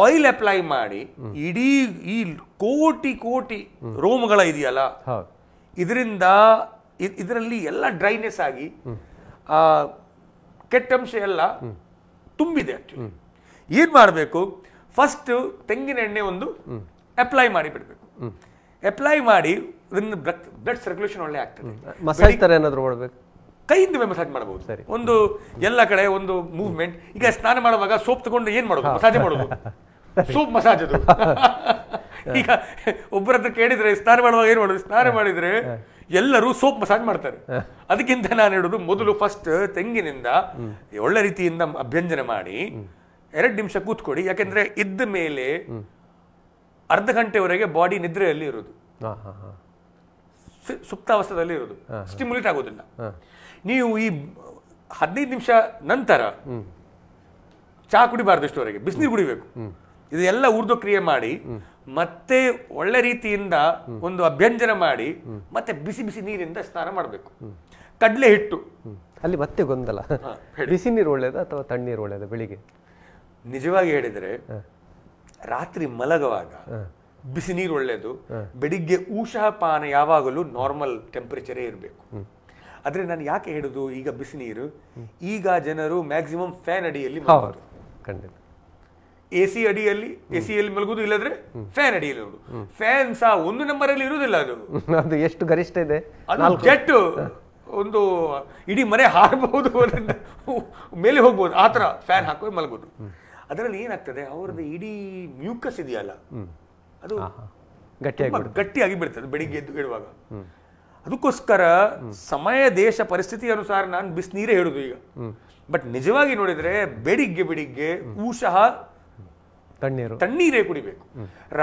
ಆಯಿಲ್ ಅಪ್ಲೈ ಮಾಡಿ ಇಡೀ ಈ ಕೋಟಿ ಕೋಟಿ ರೋಮ್ಗಳ ಇದೆಯಲ್ಲ ಇದರಿಂದ ಇದರಲ್ಲಿ ಎಲ್ಲ ಡ್ರೈನೆಸ್ ಆಗಿ ಕೆಟ್ಟ ಅಂಶ ಎಲ್ಲ ತುಂಬಿದೆ ಆಕ್ಚುಲಿ ಏನು ಮಾಡಬೇಕು ಫಸ್ಟ್ ತೆಂಗಿನ ಎಣ್ಣೆ ಒಂದು ಅಪ್ಲೈ ಮಾಡಿ ಬಿಡಬೇಕು ಅಪ್ಲೈ ಮಾಡಿ ಬ್ಲಡ್ ಸರ್ಕ್ಯುಲೇಷನ್ ಒಳ್ಳೆ ಆಗ್ತದೆ ಮಾಡಬೇಕು ಕೈಯಿಂದ ಮಸಾಜ್ ಮಾಡಬಹುದು ಸರಿ ಒಂದು ಎಲ್ಲ ಕಡೆ ಒಂದು ಮೂವ್ಮೆಂಟ್ ಈಗ ಸ್ನಾನ ಮಾಡುವಾಗ ಸೋಪ್ ತಗೊಂಡು ಏನ್ ಮಾಡೋದು ಮಸಾಜ್ ಮಾಡೋದು ಸೋಪ್ ಮಸಾಜ್ ಅದು ಈಗ ಒಬ್ಬರ ಹತ್ರ ಕೇಳಿದ್ರೆ ಸ್ನಾನ ಮಾಡುವಾಗ ಏನ್ ಮಾಡುದು ಸ್ನಾನ ಮಾಡಿದ್ರೆ ಎಲ್ಲರೂ ಸೋಪ್ ಮಸಾಜ್ ಮಾಡ್ತಾರೆ ಅದಕ್ಕಿಂತ ನಾನು ಹೇಳೋದು ಮೊದಲು ಫಸ್ಟ್ ತೆಂಗಿನಿಂದ ಒಳ್ಳೆ ರೀತಿಯಿಂದ ಅಭ್ಯಂಜನೆ ಮಾಡಿ ಎರಡು ನಿಮಿಷ ಕೂತ್ಕೊಡಿ ಯಾಕೆಂದ್ರೆ ಇದ್ದ ಮೇಲೆ ಅರ್ಧ ಗಂಟೆವರೆಗೆ ಬಾಡಿ ನಿದ್ರೆಯಲ್ಲಿ ಇರೋದು ಸುಪ್ತಾವಸ್ಥದಲ್ಲಿ ಇರೋದು ಸ್ಟಿಮ್ಯುಲೇಟ್ ಆಗೋದಿಲ್ಲ ನೀವು ಈ ಹದಿನೈದು ನಿಮಿಷ ನಂತರ ಚಹಾ ಕುಡಿಬಾರ್ದು ಇಷ್ಟವರೆಗೆ ಬಿಸಿನೀರು ಕುಡಿಬೇಕು ಇದೆಲ್ಲ ಉರ್ದು ಕ್ರಿಯೆ ಮಾಡಿ ಮತ್ತೆ ಒಳ್ಳೆ ರೀತಿಯಿಂದ ಒಂದು ಅಭ್ಯಂಜನ ಮಾಡಿ ಮತ್ತೆ ಬಿಸಿ ಬಿಸಿ ನೀರಿಂದ ಸ್ನಾನ ಮಾಡಬೇಕು ಕಡಲೆ ಹಿಟ್ಟು ಅಲ್ಲಿ ಮತ್ತೆ ಗೊಂದಲ ಬಿಸಿ ನೀರು ಒಳ್ಳೇದಾ ಅಥವಾ ತಣ್ಣೀರು ಒಳ್ಳೇದು ಬೆಳಿಗ್ಗೆ ನಿಜವಾಗಿ ಹೇಳಿದರೆ ರಾತ್ರಿ ಮಲಗುವಾಗ ಬಿಸಿ ನೀರು ಒಳ್ಳೆಯದು ಬೆಳಿಗ್ಗೆ ಪಾನ ಯಾವಾಗಲೂ ನಾರ್ಮಲ್ ಟೆಂಪರೇಚರೇ ಇರಬೇಕು ಆದರೆ ನಾನು ಯಾಕೆ ಹೇಳೋದು ಈಗ ಬಿಸಿ ನೀರು ಈಗ ಜನರು ಮ್ಯಾಕ್ಸಿಮಮ್ ಫ್ಯಾನ್ ಅಡಿಯಲ್ಲಿ ಖಂಡಿತ ಎ ಸಿ ಅಡಿಯಲ್ಲಿ ಎ ಸಿಯಲ್ಲಿ ಮಲಗುದು ಇಲ್ಲದ್ರೆ ಫ್ಯಾನ್ ಅಡಿಯಲ್ಲಿ ನೋಡು ಫ್ಯಾನ್ ಸಹ ಒಂದು ನಂಬರ್ ಅಲ್ಲಿ ಇರುವುದಿಲ್ಲ ಅದು ಅದು ಎಷ್ಟು ಗರಿಷ್ಠ ಇದೆ ಅದು ಜೆಟ್ಟು ಒಂದು ಇಡೀ ಮನೆ ಹಾರಬಹುದು ಮೇಲೆ ಹೋಗ್ಬೋದು ಆ ಫ್ಯಾನ್ ಹಾಕೋ ಮಲಗೋದು ಅದರಲ್ಲಿ ಏನಾಗ್ತದೆ ಅವ್ರದ್ದು ಇಡೀ ಮ್ಯೂಕಸ್ ಇದೆಯಲ್ಲ ಅದು ಗಟ್ಟಿಯಾಗಿ ಬಿಡ್ತದೆ ಬೆಳಿಗ್ಗೆ ಎದ್ದು ಹೇಳುವಾಗ ಅದಕ್ಕೋಸ್ಕರ ಸಮಯ ದೇಶ ಪರಿಸ್ಥಿತಿ ಅನುಸಾರ ನಾನು ಬಿಸಿನೀರೇ ಹೇಳುದು ಈಗ ಬಟ್ ನಿಜವಾಗಿ ನೋಡಿದ್ರೆ ಬೆಳಿಗ್ಗೆ ಬೆಳಿಗ್ಗೆ ಊಷಃ ತಣ್ಣೀರು ತಣ್ಣೀರೇ ಕುಡಿಬೇಕು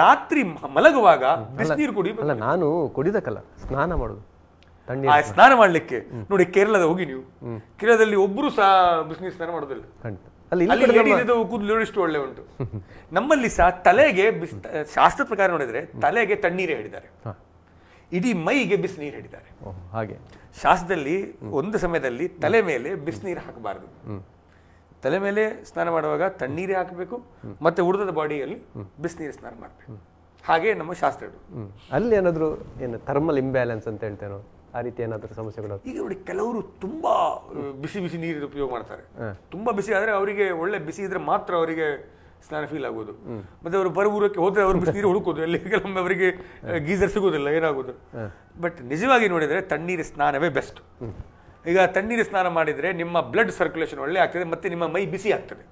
ರಾತ್ರಿ ಮಲಗುವಾಗ ಬಿಸಿನೀರು ಕುಡಿಬೇಕು ಅಲ್ಲ ನಾನು ಕುಡಿದಕ್ಕಲ್ಲ ಸ್ನಾನ ಮಾಡುದು ಸ್ನಾನ ಮಾಡ್ಲಿಕ್ಕೆ ನೋಡಿ ಕೇರಳದ ಹೋಗಿ ನೀವು ಕೇರಳದಲ್ಲಿ ಒಬ್ರು ಸಹ ಬಿಸಿನೀರು ಸ್ನಾನ ಮಾಡೋದಿಲ್ಲ ಕೂದಲು ಎಷ್ಟು ಒಳ್ಳೆ ಉಂಟು ನಮ್ಮಲ್ಲಿ ಸಹ ತಲೆಗೆ ಬಿಸ್ ಶಾಸ್ತ್ರದ ಪ್ರಕಾರ ನೋಡಿದ್ರೆ ತಲೆಗೆ ತಣ್ಣೀರೇ ಹಿಡಿದಾರೆ ಇಡೀ ಮೈಗೆ ಬಿಸಿನೀರು ಹಿಡಿದಾರೆ ಹಾಗೆ ಶಾಸ್ತ್ರದಲ್ಲಿ ಒಂದು ಸಮಯದಲ್ಲಿ ತಲೆ ಮೇಲೆ ಬಿಸಿನೀರು ಹಾಕಬಾರದು ತಲೆ ಮೇಲೆ ಸ್ನಾನ ಮಾಡುವಾಗ ತಣ್ಣೀರೇ ಹಾಕಬೇಕು ಮತ್ತೆ ಉಡದ ಬಾಡಿಯಲ್ಲಿ ಬಿಸಿನೀರು ಸ್ನಾನ ಮಾಡಬೇಕು ಹಾಗೆ ನಮ್ಮ ಶಾಸ್ತ್ರ ಅಲ್ಲಿ ಏನಾದ್ರು ಏನು ಥರ್ಮಲ್ ಇಂಬ್ಯಾಲೆನ್ಸ್ ಅಂತ ಹೇಳ್ತೇನೆ ಆ ರೀತಿ ಏನಾದರೂ ಸಮಸ್ಯೆಗಳು ಈಗ ನೋಡಿ ಕೆಲವರು ತುಂಬಾ ಬಿಸಿ ಬಿಸಿ ನೀರಿನ ಉಪಯೋಗ ಮಾಡ್ತಾರೆ ತುಂಬ ಬಿಸಿ ಆದರೆ ಅವರಿಗೆ ಒಳ್ಳೆ ಬಿಸಿ ಇದ್ರೆ ಮಾತ್ರ ಅವರಿಗೆ ಸ್ನಾನ ಫೀಲ್ ಆಗೋದು ಮತ್ತೆ ಅವರು ಊರಕ್ಕೆ ಹೋದ್ರೆ ಅವರು ಬಿಸಿ ನೀರು ಹುಡುಕೋದು ಎಲ್ಲಿ ಕೆಲವೊಮ್ಮೆ ಅವರಿಗೆ ಗೀಸರ್ ಸಿಗೋದಿಲ್ಲ ಏನಾಗೋದು ಬಟ್ ನಿಜವಾಗಿ ನೋಡಿದರೆ ತಣ್ಣೀರು ಸ್ನಾನವೇ ಬೆಸ್ಟ್ ಈಗ ತಣ್ಣೀರು ಸ್ನಾನ ಮಾಡಿದರೆ ನಿಮ್ಮ ಬ್ಲಡ್ ಸರ್ಕ್ಯುಲೇಷನ್ ಒಳ್ಳೆ ಆಗ್ತದೆ ಮತ್ತೆ ನಿಮ್ಮ ಮೈ ಬಿಸಿ ಆಗ್ತದೆ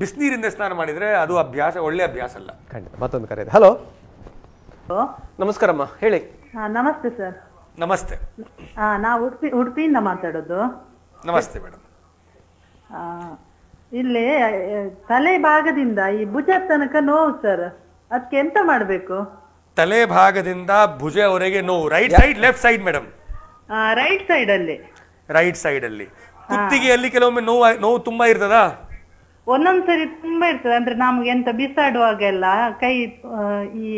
ಬಿಸಿನೀರಿಂದ ಸ್ನಾನ ಮಾಡಿದರೆ ಅದು ಅಭ್ಯಾಸ ಒಳ್ಳೆ ಅಭ್ಯಾಸ ಅಲ್ಲ ಖಂಡಿತ ಮತ್ತೊಂದು ಕರೆ ಹಲೋ ನಮಸ್ಕಾರಮ್ಮ ಹೇಳಿ ನಮಸ್ತೆ ಸರ್ ನಮಸ್ತೆ ನಾವು ಉಡುಪಿ ಉಡುಪಿಯಿಂದ ಮಾತಾಡೋದು ನಮಸ್ತೆ ಮೇಡಮ್ ಇಲ್ಲಿ ತಲೆ ಭಾಗದಿಂದ ಈ ಭುಜ ತನಕ ನೋವು ಸರ್ ಅದಕ್ಕೆ ಎಂತ ಮಾಡಬೇಕು ತಲೆ ಭಾಗದಿಂದ ಭುಜವರೆಗೆ ನೋವು right side left side madam right side ಅಲ್ಲಿ ರೈಟ್ ಸೈಡ್ ಅಲ್ಲಿ ಕುತ್ತಿಗೆಯಲ್ಲಿ ಕೆಲವೊಮ್ಮೆ ನೋವು ನೋವು ತುಂಬಾ ಇರ್ತದಾ ಒಂದೊಂದ್ಸರಿ ತುಂಬಾ ಇರ್ತದೆ ಅಂದ್ರೆ ನಮ್ಗೆ ಎಂತ ಬಿಸಾಡುವಾಗೆಲ್ಲ ಕೈ ಈ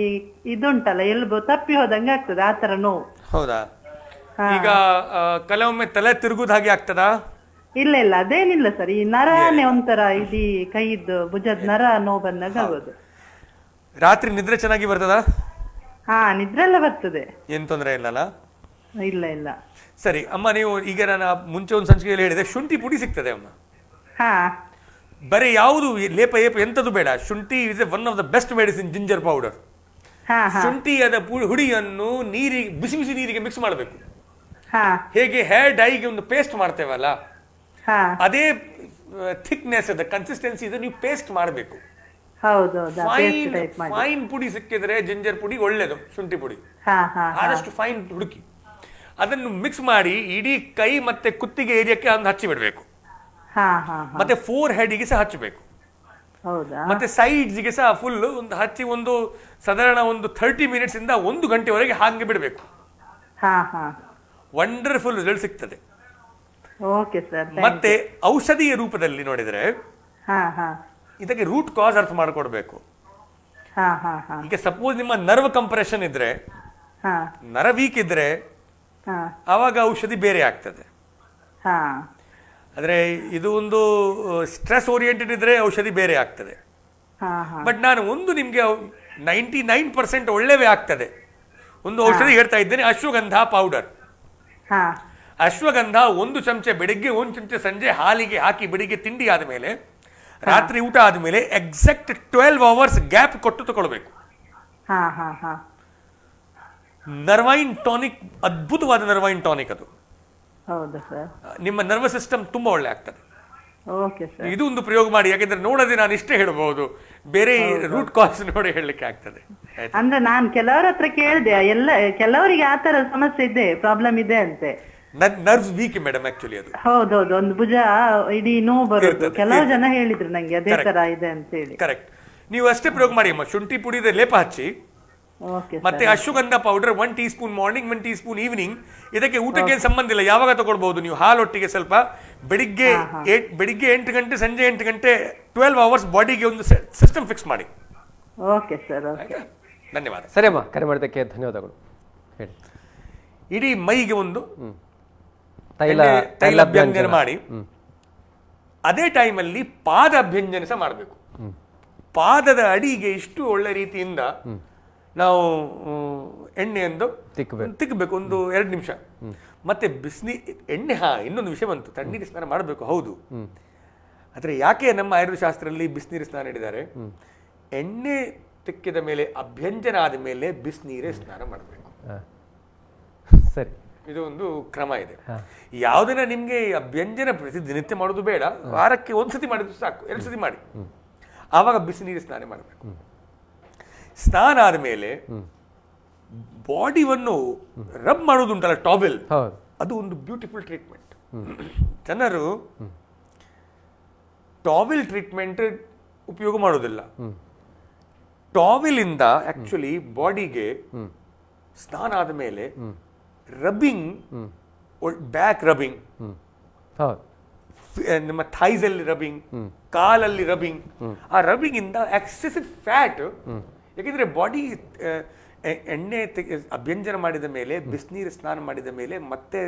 ಇದುಂಟಲ್ಲ ಎಲ್ಬೋ ತಪ್ಪಿ ಹೋದಂಗೆ ಆಗ್ತದೆ ಆತರ ನೋವು ಹೌದಾ ಈಗ ಕೆಲವೊಮ್ಮೆ ತಲೆ ತಿರುಗುದ ಹಾಗೆ ಆಗ್ತದ ಇಲ್ಲ ಇಲ್ಲ ಅದೇನಿಲ್ಲ ಸರ್ ಈ ನರನೇ ಒಂಥರ ಇಲ್ಲಿ ಕೈದು ಭುಜದ ನರ ನೋ ಬಂದಾಗ ಆಗೋದು ರಾತ್ರಿ ನಿದ್ರೆ ಚೆನ್ನಾಗಿ ಬರ್ತದ ಹಾ ನಿದ್ರೆ ಎಲ್ಲ ಬರ್ತದೆ ಏನ್ ತೊಂದರೆ ಇಲ್ಲಲ್ಲ ಇಲ್ಲ ಇಲ್ಲ ಸರಿ ಅಮ್ಮ ನೀವು ಈಗ ನಾನು ಮುಂಚೆ ಒಂದು ಸಂಚಿಕೆಯಲ್ಲಿ ಹೇಳಿದೆ ಶುಂಠಿ ಪುಡಿ ಸಿಗ್ತದೆ ಅಮ್ಮ ಹಾ ಬರೀ ಯಾವುದು ಲೇಪ ಏಪ ಎಂಥದ್ದು ಬೇಡ ಶುಂಠಿ is one of the best medicine ginger powder ಶುಂಠಿಯದ ಹುಡಿಯನ್ನು ನೀರಿಗೆ ಬಿಸಿ ಬಿಸಿ ನೀರಿಗೆ ಮಿಕ್ಸ್ ಮಾಡಬೇಕು ಹೇಗೆ ಹೇರ್ ಡೈಗೆ ಒಂದು ಪೇಸ್ಟ್ ಮಾಡ್ತೇವಲ್ಲ ಅದೇ ಥಿಕ್ನೆಸ್ ಅದ ಕನ್ಸಿಸ್ಟೆನ್ಸಿ ಇದೆ ನೀವು ಪೇಸ್ಟ್ ಮಾಡಬೇಕು ಫೈನ್ ಪುಡಿ ಸಿಕ್ಕಿದ್ರೆ ಜಿಂಜರ್ ಪುಡಿ ಒಳ್ಳೇದು ಶುಂಠಿ ಪುಡಿ ಆದಷ್ಟು ಫೈನ್ ಹುಡುಕಿ ಅದನ್ನು ಮಿಕ್ಸ್ ಮಾಡಿ ಇಡೀ ಕೈ ಮತ್ತೆ ಕುತ್ತಿಗೆ ಏರಿಯಾಕ್ಕೆ ಅದನ್ನು ಹಚ್ಚಿ ಬಿಡಬೇಕು ಮತ್ತೆ ಫೋರ್ ಹೆಡ್ಗೆ ಸಹ ಹಚ್ಚಬೇಕು ಮತ್ತೆ ಗೆ ಸಹ ಫುಲ್ ಒಂದು ಹಚ್ಚಿ ಒಂದು ಸಾಧಾರಣ ಒಂದು ಥರ್ಟಿ ಮಿನಿಟ್ಸ್ ಇಂದ ಒಂದು ಗಂಟೆವರೆಗೆ ಹಾಗೆ ಬಿಡಬೇಕು ವಂಡರ್ಫುಲ್ ರಿಸಲ್ಟ್ ಸಿಗ್ತದೆ ಮತ್ತೆ ಔಷಧಿಯ ರೂಪದಲ್ಲಿ ನೋಡಿದ್ರೆ ಇದಕ್ಕೆ ರೂಟ್ ಕಾಸ್ ಅರ್ಥ ಮಾಡಿಕೊಡ್ಬೇಕು ಈಗ ಸಪೋಸ್ ನಿಮ್ಮ ನರ್ವ್ ಕಂಪ್ರೆಷನ್ ಇದ್ರೆ ನರ ವೀಕ್ ಇದ್ರೆ ಆವಾಗ ಔಷಧಿ ಬೇರೆ ಆಗ್ತದೆ ಆದರೆ ಇದು ಒಂದು ಸ್ಟ್ರೆಸ್ ಓರಿಯೆಂಟೆಡ್ ಇದ್ದರೆ ಔಷಧಿ ಬೇರೆ ಆಗ್ತದೆ ಬಟ್ ನಾನು ಒಂದು ನಿಮಗೆ ನೈಂಟಿ ನೈನ್ ಪರ್ಸೆಂಟ್ ಒಳ್ಳೆವೇ ಆಗ್ತದೆ ಒಂದು ಔಷಧಿ ಹೇಳ್ತಾ ಇದ್ದೇನೆ ಅಶ್ವಗಂಧ ಪೌಡರ್ ಅಶ್ವಗಂಧ ಒಂದು ಚಮಚ ಬೆಳಿಗ್ಗೆ ಒಂದು ಚಮಚ ಸಂಜೆ ಹಾಲಿಗೆ ಹಾಕಿ ಬೆಳಿಗ್ಗೆ ತಿಂಡಿ ಆದಮೇಲೆ ರಾತ್ರಿ ಊಟ ಆದಮೇಲೆ ಎಕ್ಸಾಕ್ಟ್ ಟ್ವೆಲ್ವ್ ಅವರ್ಸ್ ಗ್ಯಾಪ್ ಕೊಟ್ಟು ತಗೊಳ್ಬೇಕು ನರ್ವೈನ್ ಟಾನಿಕ್ ಅದ್ಭುತವಾದ ನರ್ವೈನ್ ಟಾನಿಕ್ ಅದು ಹೌದು ಸರ್ ನಿಮ್ಮ ನರ್ವಸ್ ಸಿಸ್ಟಮ್ ತುಂಬಾ ಒಳ್ಳೆ ಆಗ್ತದೆ ಓಕೆ ಸರ್ ಇದು ಒಂದು ಪ್ರಯೋಗ ಮಾಡಿ ಯಾಕೆಂದ್ರೆ ನೋಡದೆ ನಾನು ಇಷ್ಟೇ ಹೇಳ್ಬಹುದು ಬೇರೆ ರೂಟ್ ಕಾಸ್ ನೋಡಿ ಹೇಳಲಿಕ್ಕೆ ಆಗ್ತದೆ ಅಂದ್ರೆ ನಾನು ಕೆಲವರ ಹತ್ರ ಕೇಳಿದೆ ಎಲ್ಲ ಕೆಲವರಿಗೆ ಆ ತರ ಸಮಸ್ಯೆ ಇದೆ ಪ್ರಾಬ್ಲಮ್ ಇದೆ ಅಂತೆ ನರ್ವ್ ವೀಕ್ ಮೇಡಮ್ ಆಕ್ಚುಲಿ ಅದು ಹೌದು ಒಂದು ಭುಜ ಇಡೀ ನೋವು ಬರುತ್ತೆ ಕೆಲವು ಜನ ಹೇಳಿದ್ರು ನಂಗೆ ಅದೇ ತರ ಇದೆ ಅಂತ ಹೇಳಿ ಕರೆಕ್ಟ್ ನೀವು ಅಷ್ಟೇ ಪ್ರಯೋಗ ಮಾಡಿ ಅಮ್ಮ ಶುಂಠಿ ಪುಡಿದ ಲೇಪ ಹಚ್ಚಿ ಮತ್ತೆ ashwagandha powder one teaspoon morning one teaspoon evening ಇದಕ್ಕೆ ಊಟಕ್ಕೆ ಸಂಬಂಧ ಇಲ್ಲ ಯಾವಾಗ ತಗೊಳ್ಬಹುದು ನೀವು ಹಾಲೊಟ್ಟಿಗೆ ಸ್ವಲ್ಪ ಬೆಳಿಗ್ಗೆ ಬೆಳಿಗ್ಗೆ ಎಂಟು ಗಂಟೆ ಸಂಜೆ ಎಂಟು ಗಂಟೆ ಟ್ವೆಲ್ವ್ ಅವರ್ಸ್ ಬಾಡಿಗೆ ಒಂದು ಸಿಸ್ಟಮ್ ಫಿಕ್ಸ್ ಮಾಡಿ ಓಕೆ ಸರ್ ಧನ್ಯವಾದ ಸರಿ ಅಮ್ಮ ಕರೆ ಮಾಡಿದ್ದಕ್ಕೆ ಧನ್ಯವಾದಗಳು ಹೇಳಿ ಇಡೀ ಮೈಗೆ ಒಂದು ತೈಲ ತೈಲ ಅಭ್ಯಂಜನ ಮಾಡಿ ಅದೇ ಟೈಮಲ್ಲಿ ಪಾದ ಅಭ್ಯಂಜನ ಸಹ ಮಾಡಬೇಕು ಪಾದದ ಅಡಿಗೆ ಇಷ್ಟು ಒಳ್ಳೆ ರೀತಿಯಿಂದ ನಾವು ಎಣ್ಣೆಯಂದು ತಿಕ್ಕಬೇಕು ತಿಕ್ಕಬೇಕು ಒಂದು ಎರಡು ನಿಮಿಷ ಮತ್ತೆ ಬಿಸಿನಿ ಎಣ್ಣೆ ಹಾ ಇನ್ನೊಂದು ವಿಷಯ ಬಂತು ತಣ್ಣೀರು ಸ್ನಾನ ಮಾಡಬೇಕು ಹೌದು ಆದರೆ ಯಾಕೆ ನಮ್ಮ ಆಯುರ್ವೇದ ಶಾಸ್ತ್ರದಲ್ಲಿ ಬಿಸಿನೀರು ಸ್ನಾನ ಮಾಡಿದ್ದಾರೆ ಎಣ್ಣೆ ತಿಕ್ಕಿದ ಮೇಲೆ ಅಭ್ಯಂಜನ ಆದ ಮೇಲೆ ಬಿಸಿನೀರೇ ಸ್ನಾನ ಮಾಡಬೇಕು ಸರಿ ಇದು ಒಂದು ಕ್ರಮ ಇದೆ ಯಾವುದನ್ನ ನಿಮಗೆ ಅಭ್ಯಂಜನ ಪ್ರತಿದಿನಿತ್ಯ ಮಾಡೋದು ಬೇಡ ವಾರಕ್ಕೆ ಒಂದು ಸತಿ ಮಾಡಿದ್ರು ಸಾಕು ಎರಡು ಸತಿ ಮಾಡಿ ಆವಾಗ ಬಿಸಿನೀರು ಸ್ನಾನ ಮಾಡಬೇಕು ಸ್ನಾನ ಮೇಲೆ ಬಾಡಿವನ್ನು ರಬ್ ಮಾಡೋದುಂಟಲ್ಲ ಟಾವೆಲ್ ಅದು ಒಂದು ಬ್ಯೂಟಿಫುಲ್ ಟ್ರೀಟ್ಮೆಂಟ್ ಜನರು ಟಾವೆಲ್ ಟ್ರೀಟ್ಮೆಂಟ್ ಉಪಯೋಗ ಮಾಡೋದಿಲ್ಲ ಇಂದ ಆಕ್ಚುಲಿ ಬಾಡಿಗೆ ಸ್ನಾನ ಆದ ಮೇಲೆ ರಬ್ಬಿಂಗ್ ಬ್ಯಾಕ್ ರಬ್ಬಿಂಗ್ ನಮ್ಮ ಅಲ್ಲಿ ರಬ್ಬಿಂಗ್ ಕಾಲಲ್ಲಿ ರಬ್ಬಿಂಗ್ ಆ ರಬ್ಬಿಂಗ್ ಇಂದ ಎಕ್ಸೆಸಿವ್ ಫ್ಯಾಟ್ ಯಾಕೆಂದರೆ ಬಾಡಿ ಎಣ್ಣೆ ತೆಗೆ ಅಭ್ಯಂಜನ ಮಾಡಿದ ಮೇಲೆ ಬಿಸಿನೀರು ಸ್ನಾನ ಮಾಡಿದ ಮೇಲೆ ಮತ್ತೆ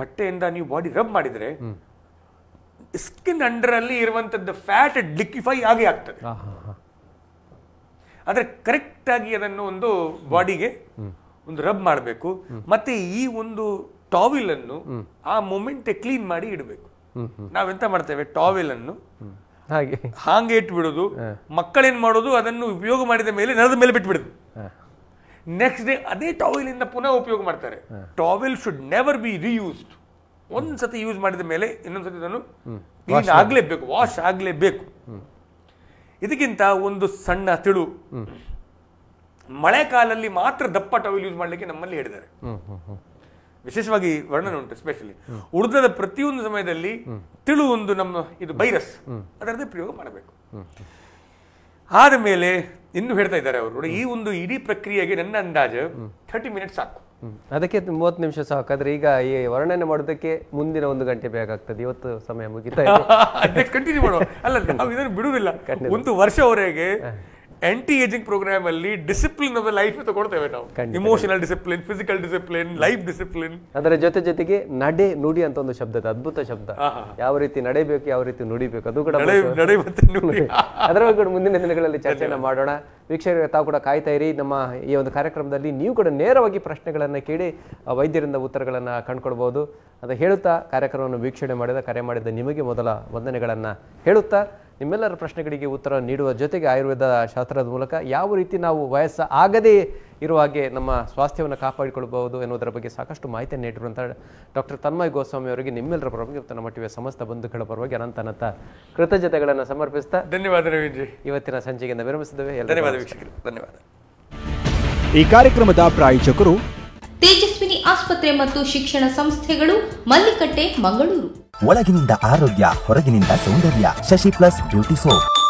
ಬಟ್ಟೆಯಿಂದ ನೀವು ಬಾಡಿ ರಬ್ ಮಾಡಿದರೆ ಸ್ಕಿನ್ ಅಲ್ಲಿ ಇರುವಂಥದ್ದು ಫ್ಯಾಟ್ ಲಿಕ್ವಿಫೈ ಆಗಿ ಆಗ್ತದೆ ಆದರೆ ಕರೆಕ್ಟಾಗಿ ಅದನ್ನು ಒಂದು ಬಾಡಿಗೆ ಒಂದು ರಬ್ ಮಾಡಬೇಕು ಮತ್ತೆ ಈ ಒಂದು ಟಾವಿಲನ್ನು ಆ ಮೂಮೆಂಟ್ ಕ್ಲೀನ್ ಮಾಡಿ ಇಡಬೇಕು ನಾವೆಂತ ಮಾಡ್ತೇವೆ ಟಾವೆಲನ್ನು ಹಾಗೆ ಹಾಗೆ ಇಟ್ಬಿಡೋದು ಮಕ್ಕಳೇನು ಮಾಡೋದು ಅದನ್ನು ಉಪಯೋಗ ಮಾಡಿದ ಮೇಲೆ ನೆಲದ ಮೇಲೆ ಬಿಟ್ಬಿಡುದು ನೆಕ್ಸ್ಟ್ ಡೇ ಅದೇ ಇಂದ ಪುನಃ ಉಪಯೋಗ ಮಾಡ್ತಾರೆ towel should never be reused ಒಂದ್ಸತಿ ಯೂಸ್ ಮಾಡಿದ ಮೇಲೆ ಇನ್ನೊಂದ್ಸತಿ ನಾನು ಕ್ಲೀನ್ ಆಗಲೇಬೇಕು ವಾಶ್ ಆಗಲೇಬೇಕು ಇದಕ್ಕಿಂತ ಒಂದು ಸಣ್ಣ ತಿಳು ಮಳೆಕಾಲಲ್ಲಿ ಮಾತ್ರ ದಪ್ಪ ಟವೆಲ್ ಯೂಸ್ ಮಾಡಲಿಕ್ಕೆ ನಮ್ಮಲ್ಲಿ ಹೇಳಿದ್ದಾರೆ ವಿಶೇಷವಾಗಿ ವರ್ಣನೆ ಉಂಟು ಸ್ಪೆಷಲಿ ಉಳಿದದ ಪ್ರತಿಯೊಂದು ಸಮಯದಲ್ಲಿ ತಿಳು ಒಂದು ನಮ್ಮ ಇದು ವೈರಸ್ ಅದರದೇ ಪ್ರಯೋಗ ಮಾಡಬೇಕು ಆದ ಮೇಲೆ ಇನ್ನು ಹೇಳ್ತಾ ಇದ್ದಾರೆ ಅವರು ಈ ಒಂದು ಇಡೀ ಪ್ರಕ್ರಿಯೆಗೆ ನನ್ನ ಅಂದಾಜು ಥರ್ಟಿ ಮಿನಿಟ್ಸ್ ಸಾಕು ಅದಕ್ಕೆ ಮೂವತ್ತು ನಿಮಿಷ ಸಾಕು ಆದ್ರೆ ಈಗ ಈ ವರ್ಣನೆ ಮಾಡೋದಕ್ಕೆ ಮುಂದಿನ ಒಂದು ಗಂಟೆ ಬೇಕಾಗ್ತದೆ ಇವತ್ತು ಸಮಯ ಮುಗಿತಾ ಕಂಟಿನ್ಯೂ ಮಾಡುವ ಅಲ್ಲ ನಾವು ಇದನ್ನು ಬಿಡುವುದಿಲ್ಲ ಒಂದು ವರ್ಷವರೆಗೆ ಆಂಟಿ ಏಜಿಂಗ್ ಪ್ರೋಗ್ರಾಮ್ ಅಲ್ಲಿ ಡಿಸಿಪ್ಲಿನ್ ಆಫ್ ಲೈಫ್ ತಗೊಳ್ತೇವೆ ನಾವು emotional discipline physical discipline life discipline ಅದರ ಜೊತೆ ಜೊತೆಗೆ ನಡೆ ನುಡಿ ಅಂತ ಒಂದು ಶಬ್ದ ಅದ್ಭುತ ಶಬ್ದ ಯಾವ ರೀತಿ ನಡೆಯಬೇಕು ಯಾವ ರೀತಿ ನುಡಿಬೇಕು ಅದು ಕೂಡ ನಡೆ ಮತ್ತೆ ಅದರ ಬಗ್ಗೆ ಮುಂದಿನ ದಿನಗಳಲ್ಲಿ ಚರ್ಚೆಯನ್ನು ಮಾಡೋಣ ವೀಕ್ಷಕರಿಗೆ ತಾವು ಕೂಡ ಕಾಯ್ತಾ ಇರಿ ನಮ್ಮ ಈ ಒಂದು ಕಾರ್ಯಕ್ರಮದಲ್ಲಿ ನೀವು ಕೂಡ ನೇರವಾಗಿ ಪ್ರಶ್ನೆಗಳನ್ನು ಕೇಳಿ ವೈದ್ಯರಿಂದ ಉತ್ತರಗಳನ್ನು ಕಂಡುಕೊಳ್ಬೋದು ಅದು ಹೇಳುತ್ತಾ ಕಾರ್ಯಕ್ರಮವನ್ನು ವೀಕ್ಷಣೆ ಮಾಡಿದ ಕರೆ ಮಾಡಿದ ನಿಮಗೆ ಮೊದಲ ವಂದನೆಗಳನ್ನು ಹೇಳುತ್ತಾ ನಿಮ್ಮೆಲ್ಲರ ಪ್ರಶ್ನೆಗಳಿಗೆ ಉತ್ತರ ನೀಡುವ ಜೊತೆಗೆ ಆಯುರ್ವೇದ ಶಾಸ್ತ್ರದ ಮೂಲಕ ಯಾವ ರೀತಿ ನಾವು ವಯಸ್ಸು ಆಗದೇ ಇರುವ ಹಾಗೆ ನಮ್ಮ ಸ್ವಾಸ್ಥ್ಯವನ್ನು ಕಾಪಾಡಿಕೊಳ್ಳಬಹುದು ಎನ್ನುವುದರ ಬಗ್ಗೆ ಸಾಕಷ್ಟು ಮಾಹಿತಿ ನೀಡಿರುವಂಥ ಡಾಕ್ಟರ್ ತನ್ಮಯ್ ಗೋಸ್ವಾಮಿ ಅವರಿಗೆ ನಿಮ್ಮೆಲ್ಲರ ಪರವಾಗಿ ನಮ್ಮ ಟಿವಿಯ ಸಮಸ್ತ ಬಂಧುಗಳ ಪರವಾಗಿ ಅನಂತ ಅನಂತ ಕೃತಜ್ಞತೆಗಳನ್ನು ಸಮರ್ಪಿಸ್ತಾ ಧನ್ಯವಾದ ಇವತ್ತಿನ ಸಂಜೆಗೆ ವಿರಮಿಸಿದ್ದೇವೆ ಧನ್ಯವಾದ ವೀಕ್ಷಕರು ಧನ್ಯವಾದ ಈ ಕಾರ್ಯಕ್ರಮದ ಪ್ರಾಯೋಜಕರು ಆಸ್ಪತ್ರೆ ಮತ್ತು ಶಿಕ್ಷಣ ಸಂಸ್ಥೆಗಳು ಮಲ್ಲಿಕಟ್ಟೆ ಮಂಗಳೂರು ಒಳಗಿನಿಂದ ಆರೋಗ್ಯ ಹೊರಗಿನಿಂದ ಸೌಂದರ್ಯ ಶಶಿ ಪ್ಲಸ್ ಬ್ಯೂಟಿ ಸೋಪ್